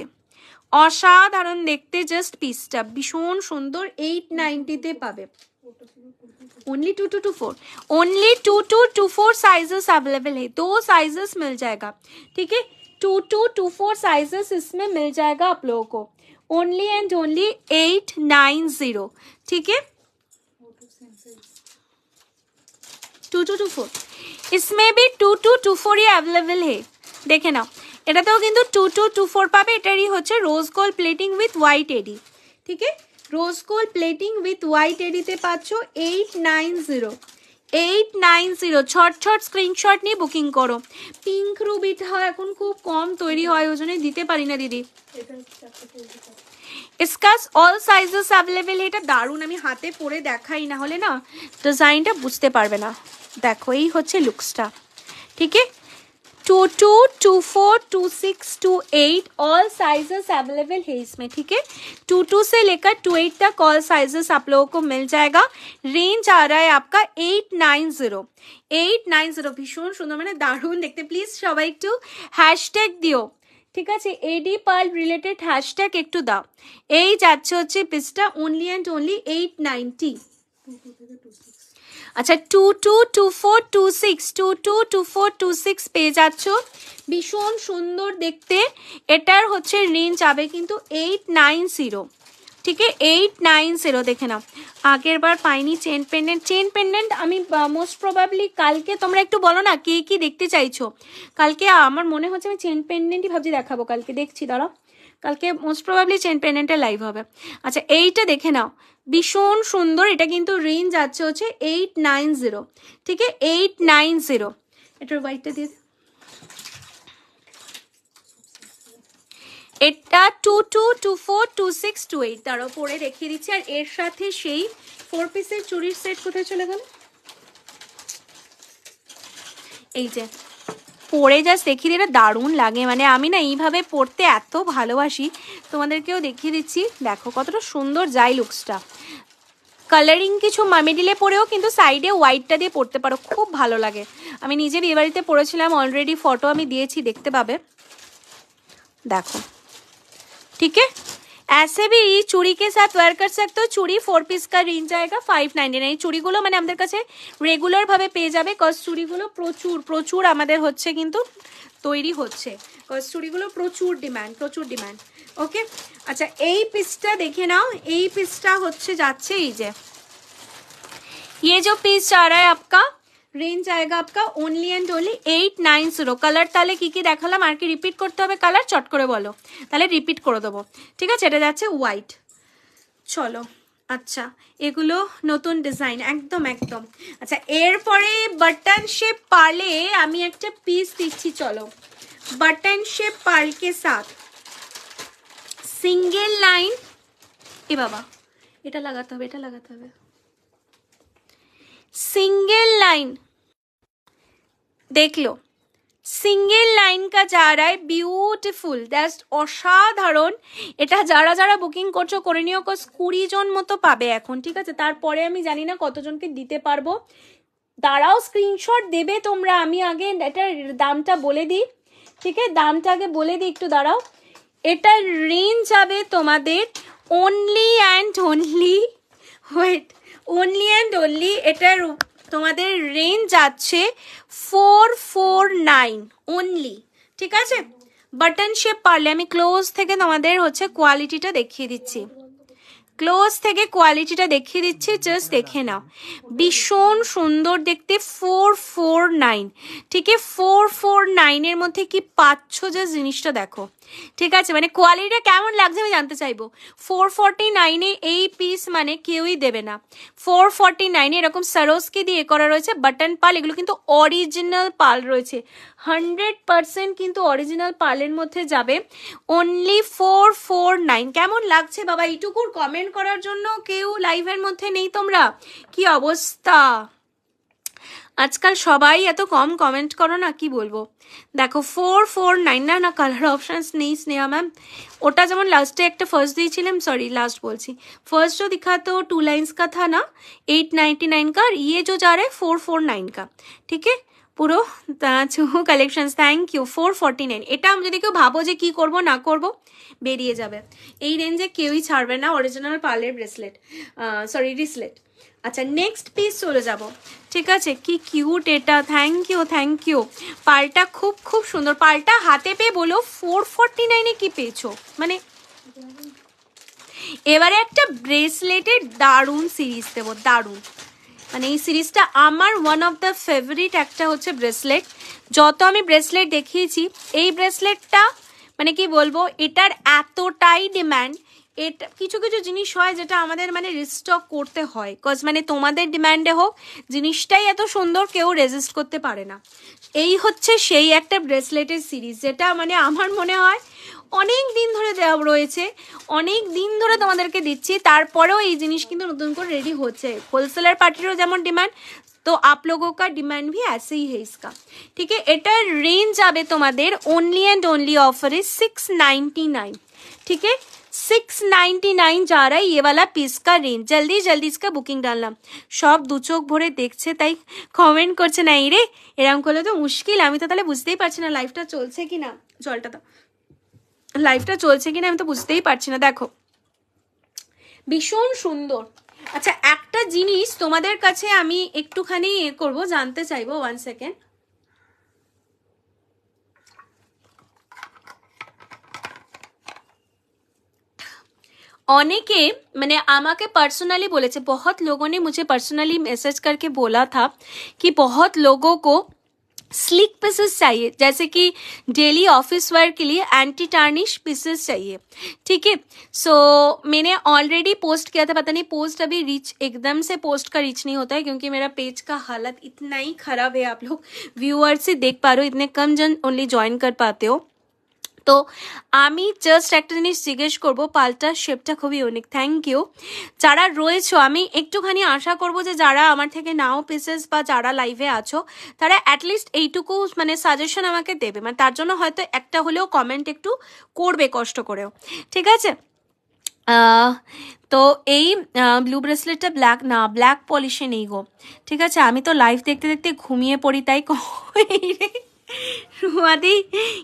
অসাধারণ দেখতে জাস্ট পিসটা ভীষণ সুন্দর এইট নাইনটিতে পাবে only two two two four only two two two four sizes available है दो साइजेस मिल जाएगा ठीक है two two two four sizes इसमें मिल जाएगा आप लोगों को only and only eight nine zero ठीक है टू टू टू फोर इसमें भी टू टू टू फोर ही अवेलेबल है দেখে নাও এটাতেও কিন্তু टू टू टू फोर पाटार ही हम rose gold plating with white AD ঠিক আছে rose gold plating with white এডিতে পাচ্ছ eight nine zero eight nine zero ছট ছট স্ক্রিনশট নিয়ে বুকিং করো পিঙ্ক রুবিটা এখন খুব কম তৈরি হয় ওই জন্য দিতে পারি না দিদি স্কাস অল সাইজেস অ্যাভেলেবেল এটা দারুণ আমি হাতে পরে দেখাই না হলে না ডিজাইনটা বুঝতে পারবে না দেখো এই হচ্ছে লুকসটা ঠিক আছে two two two four two six two eight all sizes available है इसमें ठीक है टू टू से लेकर टू एट तक ऑल साइजेस आप लोगों को मिल जाएगा रेंज आ रहा है आपका eight nine zero eight nine zero भीषण सुंदर मैंने दारून देखते प्लीज सबाई टू हैश टैग दियो ठीक है AD pearl related hashtag एक टू दाओ जाच्छे पिसटा only and only eight ninety আচ্ছা two two two four two six two two two four two six পেয়ে যাচ্ছ ভীষণ সুন্দর দেখতে এটার হচ্ছে রেঞ্জ যাবে কিন্তু এইট নাইন জিরো ঠিক এইট নাইন জিরো দেখে নাও আগের বার পাইনি চেন পেন্ডেন্ট চেন পেন্ডেন্ট আমি মোস্ট প্রবাবলি কালকে তোমরা একটু বলো না কে কি দেখতে চাইছো কালকে আমার মনে হচ্ছে আমি চেন পেন্ডেন্টই ভাবছি দেখাবো কালকে দেখছি দাঁড়াও কালকে মোস্ট প্রবাবলি চেন পেন্ডেন্টের লাইভ হবে আচ্ছা এইটা দেখে নাও ভীষণ সুন্দর এটা কিন্তু রেঞ্জ আছে হচ্ছে এইট নাইন জিরো ঠিক আছে এইট নাইন জিরো এটার হোয়াইটটা দিয়ে এটা two two two four two six two eight তার ওপরে রেখে দিচ্ছি আর এর সাথে সেই ফোর পিসের চুরির সেট কোথায় চলে গেল এই যে পরে যা দেখিয়ে দিলে দারুণ লাগে মানে আমি না এইভাবে পড়তে এত ভালোবাসি তোমাদেরকেও দেখিয়ে দিচ্ছি দেখো কতটা সুন্দর যায় লুকসটা কালারিং কিছু মামি ডিলে পরেও কিন্তু সাইডে হোয়াইটটা দিয়ে পড়তে পারো খুব ভালো লাগে আমি নিজে বাড়িতে পড়েছিলাম অলরেডি ফটো আমি দিয়েছি দেখতে পাবে দেখো ঠিক আছে ऐसे भी चूड़ी के साथ वेयर कर सकते हो चूड़ी फोर পিস কা রেঞ্জ जाएगा ফাইভ নাইনটি নাইন চুড়িগুলো মানে আমাদের কাছে রেগুলারভাবে পেয়ে যাবে কজ চুড়িগুলো প্রচুর প্রচুর আমাদের হচ্ছে কিন্তু তৈরি হচ্ছে কজ চুড়িগুলো প্রচুর ডিম্যান্ড প্রচুর ডিম্যান্ড ওকে আচ্ছা এই পিসটা দেখে নাও এই পিসটা হচ্ছে যাচ্ছে এই যে ये जो पीस जा रहा है आपका রেঞ্জ আয়গা আপকা only and only eight nine zero colour তাহলে কী কী দেখালাম আর কি রিপিট করতে হবে কালার চট করে বলো তাহলে রিপিট করে দেবো ঠিক আছে এটা যাচ্ছে হোয়াইট চলো আচ্ছা এগুলো নতুন ডিজাইন একদম একদম আচ্ছা এরপরে বাটন শেপ পার্লে আমি একটা পিস দিচ্ছি চলো বাটন শেপ পার্লকে সাথ সিঙ্গেল লাইন এ বাবা এটা লাগাতে হবে এটা লাগাতে হবে সিঙ্গেল লাইন দেখ সিঙ্গেল লাইন কা যা রায় বিউটিফুল জাস্ট অসাধারণ এটা যারা যারা বুকিং করছো করে নিও কস কুড়ি জন মতো পাবে এখন ঠিক আছে তারপরে আমি জানি না কতজনকে দিতে পারবো দাঁড়াও স্ক্রিনশট দেবে তোমরা আমি আগে এটার দামটা বলে দিই ঠিক আছে দামটা আগে বলে দিই একটু দাঁড়াও এটার রেঞ্জ হবে তোমাদের only and only wait only and only এটার তোমাদের রেঞ্জ যাচ্ছে ফোর ফোর নাইন অনলি ঠিক আছে বাটন শেপ পারলে আমি ক্লোজ থেকে তোমাদের হচ্ছে কোয়ালিটিটা দেখিয়ে দিচ্ছি ক্লোজ থেকে কোয়ালিটিটা দেখিয়ে দিচ্ছি জাস্ট দেখে নাও ভীষণ সুন্দর দেখতে ফোর ফোর নাইন ঠিক ফোর ফোর নাইনের মধ্যে কি পাচ্ছ যে জিনিসটা দেখো ঠিক আছে মানে কোয়ালিটিটা কেমন লাগছে আমি জানতে চাইবো ফোর ফর্টি নাইনে এই পিস মানে কেউই দেবে না ফোর ফর্টি নাইনে এরকম সারোসকে দিয়ে করা রয়েছে বাটন পাল এগুলো কিন্তু অরিজিনাল পাল রয়েছে হান্ড্রেড পারসেন্ট কিন্তু অরিজিনাল পালের মধ্যে যাবে অনলি ফোর ফোর নাইন কেমন লাগছে বাবা এইটুকুর কমেন্ট করার জন্য কেউ লাইভের মধ্যে নেই তোমরা কি অবস্থা আজকাল সবাই এত কম কমেন্ট করো না কি বলবো দেখো ফোর ফোর নাইন নাইন না কালার অপশানস নেই স্নেহা ম্যাম ওটা যেমন লাস্টে একটা ফার্স্ট দিয়েছিলাম সরি লাস্ট বলছি ফার্স্ট जो दिखा তো টু लाइन्स কা থা না এইট নাইনটি নাইন কা और ये जो जा रहा ফোর फोर फोर नाइन का পুরো চুহু collections thank you four forty nine এটা আমি যদি কেউ ভাবো যে কী করবো না করব বেরিয়ে যাবে এই রেঞ্জে কেউই ছাড়বে না অরিজিনাল পার্লের ব্রেসলেট সরি রিসলেট আচ্ছা নেক্সট পিস চলে যাব ঠিক আছে কি কিউট এটা থ্যাংক ইউ থ্যাংক ইউ পালটা খুব খুব সুন্দর পালটা হাতে পেয়ে বলো ফোর ফোরটি নাইনে কি পেয়েছো মানে এবারে একটা ব্রেসলেটের দারুণ সিরিজ দেবো দারুণ মানে এই সিরিজটা আমার ওয়ান অফ দ্য ফেভারিট একটা হচ্ছে ব্রেসলেট যত আমি ব্রেসলেট দেখিয়েছি এই ব্রেসলেটটা মানে কি বলবো এটার এতটাই ডিম্যান্ড এটা কিছু কিছু জিনিস হয় যেটা আমাদের মানে রিস্টক করতে হয় কজ মানে তোমাদের ডিম্যান্ডে হোক জিনিসটাই এত সুন্দর কেউ রেজিস্ট করতে পারে না এই হচ্ছে সেই একটা ব্রেসলেটের সিরিজ যেটা মানে আমার মনে হয় অনেক দিন ধরে দেওয়া রয়েছে অনেক দিন ধরে তোমাদেরকে দিচ্ছি তারপরেও এই জিনিস কিন্তু নতুন করে রেডি হচ্ছে হোলসেলার পার্টিরও যেমন ডিমান্ড তো आप लोगों का डिमांड भी ऐसे ঠিক है এটার রেঞ্জ যাবে তোমাদের অনলি অ্যান্ড অনলি অফারে সিক্স নাইনটি নাইন ঠিক আছে सिक्स नाइन्टी नाइन जा रहा है ये वाला পিস কা রেঞ্জ জলদি জলদি इसका বুকিং ডাললাম সব দু চোখ ভরে দেখছে তাই কমেন্ট করছে না রে এরকম করলে তো মুশকিল আমি তো তাহলে বুঝতেই পারছি না লাইফটা চলছে কি না জলটা তো লাইফটা চলছে কি না আমি তো বুঝতেই পারছি না দেখো ভীষণ সুন্দর আচ্ছা একটা জিনিস তোমাদের কাছে আমি একটুখানি করব জানতে চাইবো ওয়ান সেকেন্ড অনেকে মানে আমাকে पर्सनली बोले थे बहुत लोगों ने मुझे पर्सनली मैसेज करके बोला था कि बहुत लोगों को स्लिक पीसेस चाहिए जैसे कि डेली ऑफिस वर्क के लिए एंटी टार्निश पीसेस चाहिए ठीक है सो मैंने ऑलरेडी पोस्ट किया था पता नहीं पोस्ट अभी रीच एकदम से पोस्ट का रीच नहीं होता है क्योंकि मेरा पेज का हालत इतना ही खराब है आप लोग व्यूअर्स से देख पा रहे हो इतने कम जन ओनली ज्वाइन कर पाते हो তো আমি জাস্ট একটা জিনিস জিজ্ঞেস করবো পাল্টার শেপটা খুবই ইউনিক থ্যাংক ইউ যারা রয়েছো আমি একটুখানি আশা করব যে যারা আমার থেকে নাও পিসেস বা যারা লাইভে আছো তারা অ্যাটলিস্ট এইটুকু মানে সাজেশন আমাকে দেবে মানে তার জন্য হয়তো একটা হলেও কমেন্ট একটু করবে কষ্ট করেও ঠিক আছে তো এই ব্লু ব্রেসলেটটা ব্ল্যাক না ব্ল্যাক পলিশে নেই গো ঠিক আছে আমি তো লাইভ দেখতে দেখতে ঘুমিয়ে পড়ি তাই কই রে রুমাদি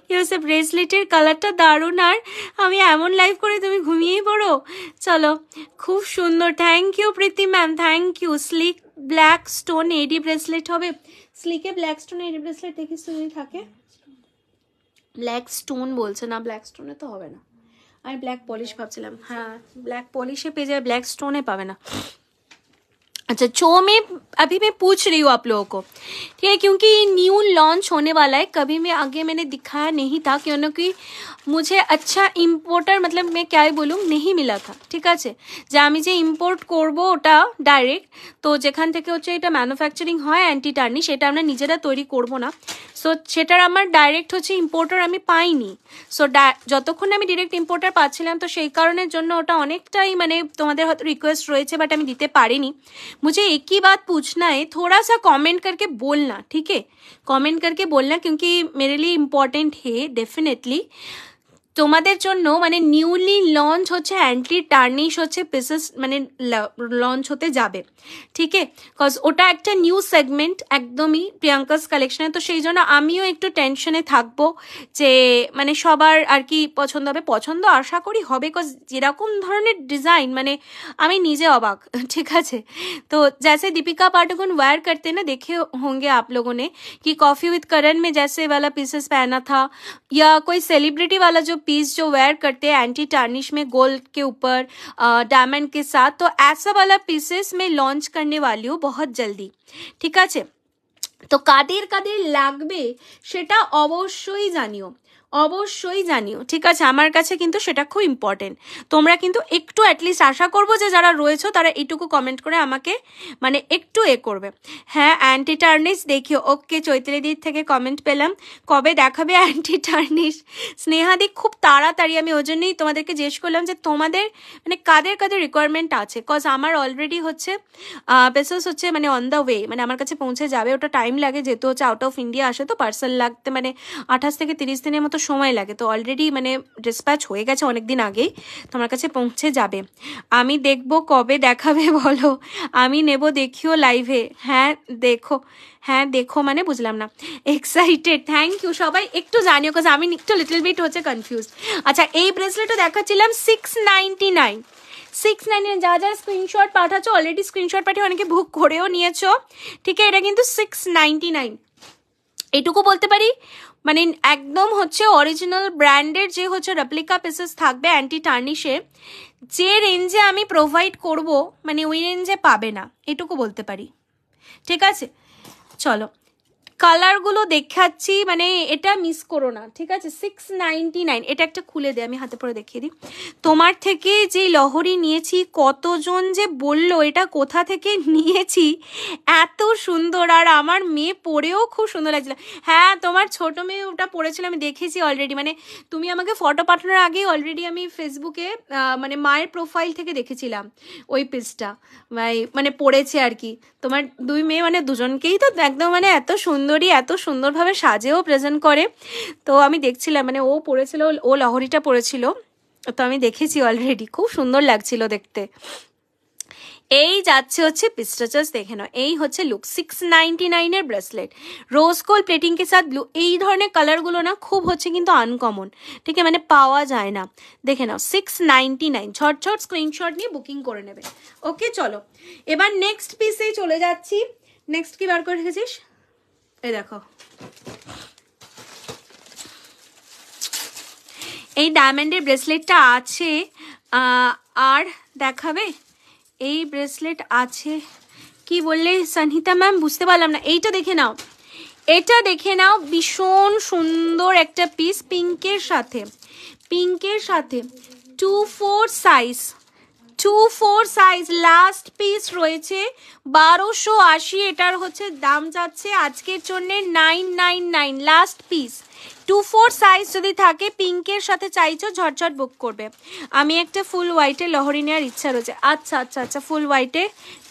কেউ সে ব্রেসলেটের কালারটা দারুণ আর আমি এমন লাইভ করে তুমি ঘুমিয়েই পড়ো চলো খুব সুন্দর thank you Preeti ma'am thank you sleek black stone AD bracelet হবে স্লিকে ব্ল্যাক স্টোন এডি ব্রেসলেট দেখিস তুমি থাকে ব্ল্যাক স্টোন বলছে না ব্ল্যাক স্টোনে তো হবে না আমি ব্ল্যাক পলিশ ভাবছিলাম হ্যাঁ ব্ল্যাক পলিশে পেয়ে যায় ব্ল্যাক স্টোনে পাবে না अच्छा जो मैं अभी मैं पूछ रही हूँ आप लोगों को ठीक है क्योंकि ये न्यू लॉन्च होने वाला है कभी मैं आगे मैंने दिखाया नहीं था क्योंकि মুঝে আচ্ছা ইম্পোর্টার মতলব মে ক্যাই বলুম নেহি মিলা থা ঠিক আছে যে আমি যে ইম্পোর্ট করব ওটা ডাইরেক্ট তো যেখান থেকে হচ্ছে এটা ম্যানুফ্যাকচারিং হয় অ্যান্টি টার্নি সেটা আমরা নিজেরা তৈরি করব না সো সেটার আমার ডাইরেক্ট হচ্ছে ইম্পোর্টার আমি পাইনি সো যতক্ষণ আমি ডিরেক্ট ইম্পোর্টার পাচ্ছিলাম তো সেই কারণের জন্য ওটা অনেকটাই মানে তোমাদের হয়তো রিকোয়েস্ট রয়েছে বাট আমি দিতে পারিনি মুঝে একই বাত পুছনায় থোড়া সা কমেন্ট করকে करके बोलना কমেন্ট করকে कमेंट करके बोलना क्योंकि ইম্পর্টেন্ট হে इम्पोर्टेंट তোমাদের জন্য মানে নিউলি লঞ্চ হচ্ছে অ্যান্টি টার্নিশ হচ্ছে পিসেস মানে লঞ্চ হতে যাবে ঠিক কজ ওটা একটা নিউ সেগমেন্ট একদমই প্রিয়াঙ্কাস কালেকশনে তো সেই জন্য আমিও একটু টেনশনে থাকবো যে মানে সবার আর কি পছন্দ হবে পছন্দ আশা করি হবে কজ যেরকম ধরনের ডিজাইন মানে আমি নিজে অবাক ঠিক আছে তো জ্যাসে দীপিকা পাটুকুন ওয়ার করতে না দেখে হোঙ্গে आप কি কফি कि कॉफ़ी মে करण পিসেস প্যানা वाला पीसेस पहना था या पीस जो वेयर करते हैं एंटी टार्निश में गोल्ड के ऊपर डायमंड के साथ तो ऐसा वाला पीसेस मैं लॉन्च करने वाली हूँ बहुत जल्दी ठीक है तो कदर কাদের लागे से अवश्य জানিও অবশ্যই জানিও ঠিক আছে আমার কাছে কিন্তু সেটা খুব ইম্পর্টেন্ট তোমরা কিন্তু একটু অ্যাটলিস্ট আশা করবো যে যারা রয়েছো তারা এটুকু কমেন্ট করে আমাকে মানে একটু এ করবে হ্যাঁ অ্যান্টি টার্নিশ দেখিও ওকে চৈতলিদির থেকে কমেন্ট পেলাম কবে দেখাবে অ্যান্টি টার্নিশ স্নেহাদি খুব তাড়াতাড়ি আমি ওই জন্যই তোমাদেরকে জিজ্ঞেস করলাম যে তোমাদের মানে কাদের কাদের রিকোয়ারমেন্ট আছে কজ আমার অলরেডি হচ্ছে পেসোস হচ্ছে মানে অন দ্য ওয়ে মানে আমার কাছে পৌঁছে যাবে ওটা টাইম লাগে যেহেতু হচ্ছে আউট অফ ইন্ডিয়া আসে তো পার্সেল লাগতে মানে আঠাশ থেকে তিরিশ দিনের মতো সময় লাগে তো অলরেডি মানে ডিসপ্যাচ হয়ে গেছে অনেক দিন আগেই তোমার কাছে পৌঁছে যাবে আমি দেখব কবে দেখাবে বলো আমি নেব দেখিও লাইভে হ্যাঁ দেখো হ্যাঁ দেখো মানে বুঝলাম না এক্সাইটেড থ্যাংক ইউ সবাই একটু জানিও কাজ আমি একটু লিটল বিট হচ্ছে কনফিউজ আচ্ছা এই ব্রেসলেটও দেখাচ্ছিলাম six ninety nine six nine যা যা স্ক্রিনশট পাঠাচ্ছ অলরেডি স্ক্রিনশট পাঠিয়ে অনেকে বুক করেও নিয়েছ ঠিক আছে এটা কিন্তু সিক্স নাইনটি নাইন এটুকু বলতে পারি মানে একদম হচ্ছে অরিজিনাল ব্র্যান্ডের যে হচ্ছে রেপ্লিকা পিসেস থাকবে অ্যান্টি টার্নিশে যে রেঞ্জে আমি প্রোভাইড করব মানে ওই রেঞ্জে পাবে না এটুকু বলতে পারি ঠিক আছে চলো কালারগুলো দেখাচ্ছি মানে এটা মিস করো না ঠিক আছে সিক্স নাইনটি নাইন এটা একটা খুলে দে আমি হাতে পরে দেখিয়ে দিই তোমার থেকে যে লহরি নিয়েছি কতজন যে বলল এটা কোথা থেকে নিয়েছি এত সুন্দর আর আমার মেয়ে পরেও খুব সুন্দর লাগছিল হ্যাঁ তোমার ছোট মেয়ে ওটা পরেছিল আমি দেখেছি অলরেডি মানে তুমি আমাকে ফটো পাঠানোর আগেই অলরেডি আমি ফেসবুকে মানে মায়ের প্রোফাইল থেকে দেখেছিলাম ওই পিসটা মানে, মানে পড়েছে আর কি তোমার দুই মেয়ে মানে দুজনকেই তো একদম মানে এত সুন্দর সুন্দরী এত সুন্দরভাবে সাজেও প্রেজেন্ট করে তো আমি দেখছিলাম মানে ও পড়েছিল ও লহরিটা পড়েছিল তো আমি দেখেছি অলরেডি খুব সুন্দর লাগছিল দেখতে এই যাচ্ছে হচ্ছে পিস্টাচার্স দেখে নাও এই হচ্ছে লুক সিক্স নাইনটি নাইনের ব্রেসলেট রোজ গোল্ড প্লেটিংকে সাথ ব্লু এই ধরনের কালারগুলো না খুব হচ্ছে কিন্তু আনকমন ঠিক আছে মানে পাওয়া যায় না দেখে নাও সিক্স নাইনটি নাইন ঝটঝট স্ক্রিনশট নিয়ে বুকিং করে নেবে ওকে চলো এবার নেক্সট পিসেই চলে যাচ্ছি নেক্সট কি বার করে রেখেছিস এই দেখো এই ডায়মন্ডের ব্রেসলেটটা আছে আর দেখাবে এই ব্রেসলেট আছে কি বললে সানহিতা ম্যাম বুঝতে পারলাম না এইটা দেখে নাও এটা দেখে নাও ভীষণ সুন্দর একটা পিস পিঙ্কের সাথে পিঙ্কের সাথে two four size two four size last piece রয়েছে বারোশো আশি এটার হচ্ছে দাম যাচ্ছে আজকের জন্যে nine nine nine last piece two four size যদি থাকে পিঙ্কের সাথে চাইছো ঝটঝট বুক করবে আমি একটা ফুল হোয়াইটে লহরি নেওয়ার ইচ্ছা রয়েছে আচ্ছা আচ্ছা আচ্ছা ফুল হোয়াইটে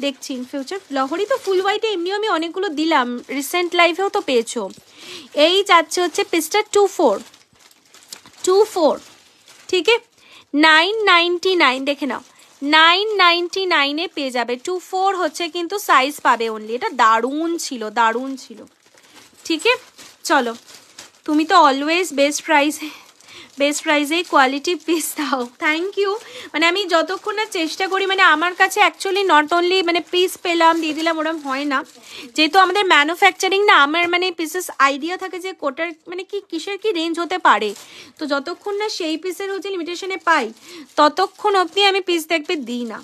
দেখছি ইন ফিউচার লহরি তো ফুল হোয়াইটে এমনিও আমি অনেকগুলো দিলাম রিসেন্ট লাইফেও তো পেয়েছো এই যাচ্ছে হচ্ছে পিসটা টু ফোর টু ফোর ঠিক নাইন নাইনটি নাইন দেখে নাও নাইন নাইনটি নাইনে পেয়ে যাবে টু ফোর হচ্ছে কিন্তু সাইজ পাবে অনলি এটা দারুণ ছিল দারুণ ছিল ঠিক চলো তুমি তো অলওয়েজ বেস্ট প্রাইসে বেস্ট প্রাইজে কোয়ালিটি পিস দাও থ্যাংক ইউ মানে আমি যতক্ষণ না চেষ্টা করি মানে আমার কাছে অ্যাকচুয়ালি নট অনলি মানে পিস পেলাম দিয়ে দিলাম ওরম হয় না যেহেতু আমাদের ম্যানুফ্যাকচারিং না আমার মানে পিসেস আইডিয়া থাকে যে কোটার মানে কি কিসের কি রেঞ্জ হতে পারে তো যতক্ষণ না সেই পিসের হচ্ছে লিমিটেশনে পাই ততক্ষণ অবধি আমি পিস দেখবে দিই না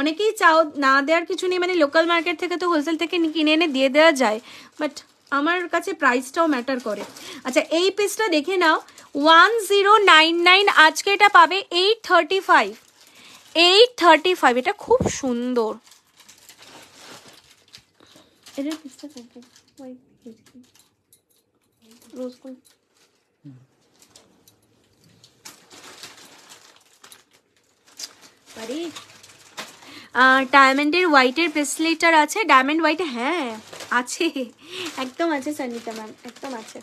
অনেকেই চাও না দেওয়ার কিছু নেই মানে লোকাল মার্কেট থেকে তো হোলসেল থেকে কিনে এনে দিয়ে দেওয়া যায় বাট আমার কাছে প্রাইসটাও ম্যাটার করে আচ্ছা এই পেজটা দেখে নাও 1099 আজকে এটা পাবে 835 835 এটা খুব সুন্দর এর একটু কই রোজ কোন আরে আ ডায়মন্ডের হোয়াইটার পেসলিটার আছে ডায়মন্ড হোয়াইট হ্যাঁ আছে একদম আছে সানিতা ম্যাম একদম আছে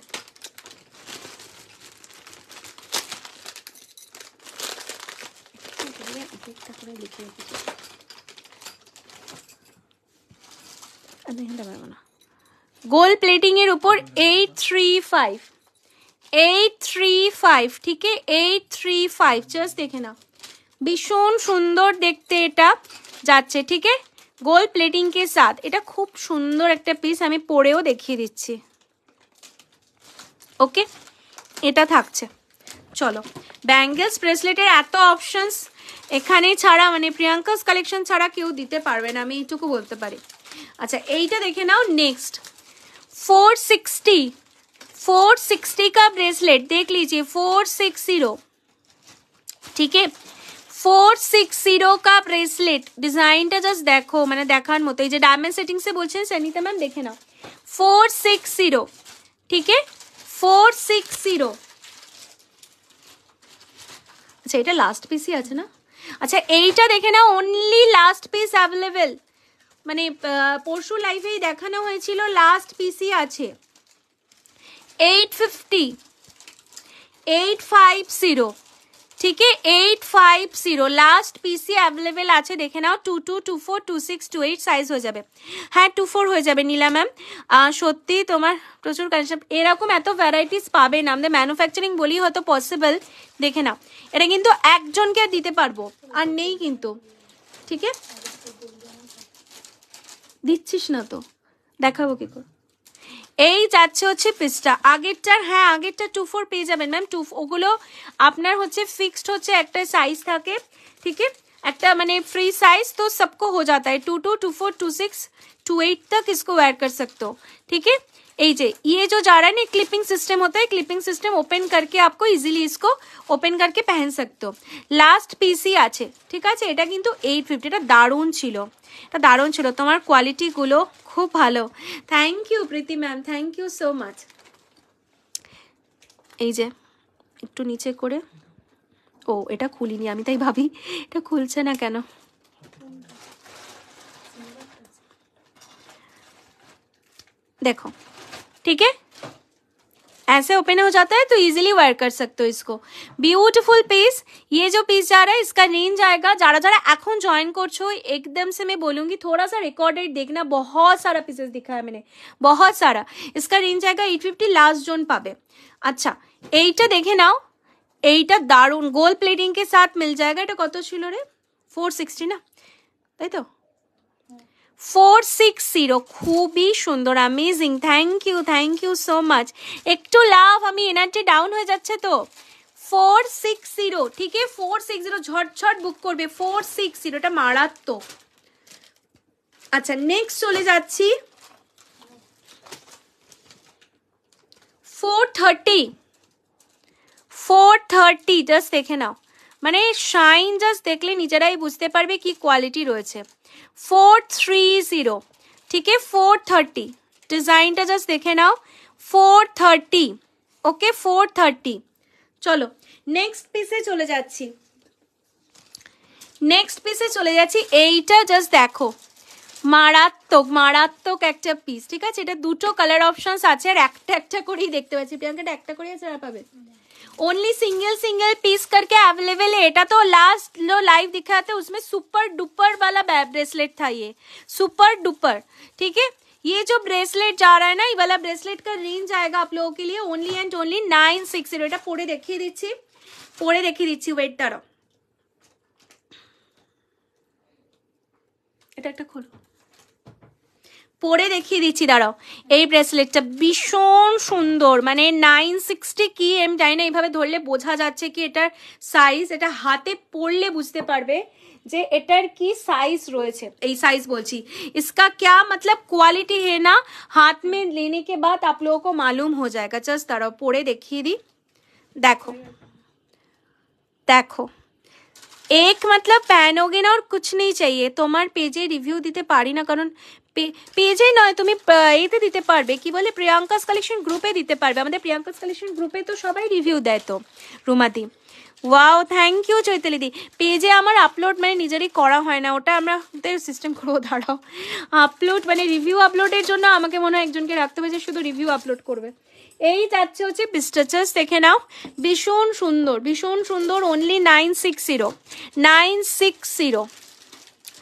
গোল প্লেটিং এর গোল প্লেটিংয়ের উপর eight three five eight three five ঠিক এইট থ্রি ফাইভ জাস্ট দেখে নাও ভীষণ সুন্দর দেখতে এটা যাচ্ছে ঠিক আছে গোল্ড প্লেটিং কে সাথ এটা খুব সুন্দর একটা পিস আমি পরেও দেখিয়ে দিচ্ছি ওকে এটা থাকছে চলো ব্যাঙ্গেলস ব্রেসলেটের এত অপশনস এখানে ছাড়া মানে প্রিয়াঙ্কাস কালেকশন ছাড়া কেউ দিতে পারবে না আমি এইটুকু বলতে পারি আচ্ছা এইটা দেখে নাও next four sixty four sixty কা ব্রেসলেট দেখ লিজিয়ে ফোর সিক্স জিরো ঠিক four six zero cuff bracelet ডিজাইনটা জাস্ট দেখো মানে দেখার মতো এই যে ডায়মন্ড সেটিংসে বলছেন সেনিতা ম্যাম দেখে নাও ফোর সিক্স জিরো ঠিক ফোর সিক্স জিরো আচ্ছা এটা লাস্ট পিসই আছে না আচ্ছা এইটা দেখে নাও অনলি লাস্ট পিস অ্যাভেলেবেল মানে পরশু লাইফেই দেখানো হয়েছিল লাস্ট পিসই আছে eight fifty eight five zero ঠিক এইট ফাইভ জিরো লাস্ট পিসি অ্যাভেলেবেল আছে দেখে নাও two two two four two six two eight size হয়ে যাবে হ্যাঁ টু ফোর হয়ে যাবে নীলা ম্যাম সত্যি তোমার প্রচুর কনসেপ্ট এরকম এত ভ্যারাইটিস পাবে না আমাদের ম্যানুফ্যাকচারিং বলি হয়তো পসিবল দেখে নাও এটা কিন্তু একজনকে দিতে পারবো আর নেই কিন্তু ঠিক আছে দিচ্ছিস না তো দেখাবো কি করে এই যাচ্ছে হচ্ছে পিস্টা আগেরটা হ্যাঁ আগেরটা 24 পে যাবে ম্যাম 2 ওগুলো আপনার হচ্ছে ফিক্সড হচ্ছে একটা সাইজ থাকে ঠিক আছে একটা মানে ফ্রি সাইজ তো सबको हो जाता है 22 24 26 28 तक इसको ऐड कर सकते हो ठीक है एजे ये जो जा रहा है नहीं क्लिपिंग सिस्टम होता है क्लिपिंग सिस्टम ओपन करके आपको इजीली इसको ओपन करके पहन सकते हो लास्ट पीसी আছে ঠিক আছে এটা কিন্তু 850টা দারুন ছিল এটা দারুন ছিল তোমার কোয়ালিটি গুলো খুব ভালো thank you Preeti ma'am thank you so much এই যে একটু নিচে করে ও এটা খুলিনি আমি তাই ভাবি এটা খুলছে না কেন দেখো ঠিক আছে ऐसे ओपन हो जाता है तो इजीली वर्क कर सकते हो इसको ब्यूटिफुल पीस ये जो पीस जा रहा है इसका रेंज आएगा ज़्यादा ज़्यादा एखन ज्वाइन कर छो एकदम से मैं बोलूँगी थोड़ा सा रिकॉर्डेड देखना बहुत सारा पीसेस दिखा है मैंने बहुत सारा इसका रेंज आएगा एट फिफ्टी लास्ट जोन पावे अच्छा एटा देखे ना एटा दारून गोल्ड प्लेटिंग के साथ मिल जाएगा कत छो रे फोर सिक्सटी ना না तो ফোর সিক্স জিরো খুবই সুন্দর amazing thank you thank you so much একটু লাভ আমি এনার্জি ডাউন হয়ে যাচ্ছে তো ফোর সিক্স জিরো ঠিক আছে ফোর সিক্স জিরো ঝটঝট বুক করবে ফোর সিক্স জিরোটা মারাত্মক আচ্ছা নেক্সট চলে যাচ্ছি four thirty four thirty just দেখে নাও মানে শাইন জাস্ট দেখলে নিজেরাই বুঝতে পারবে কি কোয়ালিটি রয়েছে ফোর থ্রি জিরো ঠিক है ফোর থার্টি ডিজাইনটা জাস্ট দেখে নাও four thirty okay four thirty চলো নেক্সট পিসে চলে যাচ্ছি নেক্সট পিসে চলে যাচ্ছি এইটা জাস্ট দেখো মারাত্মক মারাত্মক একটা পিস ঠিক আছে এটা দুটো কালার অপশনস আছে আর একটা একটা করেই দেখতে পাচ্ছি প্রিয়াঙ্কা একটা করেই ছাড়া আর পাবে ओनली सिंगल सिंगल पीस करके अवेलेबल है था तो लास्ट जो लाइव दिखा था उसमें सुपर डुपर वाला ब्रेसलेट था ये सुपर डुपर ठीक है ये जो ब्रेसलेट जा रहा है ना ये वाला ब्रेसलेट का रेंज आएगा आप लोगों के लिए only and only nine six zero এটা देखी দেখিয়ে দিচ্ছি देखी দেখিয়ে वेट ওয়েট দাঁড়াও এটা একটা পরে দেখিয়ে দিচ্ছি দাঁড়াও এই ব্রেসলেটটা ভীষণ সুন্দর মানে নাইন সিক্সটি কি এম জানি না এইভাবে ধরলে বোঝা যাচ্ছে কি এটার সাইজ এটা হাতে পড়লে বুঝতে পারবে যে এটার কি সাইজ রয়েছে এই সাইজ বলছি ইসকা ক্যা মতলব কোয়ালিটি হে না হাত মে লেনে কে বাদ আপ लोगों মালুম হো हो जाएगा দাঁড়াও পরে দেখিয়ে দি দেখো দেখো এক মতলব প্যান হোগে না আর কিছু নেই চাইয়ে তোমার পেজে রিভিউ দিতে পারি না কারণ পেজে নয় তুমি এতে দিতে পারবে কি বলে প্রিয়াঙ্কাস কালেকশন গ্রুপে দিতে পারবে আমাদের প্রিয়াঙ্কাস কালেকশন গ্রুপে তো সবাই রিভিউ দেয় তো রুমাদি wow thank you Chaitali di পেজে আমার আপলোড মানে নিজেরই করা হয় না ওটা আমরা সিস্টেম করবো দাঁড়াও আপলোড মানে রিভিউ আপলোডের জন্য আমাকে মনে হয় একজনকে রাখতে হবে যে শুধু রিভিউ আপলোড করবে এই যাচ্ছে হচ্ছে পিস্টাচার্স দেখে নাও ভীষণ সুন্দর ভীষণ সুন্দর only nine six zero nine six zero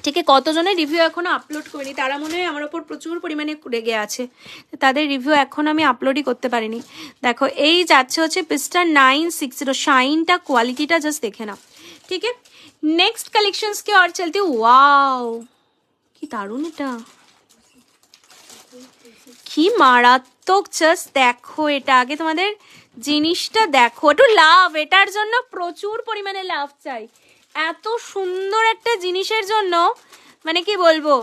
থেকে কতজনের রিভিউ এখনো আপলোড করিনি তারা মনে হয় আমার ওপর প্রচুর পরিমাণে রেগে আছে তাদের রিভিউ এখন আমি আপলোডই করতে পারিনি দেখো এই যাচ্ছে হচ্ছে পিস্টার নাইন সিক্স জিরো শাইনটা কোয়ালিটিটা জাস্ট দেখে না ঠিক আছে নেক্সট কালেকশনস কি আর चलते ওয়াও কি দারুণ এটা কি মারাত্মক জাস্ট দেখো এটা আগে তোমাদের জিনিসটা দেখো একটু লাভ এটার জন্য প্রচুর পরিমাণে লাভ চাই এত সুন্দর একটা জিনিসের জন্য মানে কি বলবো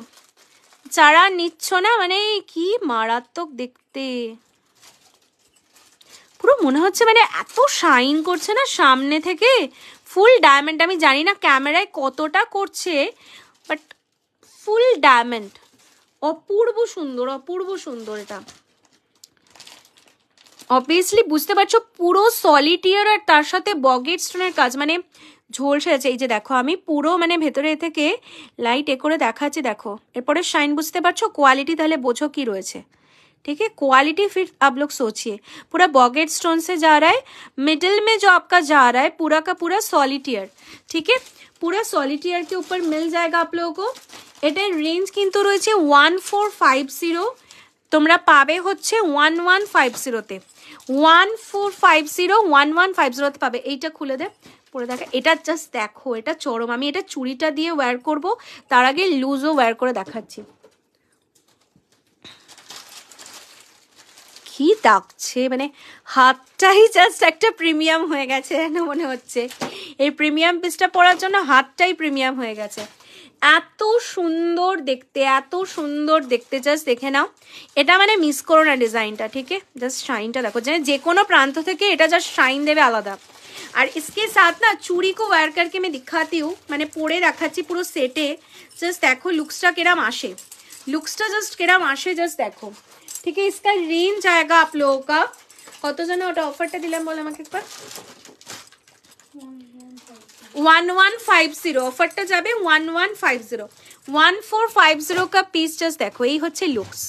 যারা নিচ্ছ না মানে কি মারাত্মক দেখতে পুরো মনে হচ্ছে মানে এত শাইন করছে না সামনে থেকে ফুল ডায়মন্ড আমি জানি না ক্যামেরায় কতটা করছে বাট ফুল ডায়মন্ড অপূর্ব সুন্দর অপূর্ব সুন্দর এটা অবভিয়াসলি বুঝতে পারছো পুরো সলিটিয়ার আর তার সাথে বগেট স্টোনের কাজ মানে ঝোল আছে এই যে দেখো আমি পুরো মানে ভেতরে থেকে লাইট এ করে দেখাচ্ছি দেখো এরপরে শাইন বুঝতে পারছো কোয়ালিটি তাহলে বোঝো কি রয়েছে ঠিক है কোয়ালিটি ফির आप लोग सोचिए पूरा बॉगेट स्टोन যা রায় মিডল মে मिडिल আপকা যা রায় পুরা কা পুরা पूरा का पूरा सॉलिटियर ठीक है पूरा सॉलिटियर के ऊपर এটার রেঞ্জ কিন্তু রয়েছে ওয়ান ফোর ফাইভ জিরো তোমরা পাবে হচ্ছে ওয়ান ওয়ান ফাইভ জিরোতে one four five zero one one five জিরোতে পাবে এইটা খুলে দে পরে দেখা এটা জাস্ট দেখো এটা চরম আমি এটা চুড়িটা দিয়ে ওয়্যার করব তার আগে লুজও ওয়্যার করে দেখাচ্ছি কি ডাকছে মানে হাতটাই জাস্ট একটা প্রিমিয়াম হয়ে গেছে যেন মনে হচ্ছে এই প্রিমিয়াম পিসটা পরার জন্য হাতটাই প্রিমিয়াম হয়ে গেছে এত সুন্দর দেখতে এত সুন্দর দেখতে জাস্ট দেখে নাও এটা মানে মিস করো না ডিজাইনটা ঠিক আছে জাস্ট শাইনটা দেখো যে কোনো প্রান্ত থেকে এটা জাস্ট শাইন দেবে আলাদা আর इसके সাথ না চুড়ি কো ওয়ার করকে আমি दिखाती हूँ মানে পরে রাখাচ্ছি পুরো সেটে জাস্ট দেখো লুকসটা কেরাম আসে লুকসটা জাস্ট কেরাম আসে জাস্ট দেখো ठीक है इसका रेंज आएगा आप लोगों কত জন ওটা অফারটা দিলাম বল আমাকে একবার ওয়ান ওয়ান ফাইভ জিরো অফারটা যাবে one one five zero one four five zero কা পিস জাস্ট দেখো এই হচ্ছে লুকস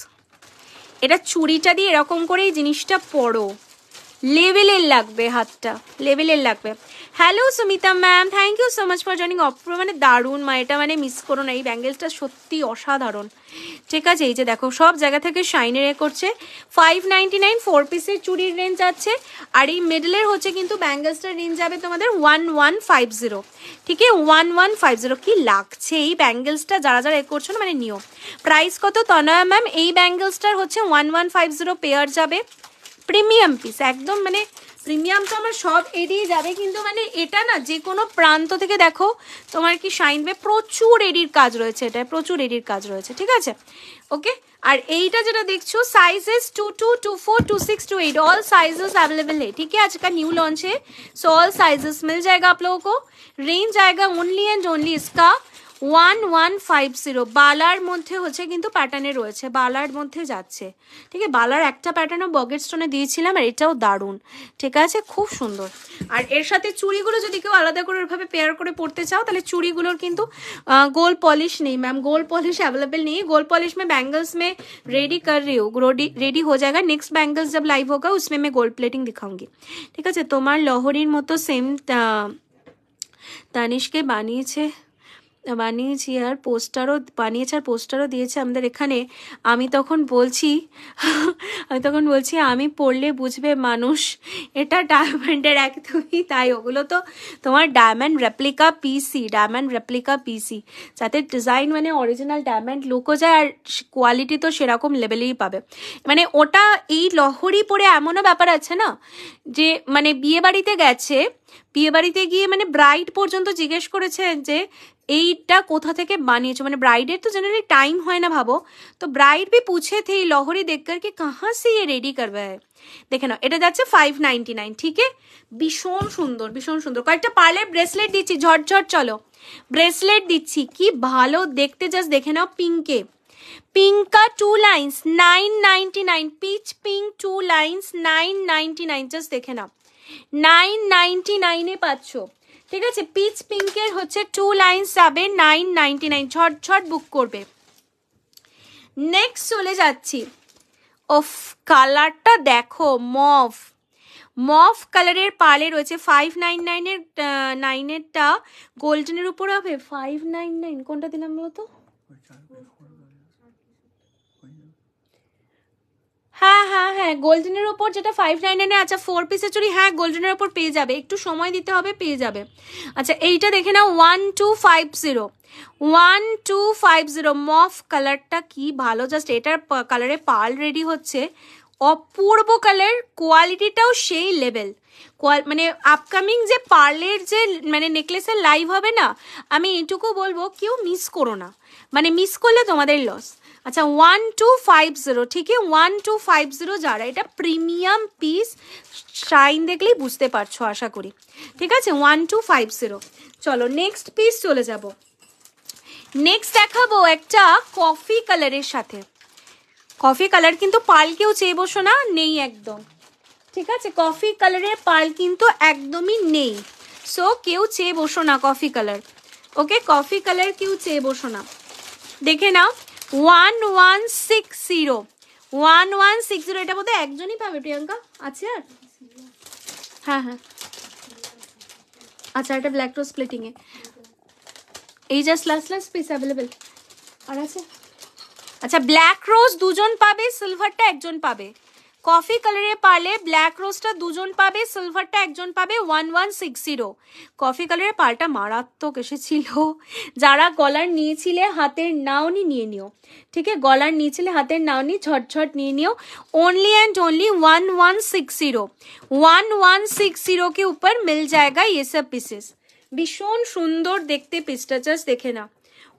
এটা চুড়িটা দিয়ে এরকম করে এই জিনিসটা পড়ো লেভেলের লাগবে হাতটা লেভেলের লাগবে hello Sumita ma'am thank you so much for joining অপ্র মানে দারুণ মা এটা মানে মিস করো না এই ব্যাঙ্গেলসটা সত্যি অসাধারণ ঠিক আছে এই যে দেখো সব জায়গা থেকে শাইনের এ করছে ফাইভ নাইনটি নাইন ফোর পিসের চুরির রেঞ্জ আছে আর এই মেডেলের হচ্ছে কিন্তু ব্যাঙ্গেলসটার রেঞ্জ যাবে তোমাদের ওয়ান ওয়ান ফাইভ জিরো ঠিক আছে ওয়ান ওয়ান ফাইভ জিরো কী লাগছে এই ব্যাঙ্গেলসটা যারা যারা এ করছো না মানে নিও প্রাইস কত তনয়া ম্যাম এই ব্যাঙ্গেলসটার হচ্ছে one one five zero pair যাবে প্রিমিয়াম পিস একদম মানে প্রিমিয়াম তো আমার সব এড়িয়ে যাবে কিন্তু মানে এটা না যে কোনো প্রান্ত থেকে দেখো তোমার কি শাইনবে প্রচুর এডির কাজ রয়েছে এটা প্রচুর এডির কাজ রয়েছে ঠিক আছে ওকে আর এইটা যেটা দেখছো sizes two two two four two six two eight all sizes available है ঠিক আছে আজকাল নিউ লঞ্চে সো অল সাইজেস মিল साइजेस मिल जाएगा आप लोगों को रेंज आएगा ওয়ান ওয়ান ফাইভ জিরো বালার মধ্যে হচ্ছে কিন্তু প্যাটার্নে রয়েছে বালার মধ্যে যাচ্ছে ঠিক আছে বালার একটা প্যাটার্নও বগের স্টোনে দিয়েছিলাম আর এটাও দারুণ ঠিক আছে খুব সুন্দর আর এর সাথে চুড়িগুলো যদি কেউ আলাদা করে ওইভাবে পেয়ার করে পড়তে চাও তাহলে চুড়িগুলোর কিন্তু গোল পলিশ নেই ম্যাম গোল পলিশ অ্যাভেলেবেল নেই গোল পলিশ মে ব্যাঙ্গলস মে রেডি কর রে रही রেডি হয়ে हो নেক্সট ব্যাঙ্গলস জব লাইভ হোক উসমে মে গোল্ড প্লেটিং प्लेटिंग ঠিক আছে তোমার লহরির মতো সেম তানিশকে বানিয়েছে বানিয়েছি আর পোস্টারও বানিয়েছে আর পোস্টারও দিয়েছে আমাদের এখানে আমি তখন বলছি আমি তখন বলছি আমি পড়লে বুঝবে মানুষ এটা ডায়মন্ডের একদমই তাই ওগুলো তো তোমার ডায়মন্ড রেপ্লিকা পিসি ডায়মন্ড রেপ্লিকা পিসি যাতে ডিজাইন মানে অরিজিনাল ডায়মন্ড লুকও যায় আর কোয়ালিটি তো সেরকম লেভেলেরই পাবে মানে ওটা এই লহরি পরে এমনও ব্যাপার আছে না যে মানে বিয়ে বাড়িতে গেছে বিয়ে বাড়িতে গিয়ে মানে ব্রাইট পর্যন্ত জিজ্ঞেস করেছে যে এইটা কোথা থেকে বানিয়েছো মানে ব্রাইডের তো জেনারেলি টাইম হয় না ভাবো তো ব্রাইড বি পুছে থে লহরি দেখকার করকে কাহা সে ইয়ে রেডি করবা দেখে নাও এটা যাচ্ছে ফাইভ নাইনটি নাইন ঠিক ভীষণ সুন্দর ভীষণ সুন্দর কয়েকটা পারলে ব্রেসলেট দিচ্ছি ঝটঝট চলো ব্রেসলেট দিচ্ছি কি ভালো দেখতে জাস্ট দেখে নাও পিঙ্কে পিঙ্কা two lines nine ninety nine peach pink two lines nine ninety nine just দেখে নাও নাইন নাইনটি নাইনে পাচ্ছ ঠিক আছে পিচ পিঙ্কের হচ্ছে টু লাইন যাবে নাইন নাইনটি নাইন ছট ছট বুক করবে নেক্সট চলে যাচ্ছি অফ কালারটা দেখো মফ মফ কালারের পালে রয়েছে ফাইভ নাইন নাইনের নাইনেরটা গোল্ডেনের উপর হবে ফাইভ নাইন নাইন কোনটা দিলাম বলতো হ্যাঁ হ্যাঁ হ্যাঁ গোল্ডেনের ওপর যেটা ফাইভ নাইন নাইনে আচ্ছা ফোর পিসের চুরি হ্যাঁ গোল্ডেনের ওপর পেয়ে যাবে একটু সময় দিতে হবে পেয়ে যাবে আচ্ছা এইটা দেখে নাও one two five zero one two five zero মফ কালারটা কি ভালো জাস্ট এটার কালারে পাল রেডি হচ্ছে অপূর্ব কালার কোয়ালিটিটাও সেই লেভেল মানে আপকামিং যে পার্লের যে মানে নেকলেসের লাইভ হবে না আমি এটুকু বলবো কেউ মিস করো না মানে মিস করলে তোমাদের লস আচ্ছা ওয়ান টু ফাইভ জিরো ঠিকই ওয়ান টু ফাইভ জিরো যারা এটা প্রিমিয়াম পিস শাইন দেখলেই বুঝতে পারছো আশা করি ঠিক আছে ওয়ান টু ফাইভ জিরো চলো নেক্সট পিস চলে যাব নেক্সট দেখাবো একটা কফি কালারের সাথে কফি কালার কিন্তু পাল কেউ চেয়ে বসো না নেই একদম ঠিক আছে কফি কালারের পাল কিন্তু একদমই নেই সো কেউ চেয়ে বসো না coffee colour okay coffee colour কেউ চেয়ে বসো না দেখে নাও one one six zero one one six zero এটা বোধহয় একজনই পাবে প্রিয়াঙ্কা আছে আর হ্যাঁ হ্যাঁ আচ্ছা এটা ব্ল্যাক রোজ প্লেটিংয়ে এই just last last piece available আর আছে আচ্ছা ব্ল্যাক রোজ দুজন পাবে সিলভারটা একজন পাবে কফি কালারে পারলে ব্ল্যাক রোজটা দুজন পাবে সিলভারটা একজন পাবে one one six zero coffee কালারে পালটা মারাত্মক এসেছিল যারা গলার নিয়েছিলে হাতের নাওনি নিয়ে নিও ঠিক আছে গলার নিয়েছিলে হাতের নাওনি ঝটঝট নিয়ে নিও only and only one one six zero one one six জিরোকে উপর মিল জায়গা এসব ये ভীষণ সুন্দর দেখতে পিসটা দেখে না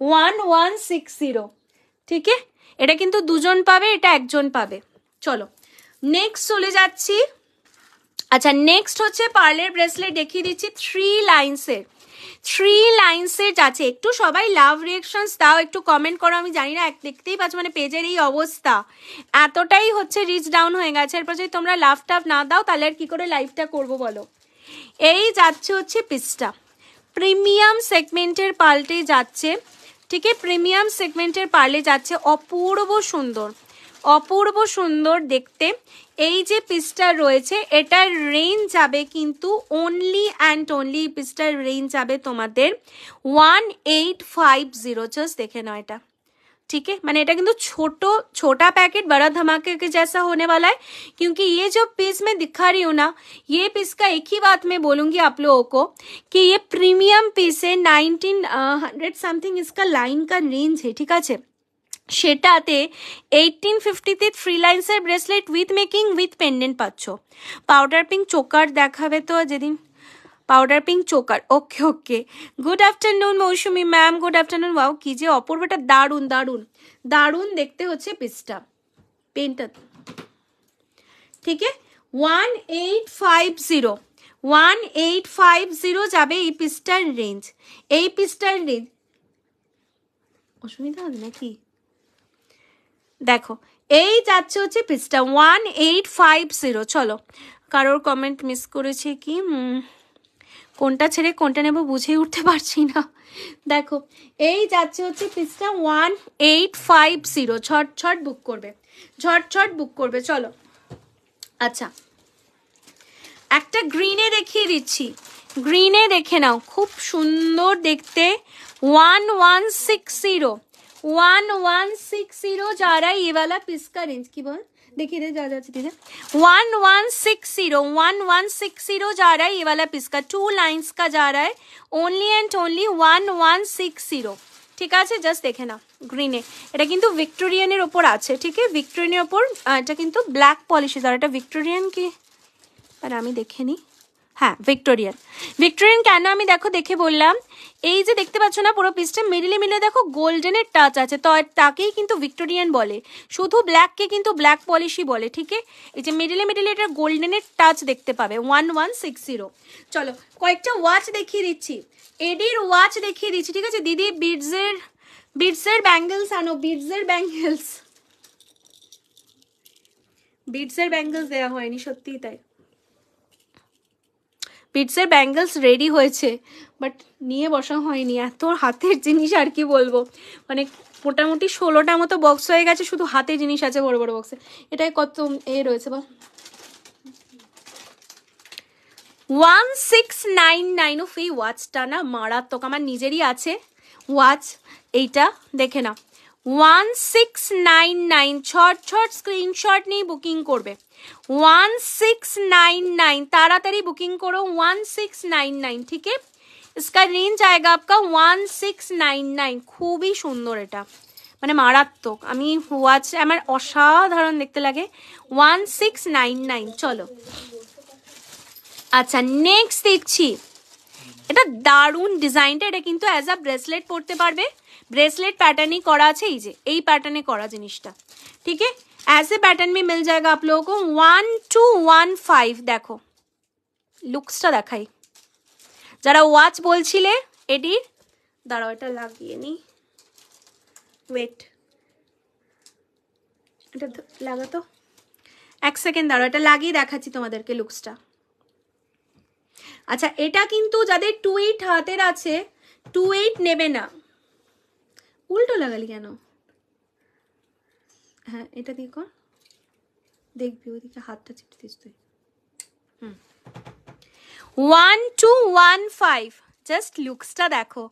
ওয়ান ওয়ান সিক্স জিরো ঠিক এটা কিন্তু দুজন পাবে এটা একজন পাবে চলো নেক্সট চলে যাচ্ছি আচ্ছা নেক্সট হচ্ছে পার্লের ব্রেসলেট দেখিয়ে দিচ্ছি থ্রি লাইন্সের থ্রি লাইন্সের আছে একটু সবাই লাভ রিয়েকশনস দাও একটু কমেন্ট করো আমি জানি না এক দেখতেই পাচ্ছ মানে পেজের এই অবস্থা এতটাই হচ্ছে রিচ ডাউন হয়ে গেছে এরপর যদি তোমরা লাভ টাভ না দাও তাহলে আর কী করে লাইফটা করব বলো এই যাচ্ছে হচ্ছে পিসটা প্রিমিয়াম সেগমেন্টের পাল্টে যাচ্ছে ঠিক প্রিমিয়াম সেগমেন্টের পার্লে যাচ্ছে অপূর্ব সুন্দর अपूर्व सुंदर देखते ये पिसटार পিসটা রয়েছে এটার রেঞ্জ যাবে কিন্তু অনলি অ্যান্ড অনলি পিসটার রেঞ্জ যাবে তোমাদের one eight five zero just ठीक है मैंने क्योंकि छोटो छोटा पैकेट बड़ा धमाके के जैसा होने वाला है क्योंकि ये जो पीस मैं दिखा रही हूँ ना ये पीस का एक ही बात मैं बोलूंगी आप लोगों को कि ये प्रीमियम पीस है नाइनटीन हंड्रेड समथिंग इसका लाइन का रेंज है ठीक है সেটাতে এইটিন ফিফটিতে থ্রি লাইন্সের bracelet with making with pendant পাচ্ছ পাউডার পিঙ্ক চোকার দেখাবে তো যেদিন powder pink choker okay okay good afternoon Mousumi ma'am good afternoon wow কি যে অপূর্বটা দারুণ দারুণ দারুণ দেখতে হচ্ছে পিসটা পেনটা ঠিক one eight five zero one eight five zero যাবে এই পিসটার রেঞ্জ এই পিসটার রেঞ্জ অসুবিধা হবে নাকি দেখো এই যাচ্ছে হচ্ছে পৃষ্ঠা ওয়ান এইট ফাইভ জিরো চলো কারোর কমেন্ট মিস করেছে কি কোনটা ছেড়ে কোনটা নেব বুঝে উঠতে পারছি না দেখো এই যাচ্ছে হচ্ছে পৃষ্ঠা ওয়ান এইট ফাইভ জিরো ছট ছট বুক করবে ছট বুক করবে চলো আচ্ছা একটা গ্রিনে দেখিয়ে দিচ্ছি গ্রিনে দেখে নাও খুব সুন্দর দেখতে one one six zero one one six zero जा रहा है ये वाला पीस का रेंज की बोल देखिए इधर जा जाती है one one six zero one one six zero जा रहा है ये वाला पीस का टू लाइन्स का जा জিরো ঠিক আছে জাস্ট দেখে নাও গ্রিনে এটা কিন্তু ভিক্টোরিয়ানের ওপর আছে ঠিক আছে ভিক্টোরিয়ানের ওপর এটা কিন্তু ব্ল্যাক পলিশি আর এটা ভিক্টোরিয়ান কি আর আমি দেখে নিই হ্যাঁ ভিক্টোরিয়ান ভিক্টোরিয়ান কেন আমি দেখো দেখে বললাম এই যে দেখতে পাচ্ছ না পুরো পিসটা মিডিলে মিলে দেখো গোল্ডেনের টাচ আছে তো তাকেই কিন্তু ভিক্টোরিয়ান বলে শুধু ব্ল্যাককে কিন্তু ব্ল্যাক পলিশই বলে ঠিক এই যে মিডিলে মিডিলে এটা গোল্ডেনের টাচ দেখতে পাবে ওয়ান ওয়ান সিক্স জিরো চলো কয়েকটা ওয়াচ দেখিয়ে দিচ্ছি এডির ওয়াচ দেখিয়ে দিচ্ছি ঠিক আছে দিদি বিডসের বিটসের ব্যাঙ্গেলস আনো বিডসের ব্যাঙ্গেলস বিটসের ব্যাঙ্গেলস দেওয়া হয়নি সত্যিই তাই পিটসের ব্যাঙ্গেলস রেডি হয়েছে বাট নিয়ে বসা হয়নি এত হাতের জিনিস আর কি বলবো মানে মোটামুটি ষোলোটা মতো বক্স হয়ে গেছে শুধু হাতে জিনিস আছে বড় বড় বক্সে এটাই কত এ রয়েছে বা one six nine nine of এই ওয়াচটা না মারাত্মক আমার নিজেরই আছে ওয়াচ এইটা দেখে না ওয়ান সিক্স নাইন নাইন ছট ছট স্ক্রিনশট নিয়ে বুকিং করবে ওয়ান সিক্স নাইন নাইন তাড়াতাড়ি বুকিং করো ওয়ান সিক্স নাইন নাইন ঠিক इसका রেঞ্জ आएगा আপকা ওয়ান সিক্স নাইন নাইন খুবই সুন্দর এটা মানে মারাত্মক আমি ওয়াচ আমার অসাধারণ দেখতে লাগে ওয়ান সিক্স নাইন নাইন চলো আচ্ছা নেক্সট দেখছি এটা দারুণ ডিজাইনটা এটা কিন্তু অ্যাজ আ ব্রেসলেট পরতে পারবে ব্রেসলেট প্যাটার্নই করা चाहिए यही पैटर्ने करा जिनिसटा ठीक है ऐसे पैटर्न में मिल जाएगा आप लोगों को ওয়ান টু ওয়ান ফাইভ দেখো লুকসটা দেখাই যারা ওয়াচ বলছিলে এটির দাঁড়াও এটা লাগিয়ে নি ওয়েট এটা লাগাতো এক সেকেন্ড দাঁড়াও এটা লাগিয়ে দেখাচ্ছি তোমাদেরকে লুকসটা আচ্ছা এটা কিন্তু যাদের টু এইট হাতের আছে টু এইট নেবে না উল্টো লাগালি কেন হ্যাঁ এটা দিয়ে কর দেখবি ওদিকে হাতটা চিপতে দিস তুই হুম one two one five just লুকসটা দেখো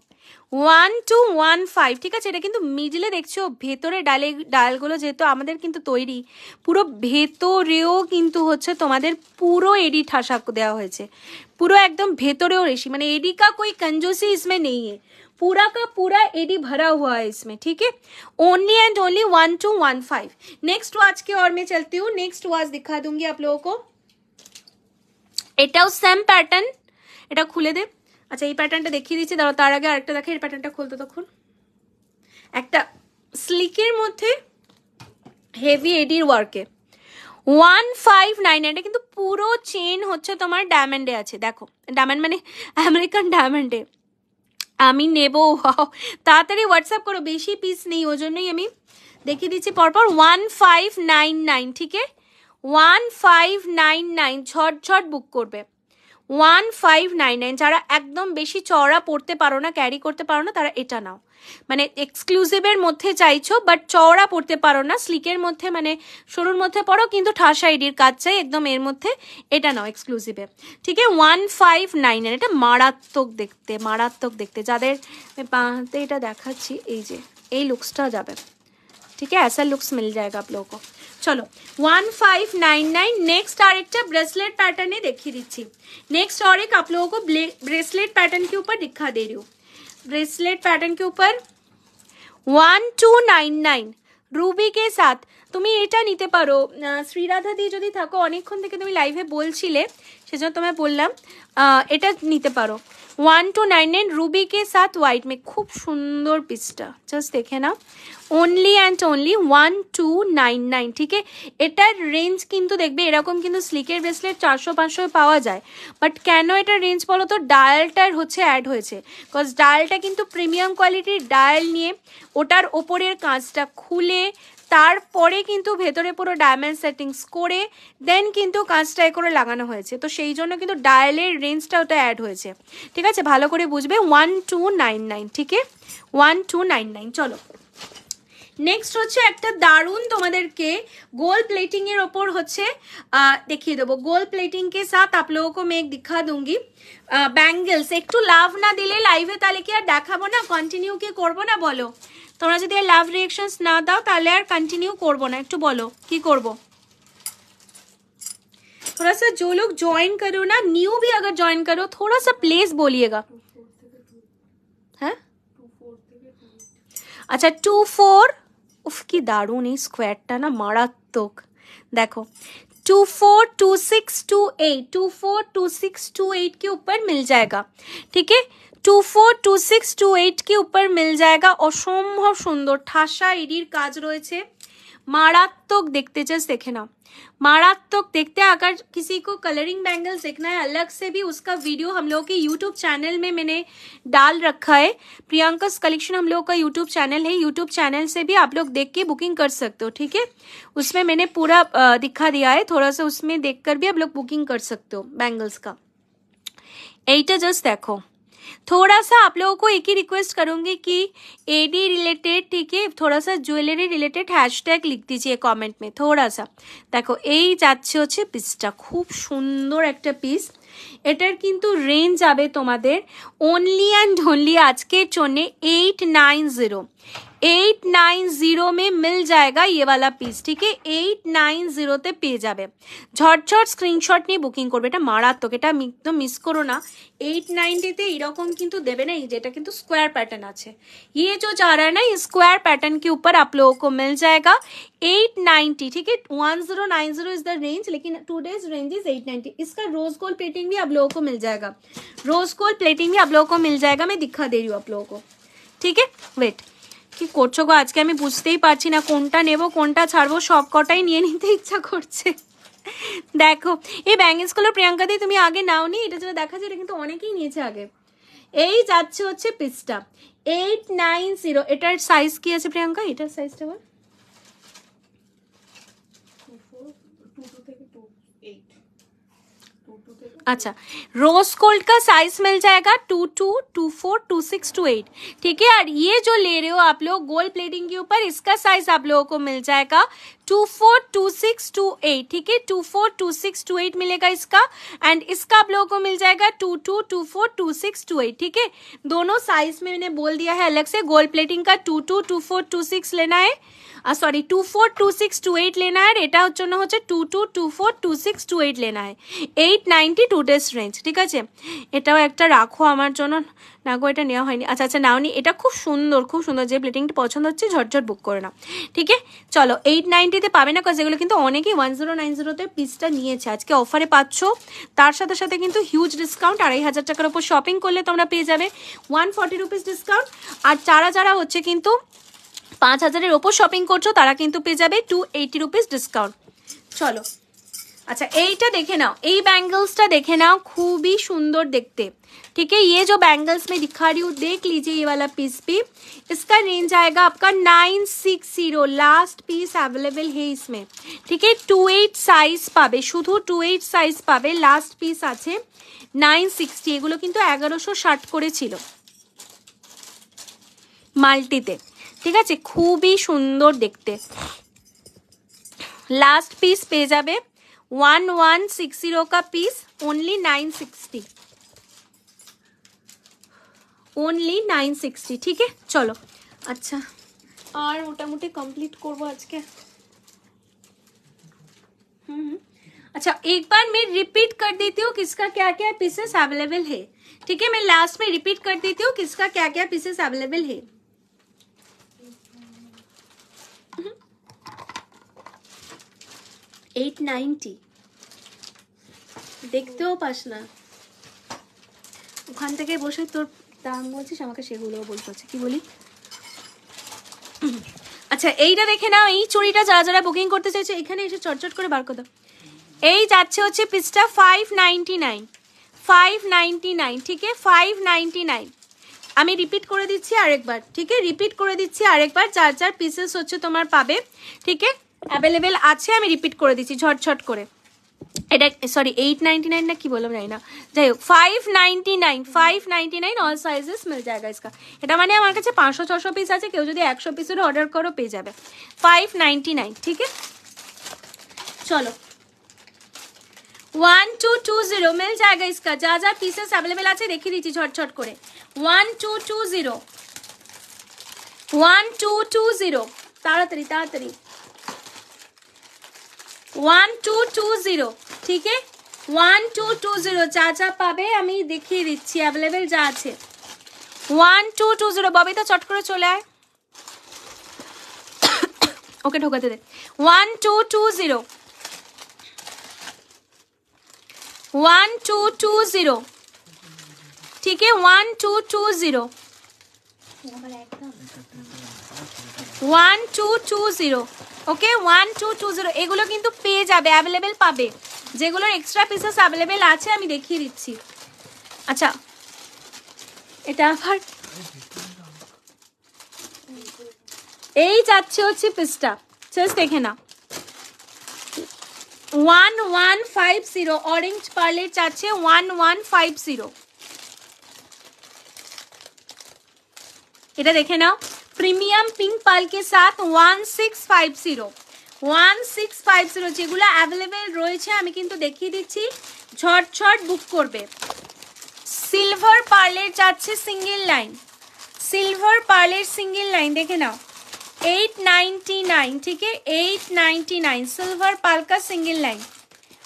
ওয়ান টু ওয়ান ফাইভ ঠিক আছে এটা কিন্তু মিডলে দেখছো ভেতরে ডালে ডালগুলো যেহেতু আমাদের কিন্তু তৈরি পুরো ভেতরেও কিন্তু হচ্ছে তোমাদের পুরো এডি ঠাসা দেওয়া হয়েছে পুরো একদম ভেতরেও রেশি মানে এডি কা কই কঞ্জোসি ইসমে নেই पूरा का पूरा एडी भरा हुआ है इसमें ठीक है only and only one two one five next watch के और मैं चलती हूँ नेक्स्ट वाच दिखा दूंगी आप लोगों को এটাও সেম প্যাটার্ন এটা খুলে দে আচ্ছা এই প্যাটার্নটা দেখিয়ে দিচ্ছি দাঁড়া তার আগে আরেকটা দেখে এই প্যাটার্নটা খুলতো তখন একটা স্লিকের মধ্যে হেভি এডির ওয়ার্কে ওয়ান ফাইভ নাইন এটা কিন্তু পুরো চেন হচ্ছে তোমার ডায়মন্ডে আছে দেখো ডায়মন্ড মানে আমেরিকান ডায়মন্ডে আমি নেব তাড়াতাড়ি হোয়াটসঅ্যাপ করো বেশি পিস নেই ওই জন্যই আমি দেখিয়ে দিচ্ছি পরপর ওয়ান ফাইভ নাইন নাইন ঠিক আছে ওয়ান ফাইভ নাইন নাইন ঝটঝট বুক করবে ওয়ান ফাইভ নাইন নাইন যারা একদম বেশি চওড়া পড়তে পারো না ক্যারি করতে পারো না তারা এটা নাও মানে এক্সক্লুসিভের মধ্যে চাইছো বাট চওড়া পড়তে পারো না স্লিকের মধ্যে মানে সরুর মধ্যে পড়ো কিন্তু ঠাসা আইডির কাজ চাই একদম এর মধ্যে এটা নাও এক্সক্লুসিভে ঠিক আছে ওয়ান ফাইভ নাইন নাইন এটা মারাত্মক দেখতে মারাত্মক দেখতে যাদের হাতে এটা দেখাচ্ছি এই যে এই লুকসটা যাবে ঠিক আছে অ্যাসা লুকস মিল যায়গা আপ चलो 1599 नेक्स्ट আরেকটা ব্রেসলেট প্যাটার্নই দেখিয়ে দিছি नेक्स्ट স্টোরিক আপлогоকো ব্রেসলেট প্যাটার্ন কি উপর দিখা দি রيو ব্রেসলেট প্যাটার্ন কি উপর 1299 রুবি কে সাথ তুমি এটা নিতে পারো শ্রী রাধা দি যদি থাকো অনেকক্ষণ থেকে তুমি লাইভে বলছিলে সেজন তোমায় বললাম এটা নিতে পারো one two nine and ruby के साथ वाइट में खूब सुंदर पिसটা জাস্ট দেখে না only and only one two nine nine ঠিক এটার রেঞ্জ কিন্তু দেখবে এরকম কিন্তু স্লিকের ব্রেসলেট চারশো পাঁচশো পাওয়া যায় বাট কেন এটার রেঞ্জ বলো তো ডায়ালটার হচ্ছে অ্যাড হয়েছে বিকজ ডায়ালটা কিন্তু প্রিমিয়াম কোয়ালিটির ডায়াল নিয়ে ওটার ওপরের কাঁচটা খুলে তারপরে কিন্তু ভেতরে পুরো ডায়মন্ড সেটিংস করে দেন কিন্তু কাঁচটায় করে লাগানো হয়েছে তো সেই জন্য কিন্তু ডায়ালের রেঞ্জটা ওটা অ্যাড হয়েছে ঠিক আছে ভালো করে বুঝবে ওয়ান টু নাইন নাইন ঠিক ওয়ান টু নাইন নাইন চলো নেক্সট হচ্ছে একটা দারুণ তোমাদেরকে গোল প্লেটিংয়ের ওপর হচ্ছে দেখিয়ে দেবো গোল প্লেটিংকে সাথ আপলোকো লোকো মেঘ দীক্ষা দুঙ্গি ব্যাঙ্গেলস একটু লাভ না দিলে লাইভে তাহলে কি আর দেখাবো না কন্টিনিউ কি করবো না বলো তোমরা যদি লাভ রিঅ্যাকশনস না দাও তাহলে আর কন্টিনিউ করব না একটু বলো কি थोड़ा सा जो लोग ज्वाइन करो ना न्यू भी अगर ज्वाइन करो थोड़ा सा प्लेस बोलिएगा अच्छा टू फोर उफ की दारू नहीं स्क्वेर टा ना मारा तुक देखो two four two six two eight two four two six two eight के ऊपर मिल जाएगा ठीक है two four two six two এইটকে উপর মিল জায়গা অসম্ভব সুন্দর ঠাসা এডির কাজ রয়েছে मारात्मक देखते जस्ट देखे ना मारात्मक देखते अगर किसी को कलरिंग बैंगल्स देखना है अलग से भी उसका वीडियो हम लोगों के यूट्यूब चैनल में मैंने डाल रखा है प्रियंका कलेक्शन हम लोगों का यूट्यूब चैनल है यूट्यूब चैनल से भी आप लोग देख के बुकिंग कर सकते हो ठीक है उसमें मैंने पूरा दिखा दिया है थोड़ा सा उसमें देख भी आप लोग बुकिंग कर सकते हो बैंगल्स का एट जस्ट देखो थोड़ा सा आप लोगों को एक ही रिक्वेस्ट करूंगी कि एडी रिलेटेड ठीक है थोड़ा सा জুয়েলারি রিলেটেড হ্যাশট্যাগ লিখ দিজিয়ে কমেন্ট মে থোড়া সা দেখো এই যাচ্ছে হচ্ছে পিসটা খুব সুন্দর একটা পিস এটার কিন্তু রেঞ্জ যাবে তোমাদের অনলি অ্যান্ড অনলি আজকের জন্যে eight nine zero eight nine zero में मिल जाएगा ये वाला पीस পিস ঠিক আছে এইট নাইন জিরোতে পেয়ে যাবে ঝটঝট স্ক্রিনশট নিয়ে বুকিং করবে এটা মারাত্মক এটা একদম মিস করো না এইট নাইনটিতে এরকম কিন্তু দেবে না যেটা কিন্তু স্কোয়ার প্যাটার্ন আছে ये जो जा रहा है ना ये स्क्वायर पैटर्न के ऊपर आप लोगों को मिल जाएगा 890 ठीक है 1090 इज द रेंज लेकिन टू डेज रेंज इज 890 इसका रोज गोल्ड प्लेटिंग भी आप लोगों को मिल जाएगा रोज गोल्ड प्लेटिंग भी आप लोगों को मिल जाएगा मैं दिखा दे रही हूँ आप लोगों को ठीक है वेट কি করছো গো আজকে আমি বুঝতেই পারছি না কোনটা নেব কোনটা ছাড়বো সব কটাই নিয়ে নিতে ইচ্ছা করছে দেখো এই ব্যাঙ্গেলসগুলো প্রিয়াঙ্কা দিয়ে তুমি আগে নাও নি এটা যেটা দেখা যায় এটা কিন্তু অনেকেই নিয়েছে আগে এই যাচ্ছে হচ্ছে পিসটা এইট নাইন জিরো এটার সাইজ কি আছে প্রিয়াঙ্কা এটার সাইজটা বল अच्छा रोज गोल्ड का साइज मिल जाएगा two two two four two six two eight ठीक है और ये जो ले रहे हो आप लोग गोल्ड प्लेटिंग के ऊपर इसका साइज आप लोगों को मिल जाएगा two four two six two eight ठीक है two four two six two eight मिलेगा इसका एंड इसका आप लोगों को मिल जाएगा two two two four two six two eight ठीक है दोनों साइज में मैंने बोल दिया है अलग से गोल्ड प्लेटिंग का two two two four two six लेना है আর sorry two four two six two eight লেনায়ের এটার জন্য হচ্ছে two two two four two six two eight লেনায় eight ninety today's range ঠিক আছে এটাও একটা রাখো আমার জন্য না গো এটা নেওয়া হয়নি আচ্ছা আচ্ছা নাওনি এটা খুব সুন্দর খুব সুন্দর যে প্লেটিংটি পছন্দ হচ্ছে ঝটঝট বুক করে নাও ঠিক আছে চলো এইট নাইনটিতে পাবে না কাজ এগুলো কিন্তু অনেকেই ওয়ান জিরো নাইন জিরোতে পিসটা নিয়েছে আজকে অফারে পাচ্ছ তার সাথে সাথে কিন্তু হিউজ ডিসকাউন্ট আড়াই হাজার টাকার উপর শপিং করলে তোমরা পেয়ে যাবে ওয়ান ফর্টি রুপিস ডিসকাউন্ট আর চারা যারা হচ্ছে কিন্তু পাঁচ হাজারের ওপর শপিং করছো তারা কিন্তু পেয়ে যাবে টু এইটি রুপিস ডিসকাউন্ট চলো আচ্ছা এইটা দেখে নাও এই ব্যাঙ্গলসটা দেখে নাও খুবই সুন্দর দেখতে ঠিক है ये जो बैंगल्स में दिखा रही हूँ देख लीजिए ये वाला पीस भी इसका रेंज आएगा आपका nine six zero last piece available है इसमें সাইজ পাবে শুধু টু এইট সাইজ পাবে লাস্ট পিস আছে নাইন সিক্সটি এগুলো কিন্তু এগারোশো ষাট করে ছিল মাল্টিতে ठीक खूब ही सुंदर देखते लास्ट পিস पे যাবে ওয়ান ওয়ান সিক্স का piece only nine sixty only nine sixty ठीक है चलो अच्छा और मोटामुटी कमप्लीट करब आज के हम्म, हम्म। अच्छा एक बार मैं रिपीट कर देती हूँ किसका क्या क्या पीसेस अवेलेबल है ठीक है मैं लास्ट में रिपीट कर देती हूँ किसका क्या क्या पीसेस अवेलेबल है এইট নাইনটি দেখতেও পাস না ওখান থেকে বসে তোর দাম বলছিস আমাকে সেগুলোও বলতে হচ্ছে কি বলি আচ্ছা এইটা দেখে নাও এই চুড়িটা যারা যারা বুকিং করতে চাইছে এখানে এসে চটচট করে বার করে দাও এই যাচ্ছে হচ্ছে পিসটা five ninety nine five ninety nine ঠিক আছে ফাইভ নাইনটি নাইন আমি রিপিট করে দিচ্ছি আরেকবার ঠিক রিপিট করে দিচ্ছি আরেকবার যার যার পিসেস হচ্ছে তোমার পাবে ঠিক আছে অ্যাভেলেবেল আছে আমি রিপিট করে দিচ্ছি ঝটঝট করে এটা সরি এইট নাইনটি নাইন না কি বললাম জানি না যাই হোক five ninety nine five ninety nine all sizes মিল জায়গা ইসকা এটা মানে আমার কাছে পাঁচশো ছশো পিস আছে কেউ যদি একশো পিসের অর্ডার করো পেয়ে যাবে ফাইভ নাইনটি নাইন ঠিক আছে চলো ওয়ান টু টু জিরো মিল জায়গা ইসকা যা যা পিসেস অ্যাভেলেবেল আছে রেখে দিচ্ছি ঝটঝট করে one two two zero one two two zero তাড়াতাড়ি তাড়াতাড়ি ওয়ান টু টু জিরো ঠিক ওয়ান টু টু জিরো যা যা পাবে আমি দেখিয়ে দিচ্ছি অ্যাভেলেবেল যা আছে one two two zero Babita চট করে চলে আয় ওকে ঢোকাতে দে one two two zero one two two zero ঠিক one two two zero one two two zero okay one two two zero এগুলো কিন্তু পেয়ে যাবে অ্যাভেলেবেল পাবে যেগুলোর এক্সট্রা পিসেস অ্যাভেলেবেল আছে আমি দেখিয়ে দিচ্ছি আচ্ছা এটা আবার এই যাচ্ছে হচ্ছে পিসটা শেষ দেখে না one one five zero orange পার্লের চাচ্ছে ওয়ান ওয়ান ফাইভ জিরো এটা দেখে নাও প্রিমিয়াম পিনপাল کے ساتھ 1650 1650 যেগুলো अवेलेबल রয়েছে আমি কিন্তু দেখিয়ে দিচ্ছি ছোট ছোট বুক করবে সিলভার পারলেট যাচ্ছে সিঙ্গেল লাইন সিলভার পারলেট সিঙ্গেল লাইন দেখেন নাও 899 ঠিক ہے 899 সিলভার পালকা সিঙ্গেল লাইন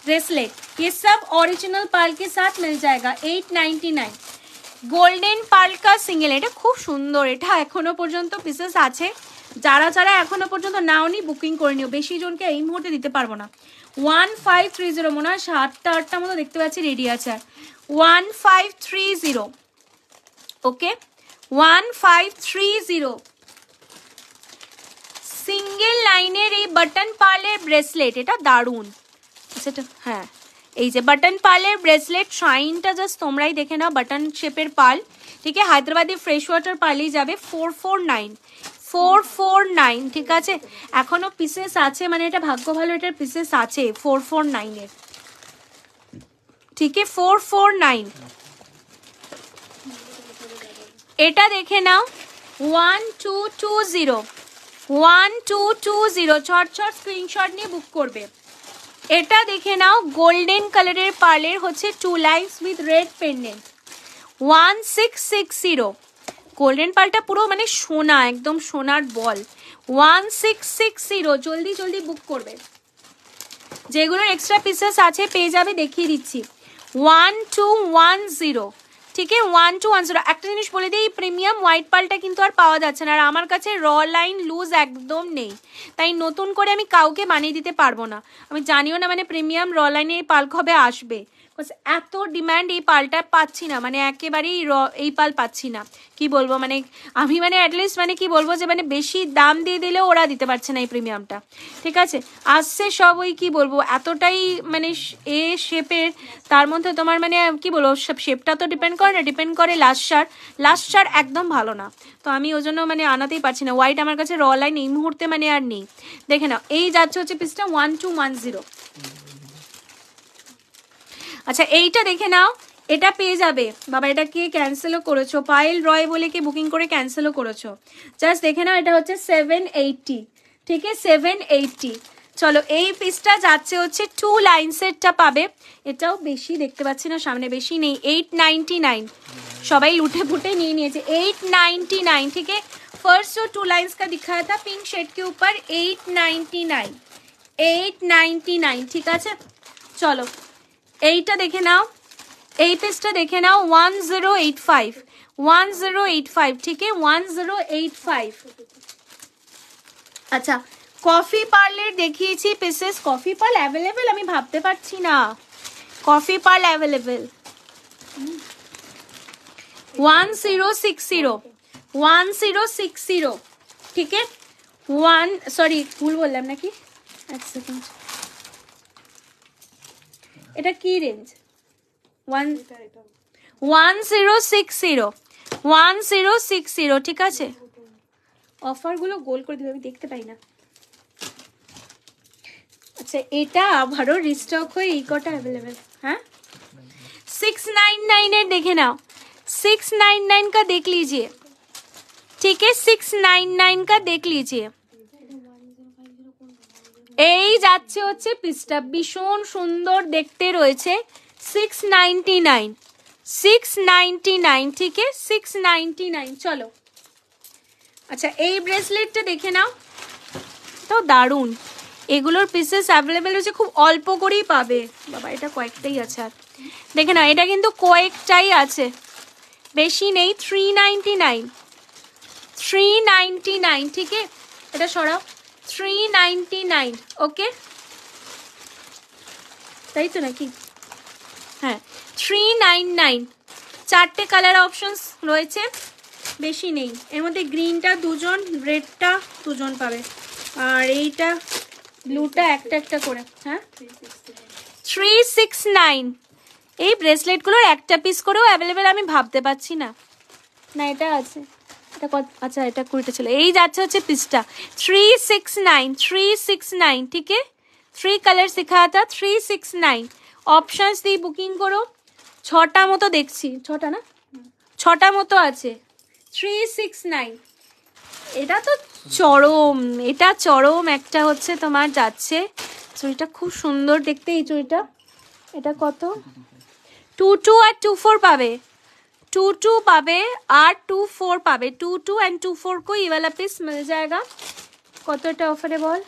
ブレスレット ये सब ओरिजिनल पाल के साथ मिल जाएगा 899 গোল্ডেন পালকা সিঙ্গেল এটা খুব সুন্দর এটা এখনো পর্যন্ত পিসেস আছে যারা যারা এখনো পর্যন্ত নাওনি বুকিং করে নিও বেশি জনকে এই মুহূর্তে দিতে পারবো না ওয়ান ফাইভ থ্রি জিরো মনে হয় সাতটা আটটা মতো দেখতে পাচ্ছি রেডি আছে one five three zero okay one five three zero single লাইনের এই বাটন পার্লের ব্রেসলেট এটা দারুণ সেটা আচ্ছা, হ্যাঁ এই যে বাটন পালের ব্রেসলেট শাইনটা জাস্ট তোমরাই দেখে নাও বাটন শেপের পাল ঠিক আছে হায়দ্রাবাদি ফ্রেশ ওয়াটার পালই যাবে four four nine four four nine ঠিক আছে এখনও পিসেস আছে মানে এটা ভাগ্য ভালো এটার পিসেস আছে ফোর ফোর নাইনের ঠিক আছে ফোর ফোর নাইন এটা দেখে নাও one two two zero one two two zero ছট ছট স্ক্রিনশট নিয়ে বুক করবে এটা দেখে নাও গোল্ডেন কালারের পার্লের হচ্ছে two lines with red pendant one six six zero golden পার্লটা পুরো মানে সোনা একদম সোনার বল ওয়ান সিক্স সিক্স জিরো জলদি জলদি বুক করবে যেগুলোর এক্সট্রা পিসেস আছে পেয়ে যাবে দেখিয়ে দিচ্ছি ওয়ান টু ওয়ান জিরো থেকে ওয়ান টু ওয়ান জিরো একটা জিনিস বলে দিই এই প্রিমিয়াম হোয়াইট পালটা কিন্তু আর পাওয়া যাচ্ছে না আর আমার কাছে র লাইন লুজ একদম নেই তাই নতুন করে আমি কাউকে বানিয়ে দিতে পারবো না আমি জানিও না মানে প্রিমিয়াম র লাইনে এই পাল কবে আসবে এত ডিম্যান্ড এই পালটা পাচ্ছি না মানে একেবারেই র এই পাল পাচ্ছি না কি বলবো মানে আমি মানে অ্যাটলিস্ট মানে কি বলবো যে মানে বেশি দাম দিয়ে দিলেও ওরা দিতে পারছে না এই প্রিমিয়ামটা ঠিক আছে আসছে সব ওই কী বলবো এতটাই মানে এ শেপের তার মধ্যে তোমার মানে কি বলবো সব শেপটা তো ডিপেন্ড করে না ডিপেন্ড করে লাস্ট শার্ট লাস্ট শার্ট একদম ভালো না তো আমি ওই জন্য মানে আনাতেই পারছি না হোয়াইট আমার কাছে র লাইন এই মুহূর্তে মানে আর নেই দেখে নাও এই যাচ্ছে হচ্ছে পিসটা ওয়ান টু ওয়ান জিরো আচ্ছা এইটা দেখে নাও এটা পেয়ে যাবে বাবা এটা কে ক্যান্সেলও করেছো পায়েল রয় বলে কে বুকিং করে ক্যান্সেলও করেছো জাস্ট দেখে নাও এটা হচ্ছে সেভেন এইটটি ঠিক আছে সেভেন এইটটি চলো এই পিসটা যাচ্ছে হচ্ছে টু লাইন সেটটা পাবে এটাও বেশি দেখতে পাচ্ছি না সামনে বেশি নেই এইট নাইনটি নাইন সবাই লুটে ফুটে নিয়ে নিয়েছে এইট নাইনটি নাইন ঠিক আছে ফার্স্ট টু टू लाइंस का दिखाया था पिंक शेड के eight ninety nine nine eight ninety nine ठीक है এইটা দেখে নাও এই পেজটা দেখে নাও one zero eight five one zero eight five ঠিক ওয়ান জিরো এইট ফাইভ আচ্ছা কফি পার্লের দেখিয়েছি পেসেস কফি পার্ল অ্যাভেলেবেল আমি ভাবতে পারছি না coffee pearl available one zero six zero one zero six zero ঠিক ওয়ান সরি ভুল বললাম নাকি এক সেকেন্ড এটা কি range one one zero six zero one zero six zero ঠিক আছে অফারগুলো গোল করে দিবে আমি দেখতে পাই না আচ্ছা এটা আবারও রিস্টক হয়ে এই কটা অ্যাভেলেবেল হ্যাঁ সিক্স নাইন নাইনের দেখে নাও সিক্স নাইন নাইন কা দেখ লিজিয়ে ঠিক আছে সিক্স নাইন নাইন কা দেখ লিজিয়ে এই যাচ্ছে হচ্ছে পিসটা ভীষণ সুন্দর দেখতে রয়েছে six ninety nine six ninety nine ঠিক সিক্স নাইনটি নাইন চলো আচ্ছা এই ব্রেসলেটটা দেখে নাও তো দারুণ এগুলোর পিসেস অ্যাভেলেবেল রয়েছে খুব অল্প করেই পাবে বাবা এটা কয়েকটাই আছে আর দেখে নাও এটা কিন্তু কয়েকটাই আছে বেশি নেই three ninety nine three ninety nine ঠিক এটা সরাও থ্রি নাইনটি নাইন ওকে তাই তো নাকি হ্যাঁ থ্রি নাইন নাইন চারটে কালার অপশনস রয়েছে বেশি নেই এর মধ্যে গ্রিনটা দুজন রেডটা দুজন পাবে আর এইটা ব্লুটা একটা একটা করে হ্যাঁ থ্রি সিক্স নাইন এই ব্রেসলেটগুলোর একটা পিস করেও অ্যাভেলেবেল আমি ভাবতে পারছি না না এটা আছে এটা কত আচ্ছা এটা কুড়িটা ছিল এই যাচ্ছে হচ্ছে পিসটা three six nine three six nine ঠিক থ্রি কালার শেখা শেখাতা থ্রি সিক্স নাইন অপশানস দিয়ে বুকিং করো ছটা মতো দেখছি ছটা না ছটা মতো আছে থ্রি সিক্স নাইন এটা তো চরম এটা চরম একটা হচ্ছে তোমার যাচ্ছে চুড়িটা খুব সুন্দর দেখতে এই চুড়িটা এটা কত টু টু আর টু ফোর পাবে टू टू পাবে आठ टू फोर পাবে two two and two four को ये वाला पीस मिल जाएगा কতটা অফারে বল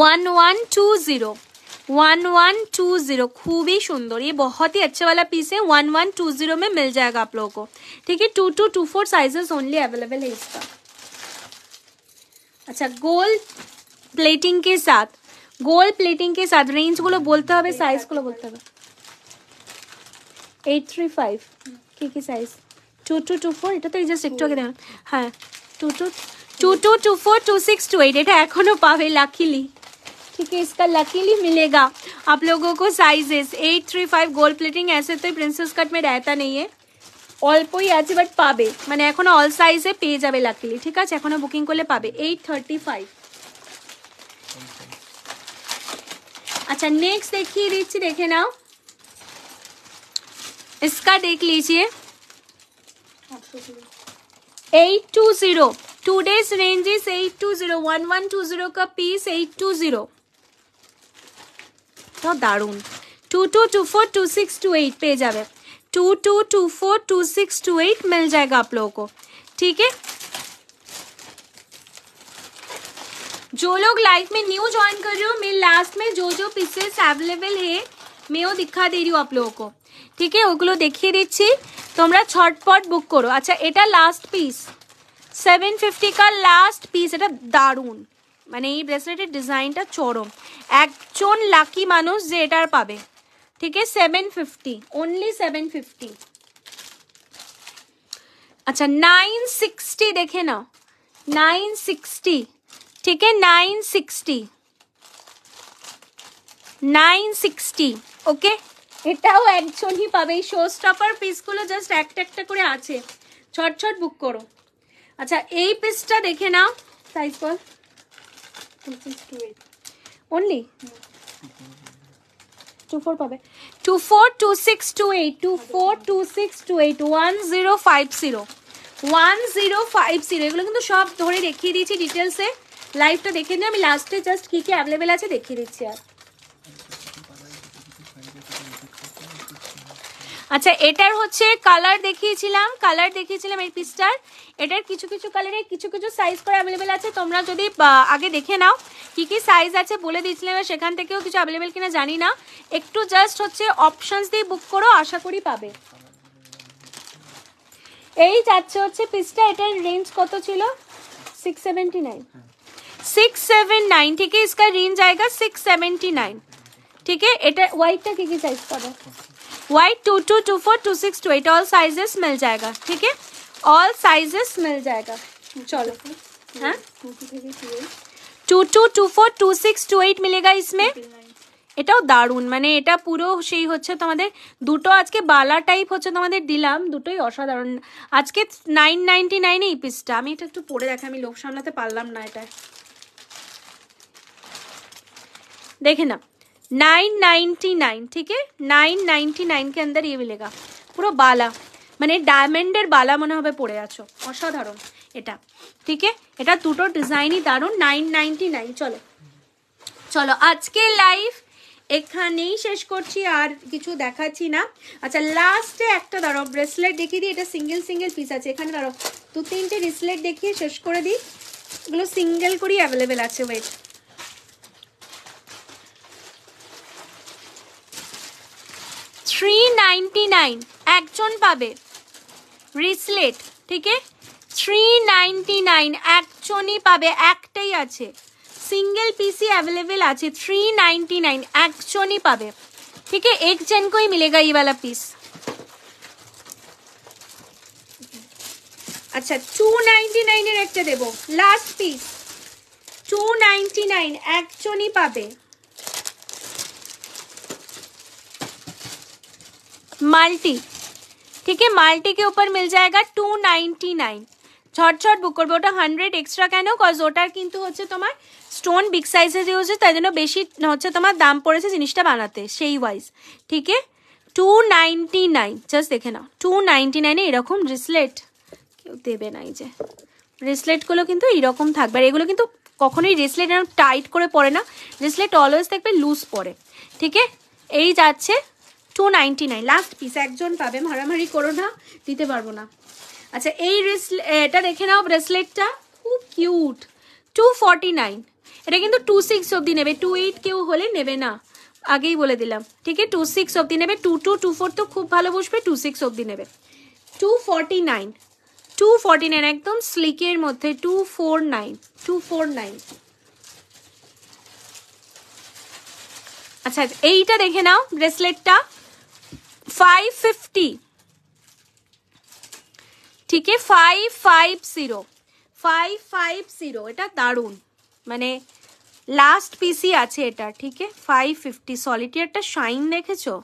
one one two zero one one two zero खूब ही सुंदर ये बहुत ही अच्छा वाला पीस है वन वन टू जीरो में मिल जाएगा आप लोगों को ठीक है two two two four sizes only available है इसका अच्छा गोल्ड प्लेटिंग के साथ গোল প্লেটিং কে সাথ রেঞ্জ গুলো বলতে হবে সাইজ গুলো बोलते হবে आप लोगों को sizes eight three five gold plating ऐसे तो प्रिंसेस कट में रहता नहीं है अल्प ही आज बट पा मैं एल सजे पे जा लाखिली ठीक है बुकिंग कर ले थार्टी फाइव अच्छा नेक्स्ट देखिए रिच देखे ना इसका देख लीजिए eight two zero two days range is eight two zero one one two zero का पीस एट टू जीरो तो दारून two two two four two six two eight पे जाए two two two four two six two eight मिल जाएगा आप लोगों को ठीक है जो लोग लाइफ में न्यू ज्वाइन कर रहे हो मेरे लास्ट में जो जो पीसेस अवेलेबल है मैं वो दिखा दे रही हूँ आप लोगों को ঠিক আছে ওগুলো দেখিয়ে দিচ্ছি তোমরা ছটপট বুক করো আচ্ছা এটা লাস্ট পিস সেভেন ফিফটি কার লাস্ট পিস এটা দারুণ মানে এই ব্রেসলেটের ডিজাইনটা চরম একজন লাকি মানুষ যে এটার পাবে ঠিক আছে seven fifty only seven fifty আচ্ছা নাইন সিক্সটি দেখে নাও নাইন সিক্সটি ঠিক আছে nine sixty nine sixty okay এটাও একজনই পাবে এই শো স্টপার পিসগুলো জাস্ট একটা একটা করে আছে ছট ছট বুক করো আচ্ছা এই পিসটা দেখে নাও সাইজ বল অনলি টু ফোর পাবে two four two six two eight two four two six two eight one zero five zero one zero five zero এগুলো কিন্তু সব ধরে দেখিয়ে দিয়েছি ডিটেলসে লাইভটা দেখে নিয়ে আমি লাস্টে জাস্ট কী কী অ্যাভেলেবেল আছে দেখিয়ে দিচ্ছি আর আচ্ছা এটার হচ্ছে কালার দেখিয়েছিলাম কালার দেখিয়েছিলাম এই পিসটার এটার কিছু কিছু কালারে কিছু কিছু সাইজ করে অ্যাভেলেবেল আছে তোমরা যদি আগে দেখে নাও কি কি সাইজ আছে বলে দিয়েছিলাম সেখান থেকেও কিছু অ্যাভেলেবেল কিনা জানি না একটু জাস্ট হচ্ছে অপশানস দিয়ে বুক করো আশা করি পাবে এই যাচ্ছে হচ্ছে পিসটা এটার রেঞ্জ কত ছিল six seventy nine six seven nine ठीक है इसका रेंज आएगा सिक्स सेवेंटी नाइन ठीक है एटा व्हाइट का क्या white two two two four two six two eight all sizes मिल जाएगा ठीक है ऑल साइजेस मिल जाएगा चलो हाँ two two two four two six two eight মিলেগা ইসমে এটাও দারুণ মানে এটা পুরো সেই হচ্ছে তোমাদের দুটো আজকে বালা টাইপ হচ্ছে তোমাদের দিলাম দুটোই অসাধারণ আজকে নাইন নাইনটি নাইন এই পিসটা আমি এটা একটু পরে দেখে আমি লোক সামলাতে পারলাম না এটা দেখে না नाइन नाइन्टी नाइन ठीक है নাইন নাইনটি নাইন কে আন্দার ইয়ে মিলেগা পুরো বালা মানে ডায়মন্ডের বালা মনে হবে পড়ে আছো অসাধারণ এটা ঠিক আছে এটা দুটো ডিজাইনই नाइन নাইন নাইনটি নাইন চলো চলো আজকে লাইভ এখানেই শেষ করছি আর কিছু দেখাচ্ছি না আচ্ছা লাস্টে একটা ধরো ব্রেসলেট দেখিয়ে দিই এটা সিঙ্গেল সিঙ্গেল পিস আছে এখানে ধরো দু তিনটে ব্রেসলেট দেখিয়ে শেষ করে দিই এগুলো সিঙ্গেল করেই অ্যাভেলেবেল আছে ওয়েট থ্রি নাইনটি নাইন একজন পাবে রিসলেট ঠিক থ্রি নাইনটি নাইন একজনই পাবে একটাই আছে সিঙ্গেল পিসি অ্যাভেলেবেল আছে থ্রি नाइन्टी নাইন একজনই পাবে ঠিক है एक जन को ही আচ্ছা টু নাইনটি নাইনের একটা দেবো last piece two ninety nine একজনই পাবে মাল্টি ঠিক আছে মাল্টিকে উপর মিল যায় টু নাইনটি নাইন ছট ছট বুক করবে ওটা হান্ড্রেড এক্সট্রা কেন কজ ওটার কিন্তু হচ্ছে তোমার স্টোন বিগ সাইজে যে হচ্ছে তাই জন্য বেশি হচ্ছে তোমার দাম পড়েছে জিনিসটা বানাতে সেই ওয়াইজ ঠিক টু নাইনটি নাইন জাস্ট দেখে নাও টু নাইনটি নাইনে এরকম ব্রেসলেট কেউ দেবে নাই যে ব্রেসলেটগুলো কিন্তু এইরকম থাকবে আর এগুলো কিন্তু কখনোই ব্রেসলেট টাইট করে পড়ে না ব্রেসলেট অলওয়েজ থাকবে লুজ পড়ে ঠিক এই যাচ্ছে two ninety nine last piece একজন পাবে মারামারি করো না দিতে পারবো না আচ্ছা এই এটা দেখে নাও ব্রেসলেটটা খুব কিউট টু ফর্টি নাইন এটা কিন্তু টু সিক্স অবধি নেবে টু এইট কেউ হলে নেবে না আগেই বলে দিলাম ঠিক আছে টু সিক্স অবধি নেবে টু টু টু ফোর তো খুব ভালো বসবে টু সিক্স অবধি নেবে two forty nine two forty nine একদম স্লিকের মধ্যে two four nine two four nine আচ্ছা এইটা দেখে নাও ব্রেসলেটটা फाइव फिफ्टी ঠিক আছে five five zero five five zero এটা দারুণ মানে লাস্ট পিসি আছে এটা ঠিক আছে ফাইভ ফিফটি সলিটিয়ারটা শাইন দেখেছো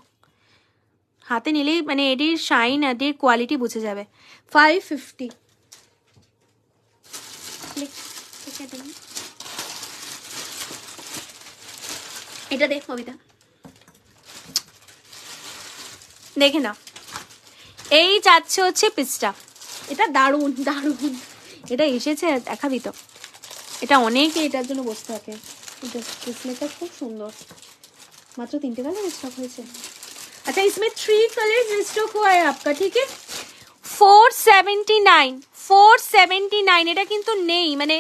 হাতে নিলেই মানে এটির শাইন এটির কোয়ালিটি বুঝে যাবে ফাইভ ফিফটি এটা দেখ কবিতা দেখে নাও এই যাচ্ছে হচ্ছে পিসটা এটা দারুণ দারুণ এটা এসেছে দেখাবি তো এটা অনেকে এটার জন্য বসতে থাকে পিসমেটটা খুব সুন্দর মাত্র তিনটে কালার স্টক হয়েছে আচ্ছা ইসমে থ্রি কালার স্টক হয় আপকা ঠিক four seventy nine four seventy nine এটা কিন্তু নেই মানে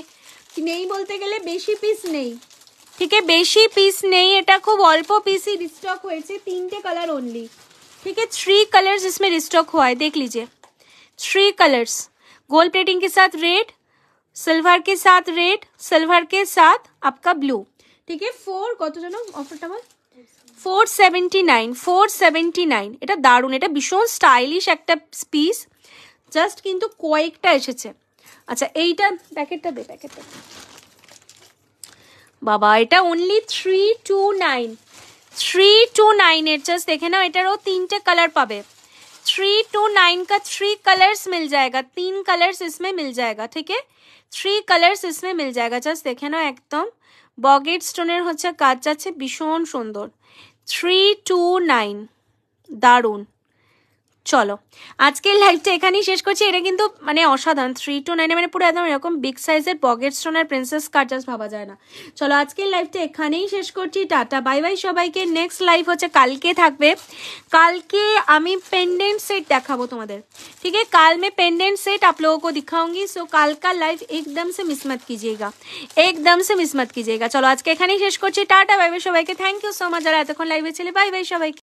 নেই বলতে গেলে বেশি পিস নেই ঠিক বেশি পিস নেই এটা খুব অল্প পিসই স্টক হয়েছে তিনটে কালার অনলি ठीक है थ्री कलर्स इसमें रिस्टॉक हुआ है देख लीजिए थ्री कलर्स गोल्ड प्लेटिंग के साथ रेड सिल्वर के साथ रेड सिल्वर के साथ आपका ब्लू ठीक है फोर কতজন অফারটা বল 479 479 এটা দারুন এটা ভীষণ স্টাইলিশ একটা স্পিস জাস্ট কিন্তু কোয় একটা এসেছে আচ্ছা এইটা প্যাকেটটা দে প্যাকেটটা বাবা এটা ওনলি 329 থ্রি টু নাইনের জাস্ট দেখে নাও এটারও তিনটে কালার পাবে থ্রি টু নাইন का থ্রি কালার্স মিল যায়গা তিন কালার্স इसमें মিল जाएगा ठीक থ্রি কালার্স ইসমে মিল জায়গা জাস্ট দেখে নাও একদম বগেট স্টোনের হচ্ছে কাজ যাচ্ছে ভীষণ সুন্দর থ্রি টু নাইন দারুণ চলো আজকের লাইভটা এখানেই শেষ করছি এটা কিন্তু মানে অসাধারণ থ্রি টু নাইনে মানে পুরো একদম এরকম বিগ সাইজের পকেট আর প্রিন্সেস কার্টাস ভাবা যায় না চলো আজকের লাইভটা এখানেই শেষ করছি টাটা বাই বাই সবাইকে নেক্সট লাইভ হচ্ছে কালকে থাকবে কালকে আমি পেন্ডেন্ট সেট দেখাবো তোমাদের ঠিক আছে কাল মে পেন্ডেন্ট সেট आप लोगों সো दिखाऊंगी सो একদম সে लाइव एकदम से मिस मत कीजिएगा एकदम से मिस আজকে এখানেই শেষ করছি টাটা বাই বাই সবাইকে থ্যাংক ইউ সো মাচ যারা এতক্ষণ লাইভে ছিলে বাই বাই সবাইকে